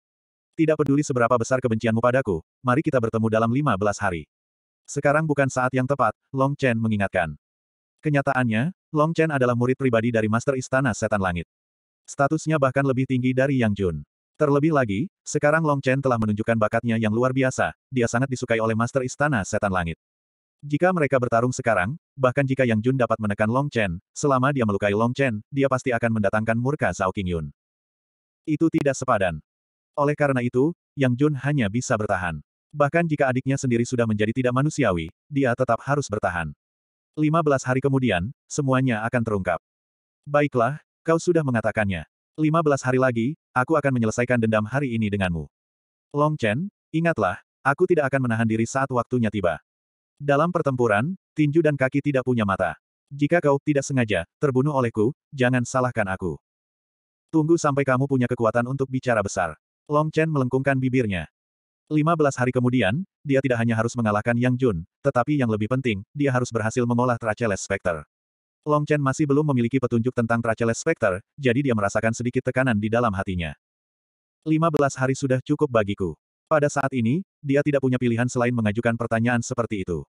A: Tidak peduli seberapa besar kebencianmu padaku, mari kita bertemu dalam 15 hari. Sekarang bukan saat yang tepat, Long Chen mengingatkan. Kenyataannya, Long Chen adalah murid pribadi dari Master Istana Setan Langit. Statusnya bahkan lebih tinggi dari Yang Jun. Terlebih lagi, sekarang Long Chen telah menunjukkan bakatnya yang luar biasa, dia sangat disukai oleh Master Istana Setan Langit. Jika mereka bertarung sekarang, bahkan jika Yang Jun dapat menekan Long Chen, selama dia melukai Long Chen, dia pasti akan mendatangkan murka Zhao Qingyun. Itu tidak sepadan. Oleh karena itu, Yang Jun hanya bisa bertahan. Bahkan jika adiknya sendiri sudah menjadi tidak manusiawi, dia tetap harus bertahan. 15 hari kemudian, semuanya akan terungkap. Baiklah, kau sudah mengatakannya. 15 hari lagi, aku akan menyelesaikan dendam hari ini denganmu. Long Chen, ingatlah, aku tidak akan menahan diri saat waktunya tiba. Dalam pertempuran, tinju dan kaki tidak punya mata. Jika kau tidak sengaja terbunuh olehku, jangan salahkan aku. Tunggu sampai kamu punya kekuatan untuk bicara besar. Long Chen melengkungkan bibirnya. 15 hari kemudian, dia tidak hanya harus mengalahkan Yang Jun, tetapi yang lebih penting, dia harus berhasil mengolah Traceles Spectre. Long Chen masih belum memiliki petunjuk tentang Traceles Spectre, jadi dia merasakan sedikit tekanan di dalam hatinya. 15 hari sudah cukup bagiku. Pada saat ini, dia tidak punya pilihan selain mengajukan pertanyaan seperti itu.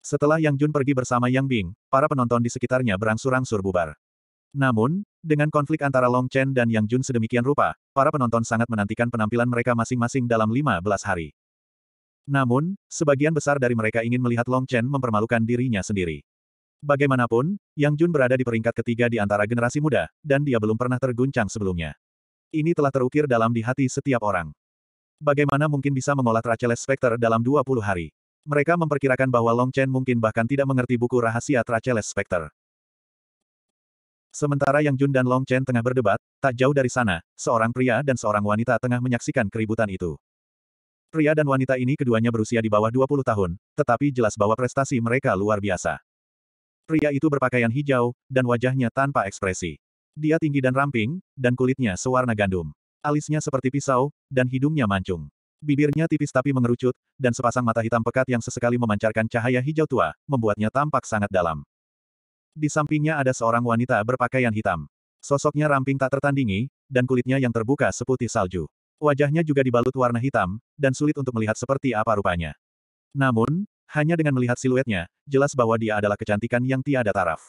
A: Setelah Yang Jun pergi bersama Yang Bing, para penonton di sekitarnya berangsur-angsur bubar. Namun, dengan konflik antara Long Chen dan Yang Jun sedemikian rupa, para penonton sangat menantikan penampilan mereka masing-masing dalam 15 hari. Namun, sebagian besar dari mereka ingin melihat Long Chen mempermalukan dirinya sendiri. Bagaimanapun, Yang Jun berada di peringkat ketiga di antara generasi muda, dan dia belum pernah terguncang sebelumnya. Ini telah terukir dalam di hati setiap orang. Bagaimana mungkin bisa mengolah Traceles Spectre dalam 20 hari? Mereka memperkirakan bahwa Long Chen mungkin bahkan tidak mengerti buku rahasia Traceles Spectre. Sementara Yang Jun dan Long Chen tengah berdebat, tak jauh dari sana, seorang pria dan seorang wanita tengah menyaksikan keributan itu. Pria dan wanita ini keduanya berusia di bawah 20 tahun, tetapi jelas bahwa prestasi mereka luar biasa. Pria itu berpakaian hijau, dan wajahnya tanpa ekspresi. Dia tinggi dan ramping, dan kulitnya sewarna gandum. Alisnya seperti pisau, dan hidungnya mancung. Bibirnya tipis tapi mengerucut, dan sepasang mata hitam pekat yang sesekali memancarkan cahaya hijau tua, membuatnya tampak sangat dalam. Di sampingnya ada seorang wanita berpakaian hitam. Sosoknya ramping tak tertandingi, dan kulitnya yang terbuka seputih salju. Wajahnya juga dibalut warna hitam, dan sulit untuk melihat seperti apa rupanya. Namun, hanya dengan melihat siluetnya, jelas bahwa dia adalah kecantikan yang tiada taraf.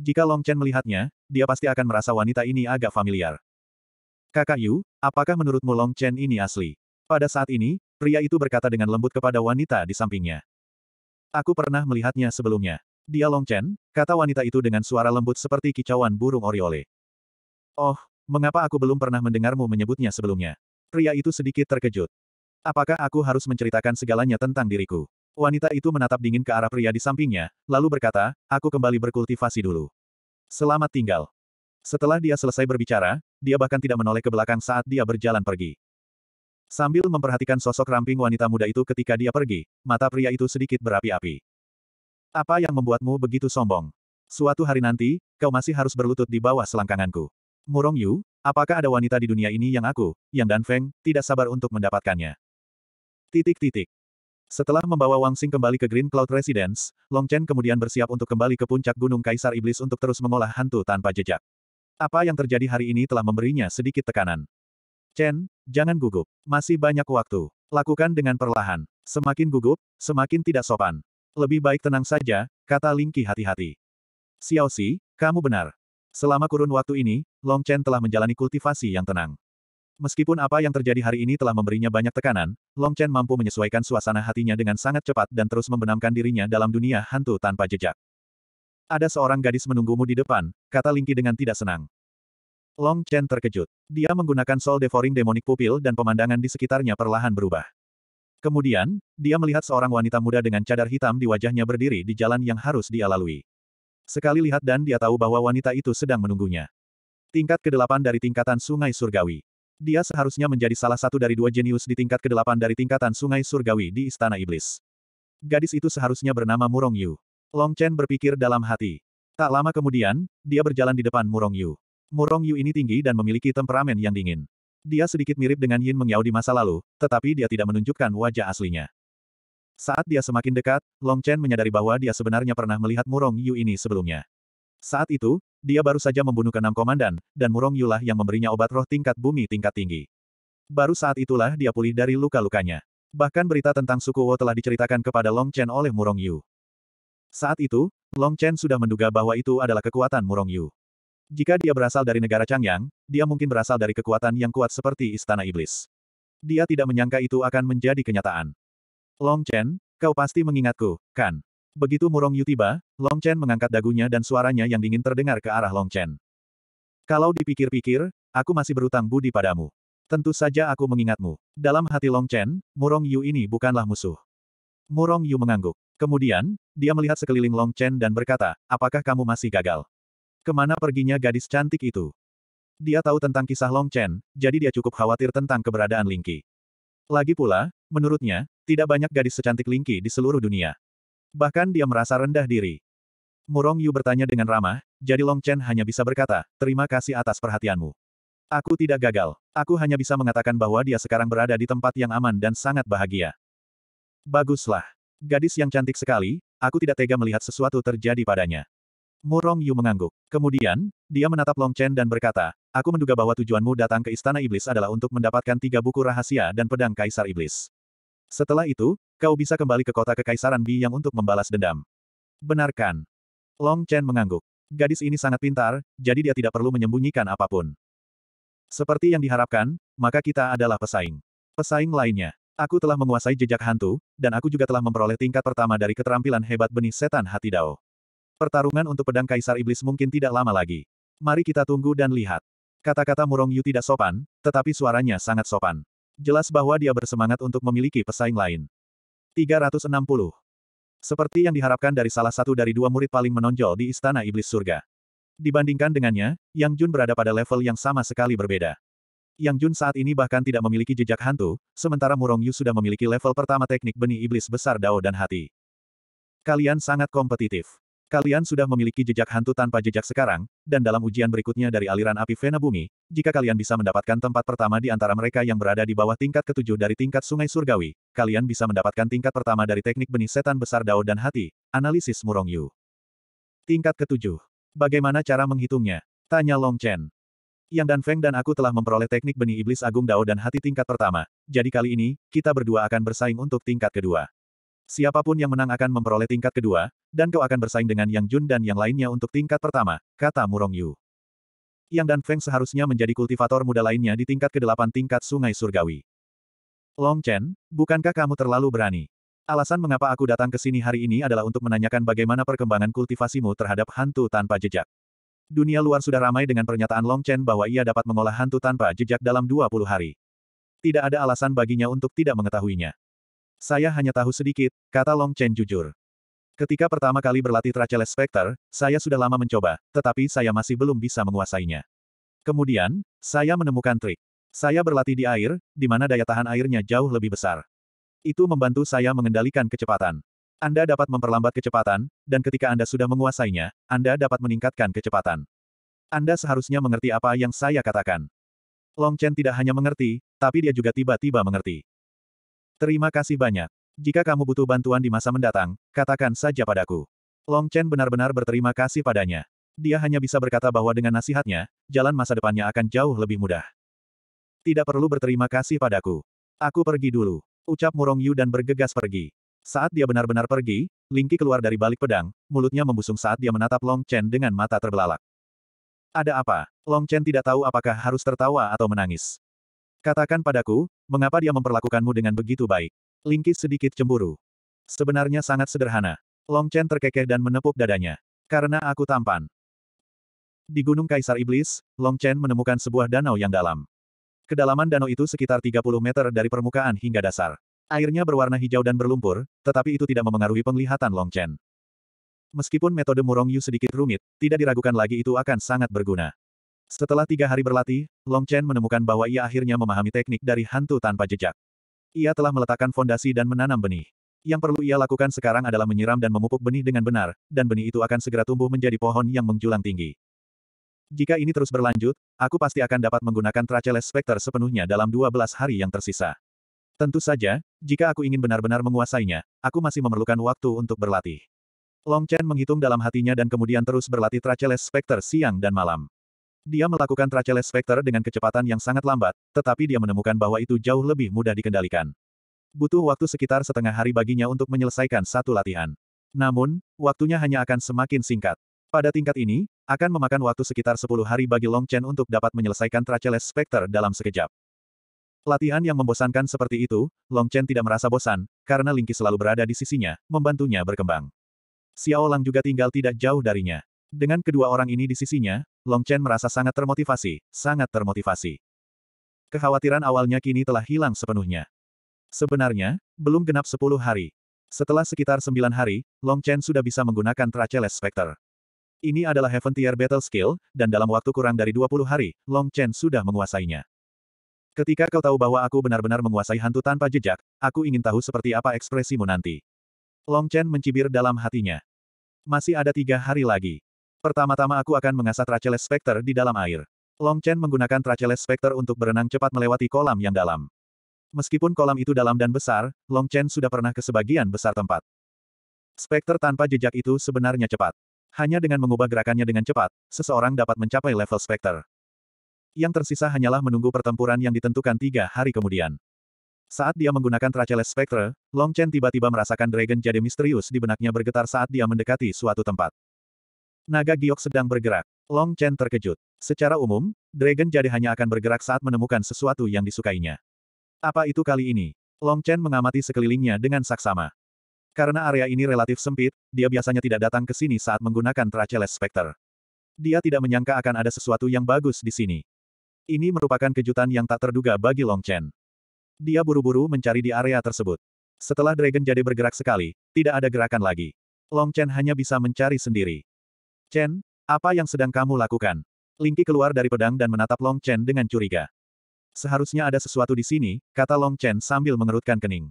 A: Jika Long Chen melihatnya, dia pasti akan merasa wanita ini agak familiar. Kakak Yu, apakah menurutmu Long Chen ini asli? Pada saat ini, pria itu berkata dengan lembut kepada wanita di sampingnya. Aku pernah melihatnya sebelumnya. Dia Longchen, kata wanita itu dengan suara lembut seperti kicauan burung oriole. Oh, mengapa aku belum pernah mendengarmu menyebutnya sebelumnya? Pria itu sedikit terkejut. Apakah aku harus menceritakan segalanya tentang diriku? Wanita itu menatap dingin ke arah pria di sampingnya, lalu berkata, aku kembali berkultivasi dulu. Selamat tinggal. Setelah dia selesai berbicara, dia bahkan tidak menoleh ke belakang saat dia berjalan pergi. Sambil memperhatikan sosok ramping wanita muda itu ketika dia pergi, mata pria itu sedikit berapi-api. Apa yang membuatmu begitu sombong? Suatu hari nanti, kau masih harus berlutut di bawah selangkanganku. Murong Yu, apakah ada wanita di dunia ini yang aku, yang Dan Feng, tidak sabar untuk mendapatkannya? Titik-titik. Setelah membawa Wang Xing kembali ke Green Cloud Residence, Long Chen kemudian bersiap untuk kembali ke puncak Gunung Kaisar Iblis untuk terus mengolah hantu tanpa jejak. Apa yang terjadi hari ini telah memberinya sedikit tekanan. Chen, jangan gugup. Masih banyak waktu. Lakukan dengan perlahan. Semakin gugup, semakin tidak sopan. Lebih baik tenang saja, kata Lingqi hati-hati. Xiao Xi, kamu benar. Selama kurun waktu ini, Long Chen telah menjalani kultivasi yang tenang. Meskipun apa yang terjadi hari ini telah memberinya banyak tekanan, Long Chen mampu menyesuaikan suasana hatinya dengan sangat cepat dan terus membenamkan dirinya dalam dunia hantu tanpa jejak. Ada seorang gadis menunggumu di depan, kata Lingqi dengan tidak senang. Long Chen terkejut. Dia menggunakan soul devouring demonic pupil dan pemandangan di sekitarnya perlahan berubah. Kemudian, dia melihat seorang wanita muda dengan cadar hitam di wajahnya berdiri di jalan yang harus dia lalui. Sekali lihat dan dia tahu bahwa wanita itu sedang menunggunya. Tingkat ke-8 dari tingkatan Sungai Surgawi. Dia seharusnya menjadi salah satu dari dua jenius di tingkat ke-8 dari tingkatan Sungai Surgawi di Istana Iblis. Gadis itu seharusnya bernama Murong Yu. Long Chen berpikir dalam hati. Tak lama kemudian, dia berjalan di depan Murong Yu. Murong Yu ini tinggi dan memiliki temperamen yang dingin. Dia sedikit mirip dengan Yin Mengyao di masa lalu, tetapi dia tidak menunjukkan wajah aslinya. Saat dia semakin dekat, Long Chen menyadari bahwa dia sebenarnya pernah melihat Murong Yu ini sebelumnya. Saat itu, dia baru saja membunuh keenam komandan, dan Murong Yu lah yang memberinya obat roh tingkat bumi tingkat tinggi. Baru saat itulah dia pulih dari luka-lukanya. Bahkan berita tentang suku Wo telah diceritakan kepada Long Chen oleh Murong Yu. Saat itu, Long Chen sudah menduga bahwa itu adalah kekuatan Murong Yu. Jika dia berasal dari negara Changyang, dia mungkin berasal dari kekuatan yang kuat seperti Istana Iblis. Dia tidak menyangka itu akan menjadi kenyataan. Long Chen, kau pasti mengingatku, kan? Begitu Murong Yu tiba, Long Chen mengangkat dagunya dan suaranya yang dingin terdengar ke arah Long Chen. Kalau dipikir-pikir, aku masih berutang budi padamu. Tentu saja aku mengingatmu. Dalam hati Long Chen, Murong Yu ini bukanlah musuh. Murong Yu mengangguk. Kemudian, dia melihat sekeliling Long Chen dan berkata, apakah kamu masih gagal? Kemana perginya gadis cantik itu? Dia tahu tentang kisah Long Chen, jadi dia cukup khawatir tentang keberadaan Lingqi. Lagi pula, menurutnya, tidak banyak gadis secantik Lingqi di seluruh dunia. Bahkan dia merasa rendah diri. Murong Yu bertanya dengan ramah, jadi Long Chen hanya bisa berkata, terima kasih atas perhatianmu. Aku tidak gagal. Aku hanya bisa mengatakan bahwa dia sekarang berada di tempat yang aman dan sangat bahagia. Baguslah. Gadis yang cantik sekali, aku tidak tega melihat sesuatu terjadi padanya. Murong Yu mengangguk. Kemudian, dia menatap Long Chen dan berkata, Aku menduga bahwa tujuanmu datang ke Istana Iblis adalah untuk mendapatkan tiga buku rahasia dan pedang Kaisar Iblis. Setelah itu, kau bisa kembali ke kota Kekaisaran Bi yang untuk membalas dendam. Benarkan. Long Chen mengangguk. Gadis ini sangat pintar, jadi dia tidak perlu menyembunyikan apapun. Seperti yang diharapkan, maka kita adalah pesaing. Pesaing lainnya. Aku telah menguasai jejak hantu, dan aku juga telah memperoleh tingkat pertama dari keterampilan hebat benih setan hati Dao. Pertarungan untuk pedang Kaisar Iblis mungkin tidak lama lagi. Mari kita tunggu dan lihat. Kata-kata Murong Yu tidak sopan, tetapi suaranya sangat sopan. Jelas bahwa dia bersemangat untuk memiliki pesaing lain. 360. Seperti yang diharapkan dari salah satu dari dua murid paling menonjol di Istana Iblis Surga. Dibandingkan dengannya, Yang Jun berada pada level yang sama sekali berbeda. Yang Jun saat ini bahkan tidak memiliki jejak hantu, sementara Murong Yu sudah memiliki level pertama teknik benih iblis besar dao dan hati. Kalian sangat kompetitif. Kalian sudah memiliki jejak hantu tanpa jejak sekarang, dan dalam ujian berikutnya dari aliran api Vena Bumi, jika kalian bisa mendapatkan tempat pertama di antara mereka yang berada di bawah tingkat ketujuh dari tingkat sungai surgawi, kalian bisa mendapatkan tingkat pertama dari teknik benih setan besar Dao dan Hati, analisis Murong Yu. Tingkat ketujuh. Bagaimana cara menghitungnya? Tanya Long Chen. Yang Dan Feng dan aku telah memperoleh teknik benih iblis agung Dao dan Hati tingkat pertama, jadi kali ini, kita berdua akan bersaing untuk tingkat kedua. Siapapun yang menang akan memperoleh tingkat kedua, dan kau akan bersaing dengan Yang Jun dan yang lainnya untuk tingkat pertama, kata Murong Yu. Yang dan Feng seharusnya menjadi kultivator muda lainnya di tingkat ke-8 tingkat sungai surgawi. Long Chen, bukankah kamu terlalu berani? Alasan mengapa aku datang ke sini hari ini adalah untuk menanyakan bagaimana perkembangan kultivasimu terhadap hantu tanpa jejak. Dunia luar sudah ramai dengan pernyataan Long Chen bahwa ia dapat mengolah hantu tanpa jejak dalam 20 hari. Tidak ada alasan baginya untuk tidak mengetahuinya. Saya hanya tahu sedikit, kata Long Chen jujur. Ketika pertama kali berlatih Traceles Specter, saya sudah lama mencoba, tetapi saya masih belum bisa menguasainya. Kemudian, saya menemukan trik. Saya berlatih di air, di mana daya tahan airnya jauh lebih besar. Itu membantu saya mengendalikan kecepatan. Anda dapat memperlambat kecepatan, dan ketika Anda sudah menguasainya, Anda dapat meningkatkan kecepatan. Anda seharusnya mengerti apa yang saya katakan. Long Chen tidak hanya mengerti, tapi dia juga tiba-tiba mengerti. Terima kasih banyak. Jika kamu butuh bantuan di masa mendatang, katakan saja padaku. Long Chen benar-benar berterima kasih padanya. Dia hanya bisa berkata bahwa dengan nasihatnya, jalan masa depannya akan jauh lebih mudah. Tidak perlu berterima kasih padaku. Aku pergi dulu. Ucap Murong Yu dan bergegas pergi. Saat dia benar-benar pergi, Lingqi keluar dari balik pedang, mulutnya membusung saat dia menatap Long Chen dengan mata terbelalak. Ada apa? Long Chen tidak tahu apakah harus tertawa atau menangis. Katakan padaku, mengapa dia memperlakukanmu dengan begitu baik? Lingkis sedikit cemburu. Sebenarnya sangat sederhana. Long Chen terkekeh dan menepuk dadanya. Karena aku tampan. Di Gunung Kaisar Iblis, Long Chen menemukan sebuah danau yang dalam. Kedalaman danau itu sekitar 30 meter dari permukaan hingga dasar. Airnya berwarna hijau dan berlumpur, tetapi itu tidak memengaruhi penglihatan Long Chen. Meskipun metode Murong Yu sedikit rumit, tidak diragukan lagi itu akan sangat berguna. Setelah tiga hari berlatih, Long Chen menemukan bahwa ia akhirnya memahami teknik dari hantu tanpa jejak. Ia telah meletakkan fondasi dan menanam benih. Yang perlu ia lakukan sekarang adalah menyiram dan memupuk benih dengan benar, dan benih itu akan segera tumbuh menjadi pohon yang menjulang tinggi. Jika ini terus berlanjut, aku pasti akan dapat menggunakan Traceles Specter sepenuhnya dalam 12 hari yang tersisa. Tentu saja, jika aku ingin benar-benar menguasainya, aku masih memerlukan waktu untuk berlatih. Long Chen menghitung dalam hatinya dan kemudian terus berlatih Traceles Specter siang dan malam. Dia melakukan Traceles Spectre dengan kecepatan yang sangat lambat, tetapi dia menemukan bahwa itu jauh lebih mudah dikendalikan. Butuh waktu sekitar setengah hari baginya untuk menyelesaikan satu latihan. Namun, waktunya hanya akan semakin singkat. Pada tingkat ini, akan memakan waktu sekitar 10 hari bagi Long Chen untuk dapat menyelesaikan Traceles Spectre dalam sekejap. Latihan yang membosankan seperti itu, Long Chen tidak merasa bosan, karena Lingqi selalu berada di sisinya, membantunya berkembang. Xiao Lang juga tinggal tidak jauh darinya. Dengan kedua orang ini di sisinya, Long Chen merasa sangat termotivasi, sangat termotivasi. Kekhawatiran awalnya kini telah hilang sepenuhnya. Sebenarnya, belum genap 10 hari. Setelah sekitar 9 hari, Long Chen sudah bisa menggunakan Traceless Specter. Ini adalah Heaven Tier Battle Skill, dan dalam waktu kurang dari 20 hari, Long Chen sudah menguasainya. Ketika kau tahu bahwa aku benar-benar menguasai hantu tanpa jejak, aku ingin tahu seperti apa ekspresimu nanti. Long Chen mencibir dalam hatinya. Masih ada tiga hari lagi. Pertama-tama aku akan mengasah Tracheles Specter di dalam air. Long Chen menggunakan Tracheles Specter untuk berenang cepat melewati kolam yang dalam. Meskipun kolam itu dalam dan besar, Long Chen sudah pernah ke sebagian besar tempat. Specter tanpa jejak itu sebenarnya cepat. Hanya dengan mengubah gerakannya dengan cepat, seseorang dapat mencapai level Specter. Yang tersisa hanyalah menunggu pertempuran yang ditentukan tiga hari kemudian. Saat dia menggunakan Tracheles Spectre, Long Chen tiba-tiba merasakan Dragon Jade misterius di benaknya bergetar saat dia mendekati suatu tempat. Naga giok sedang bergerak. Long Chen terkejut. Secara umum, Dragon Jade hanya akan bergerak saat menemukan sesuatu yang disukainya. Apa itu kali ini? Long Chen mengamati sekelilingnya dengan saksama. Karena area ini relatif sempit, dia biasanya tidak datang ke sini saat menggunakan Traceles specter. Dia tidak menyangka akan ada sesuatu yang bagus di sini. Ini merupakan kejutan yang tak terduga bagi Long Chen. Dia buru-buru mencari di area tersebut. Setelah Dragon Jade bergerak sekali, tidak ada gerakan lagi. Long Chen hanya bisa mencari sendiri. Chen, apa yang sedang kamu lakukan? Lingki keluar dari pedang dan menatap Long Chen dengan curiga. Seharusnya ada sesuatu di sini, kata Long Chen sambil mengerutkan kening.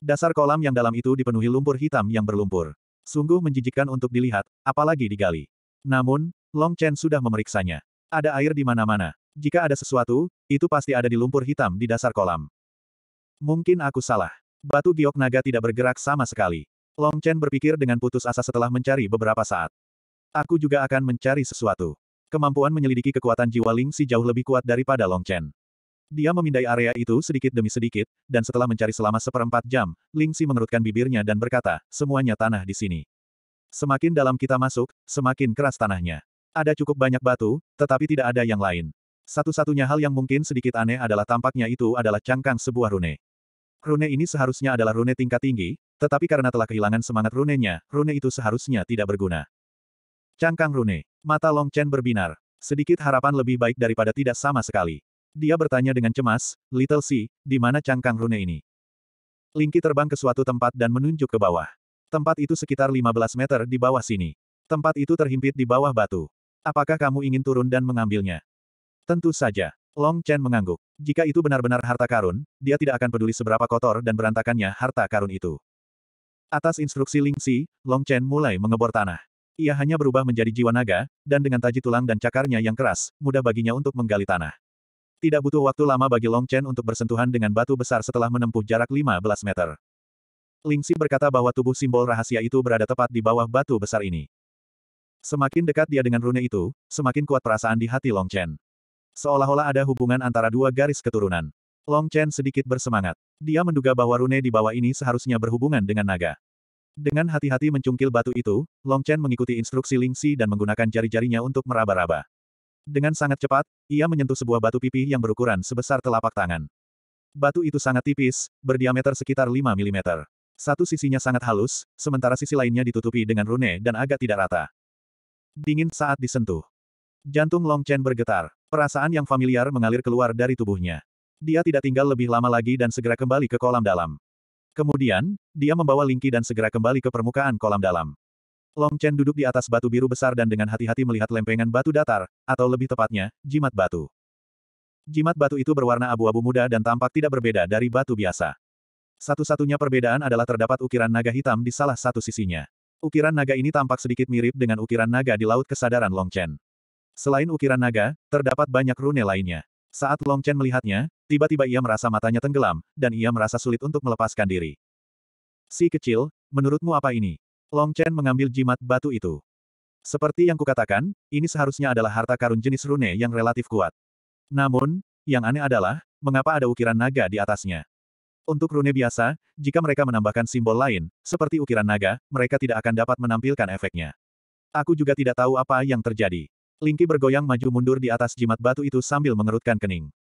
A: Dasar kolam yang dalam itu dipenuhi lumpur hitam yang berlumpur. Sungguh menjijikkan untuk dilihat, apalagi digali. Namun, Long Chen sudah memeriksanya. Ada air di mana-mana. Jika ada sesuatu, itu pasti ada di lumpur hitam di dasar kolam. Mungkin aku salah. Batu giok naga tidak bergerak sama sekali. Long Chen berpikir dengan putus asa setelah mencari beberapa saat. Aku juga akan mencari sesuatu. Kemampuan menyelidiki kekuatan jiwa Ling Si jauh lebih kuat daripada Long Chen. Dia memindai area itu sedikit demi sedikit, dan setelah mencari selama seperempat jam, Ling Si mengerutkan bibirnya dan berkata, semuanya tanah di sini. Semakin dalam kita masuk, semakin keras tanahnya. Ada cukup banyak batu, tetapi tidak ada yang lain. Satu-satunya hal yang mungkin sedikit aneh adalah tampaknya itu adalah cangkang sebuah rune. Rune ini seharusnya adalah rune tingkat tinggi, tetapi karena telah kehilangan semangat runenya, rune itu seharusnya tidak berguna. Cangkang Rune. Mata Long Chen berbinar. Sedikit harapan lebih baik daripada tidak sama sekali. Dia bertanya dengan cemas, Little Si, di mana cangkang rune ini? Lingki terbang ke suatu tempat dan menunjuk ke bawah. Tempat itu sekitar 15 meter di bawah sini. Tempat itu terhimpit di bawah batu. Apakah kamu ingin turun dan mengambilnya? Tentu saja. Long Chen mengangguk. Jika itu benar-benar harta karun, dia tidak akan peduli seberapa kotor dan berantakannya harta karun itu. Atas instruksi Ling Si, Long Chen mulai mengebor tanah. Ia hanya berubah menjadi jiwa naga, dan dengan taji tulang dan cakarnya yang keras, mudah baginya untuk menggali tanah. Tidak butuh waktu lama bagi Long Chen untuk bersentuhan dengan batu besar setelah menempuh jarak 15 meter. Ling Xi berkata bahwa tubuh simbol rahasia itu berada tepat di bawah batu besar ini. Semakin dekat dia dengan rune itu, semakin kuat perasaan di hati Long Chen. Seolah-olah ada hubungan antara dua garis keturunan. Long Chen sedikit bersemangat. Dia menduga bahwa rune di bawah ini seharusnya berhubungan dengan naga. Dengan hati-hati mencungkil batu itu, Long Chen mengikuti instruksi Ling Xi dan menggunakan jari-jarinya untuk meraba-raba. Dengan sangat cepat, ia menyentuh sebuah batu pipih yang berukuran sebesar telapak tangan. Batu itu sangat tipis, berdiameter sekitar 5 mm. Satu sisinya sangat halus, sementara sisi lainnya ditutupi dengan rune dan agak tidak rata. Dingin saat disentuh. Jantung Long Chen bergetar. Perasaan yang familiar mengalir keluar dari tubuhnya. Dia tidak tinggal lebih lama lagi dan segera kembali ke kolam dalam. Kemudian, dia membawa Lingqi dan segera kembali ke permukaan kolam dalam. Long Chen duduk di atas batu biru besar dan dengan hati-hati melihat lempengan batu datar, atau lebih tepatnya, jimat batu. Jimat batu itu berwarna abu-abu muda dan tampak tidak berbeda dari batu biasa. Satu-satunya perbedaan adalah terdapat ukiran naga hitam di salah satu sisinya. Ukiran naga ini tampak sedikit mirip dengan ukiran naga di Laut Kesadaran Long Chen. Selain ukiran naga, terdapat banyak rune lainnya. Saat Long Chen melihatnya, Tiba-tiba ia merasa matanya tenggelam, dan ia merasa sulit untuk melepaskan diri. Si kecil, menurutmu apa ini? Long Chen mengambil jimat batu itu. Seperti yang kukatakan, ini seharusnya adalah harta karun jenis rune yang relatif kuat. Namun, yang aneh adalah, mengapa ada ukiran naga di atasnya? Untuk rune biasa, jika mereka menambahkan simbol lain, seperti ukiran naga, mereka tidak akan dapat menampilkan efeknya. Aku juga tidak tahu apa yang terjadi. Lingki bergoyang maju mundur di atas jimat batu itu sambil mengerutkan kening.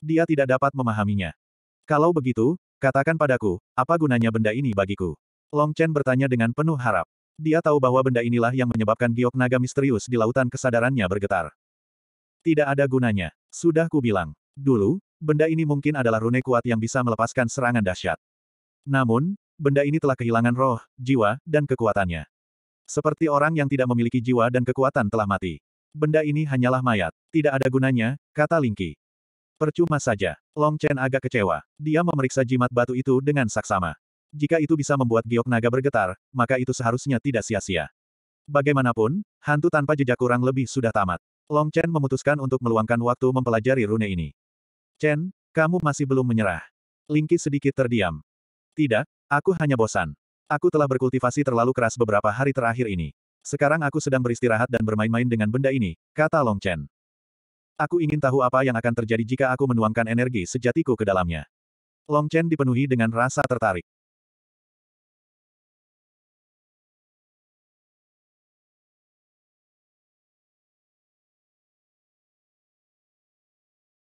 A: Dia tidak dapat memahaminya. Kalau begitu, katakan padaku, apa gunanya benda ini bagiku? Long Chen bertanya dengan penuh harap. Dia tahu bahwa benda inilah yang menyebabkan giok naga misterius di lautan kesadarannya bergetar. Tidak ada gunanya. Sudah ku bilang. Dulu, benda ini mungkin adalah rune kuat yang bisa melepaskan serangan dahsyat. Namun, benda ini telah kehilangan roh, jiwa, dan kekuatannya. Seperti orang yang tidak memiliki jiwa dan kekuatan telah mati. Benda ini hanyalah mayat. Tidak ada gunanya, kata Lingqi. Percuma saja. Long Chen agak kecewa. Dia memeriksa jimat batu itu dengan saksama. Jika itu bisa membuat giok naga bergetar, maka itu seharusnya tidak sia-sia. Bagaimanapun, hantu tanpa jejak kurang lebih sudah tamat. Long Chen memutuskan untuk meluangkan waktu mempelajari rune ini. Chen, kamu masih belum menyerah. Lingki sedikit terdiam. Tidak, aku hanya bosan. Aku telah berkultivasi terlalu keras beberapa hari terakhir ini. Sekarang aku sedang beristirahat dan bermain-main dengan benda ini, kata Long Chen. Aku ingin tahu apa yang akan terjadi jika aku menuangkan energi sejatiku ke dalamnya. Long Chen dipenuhi dengan rasa tertarik.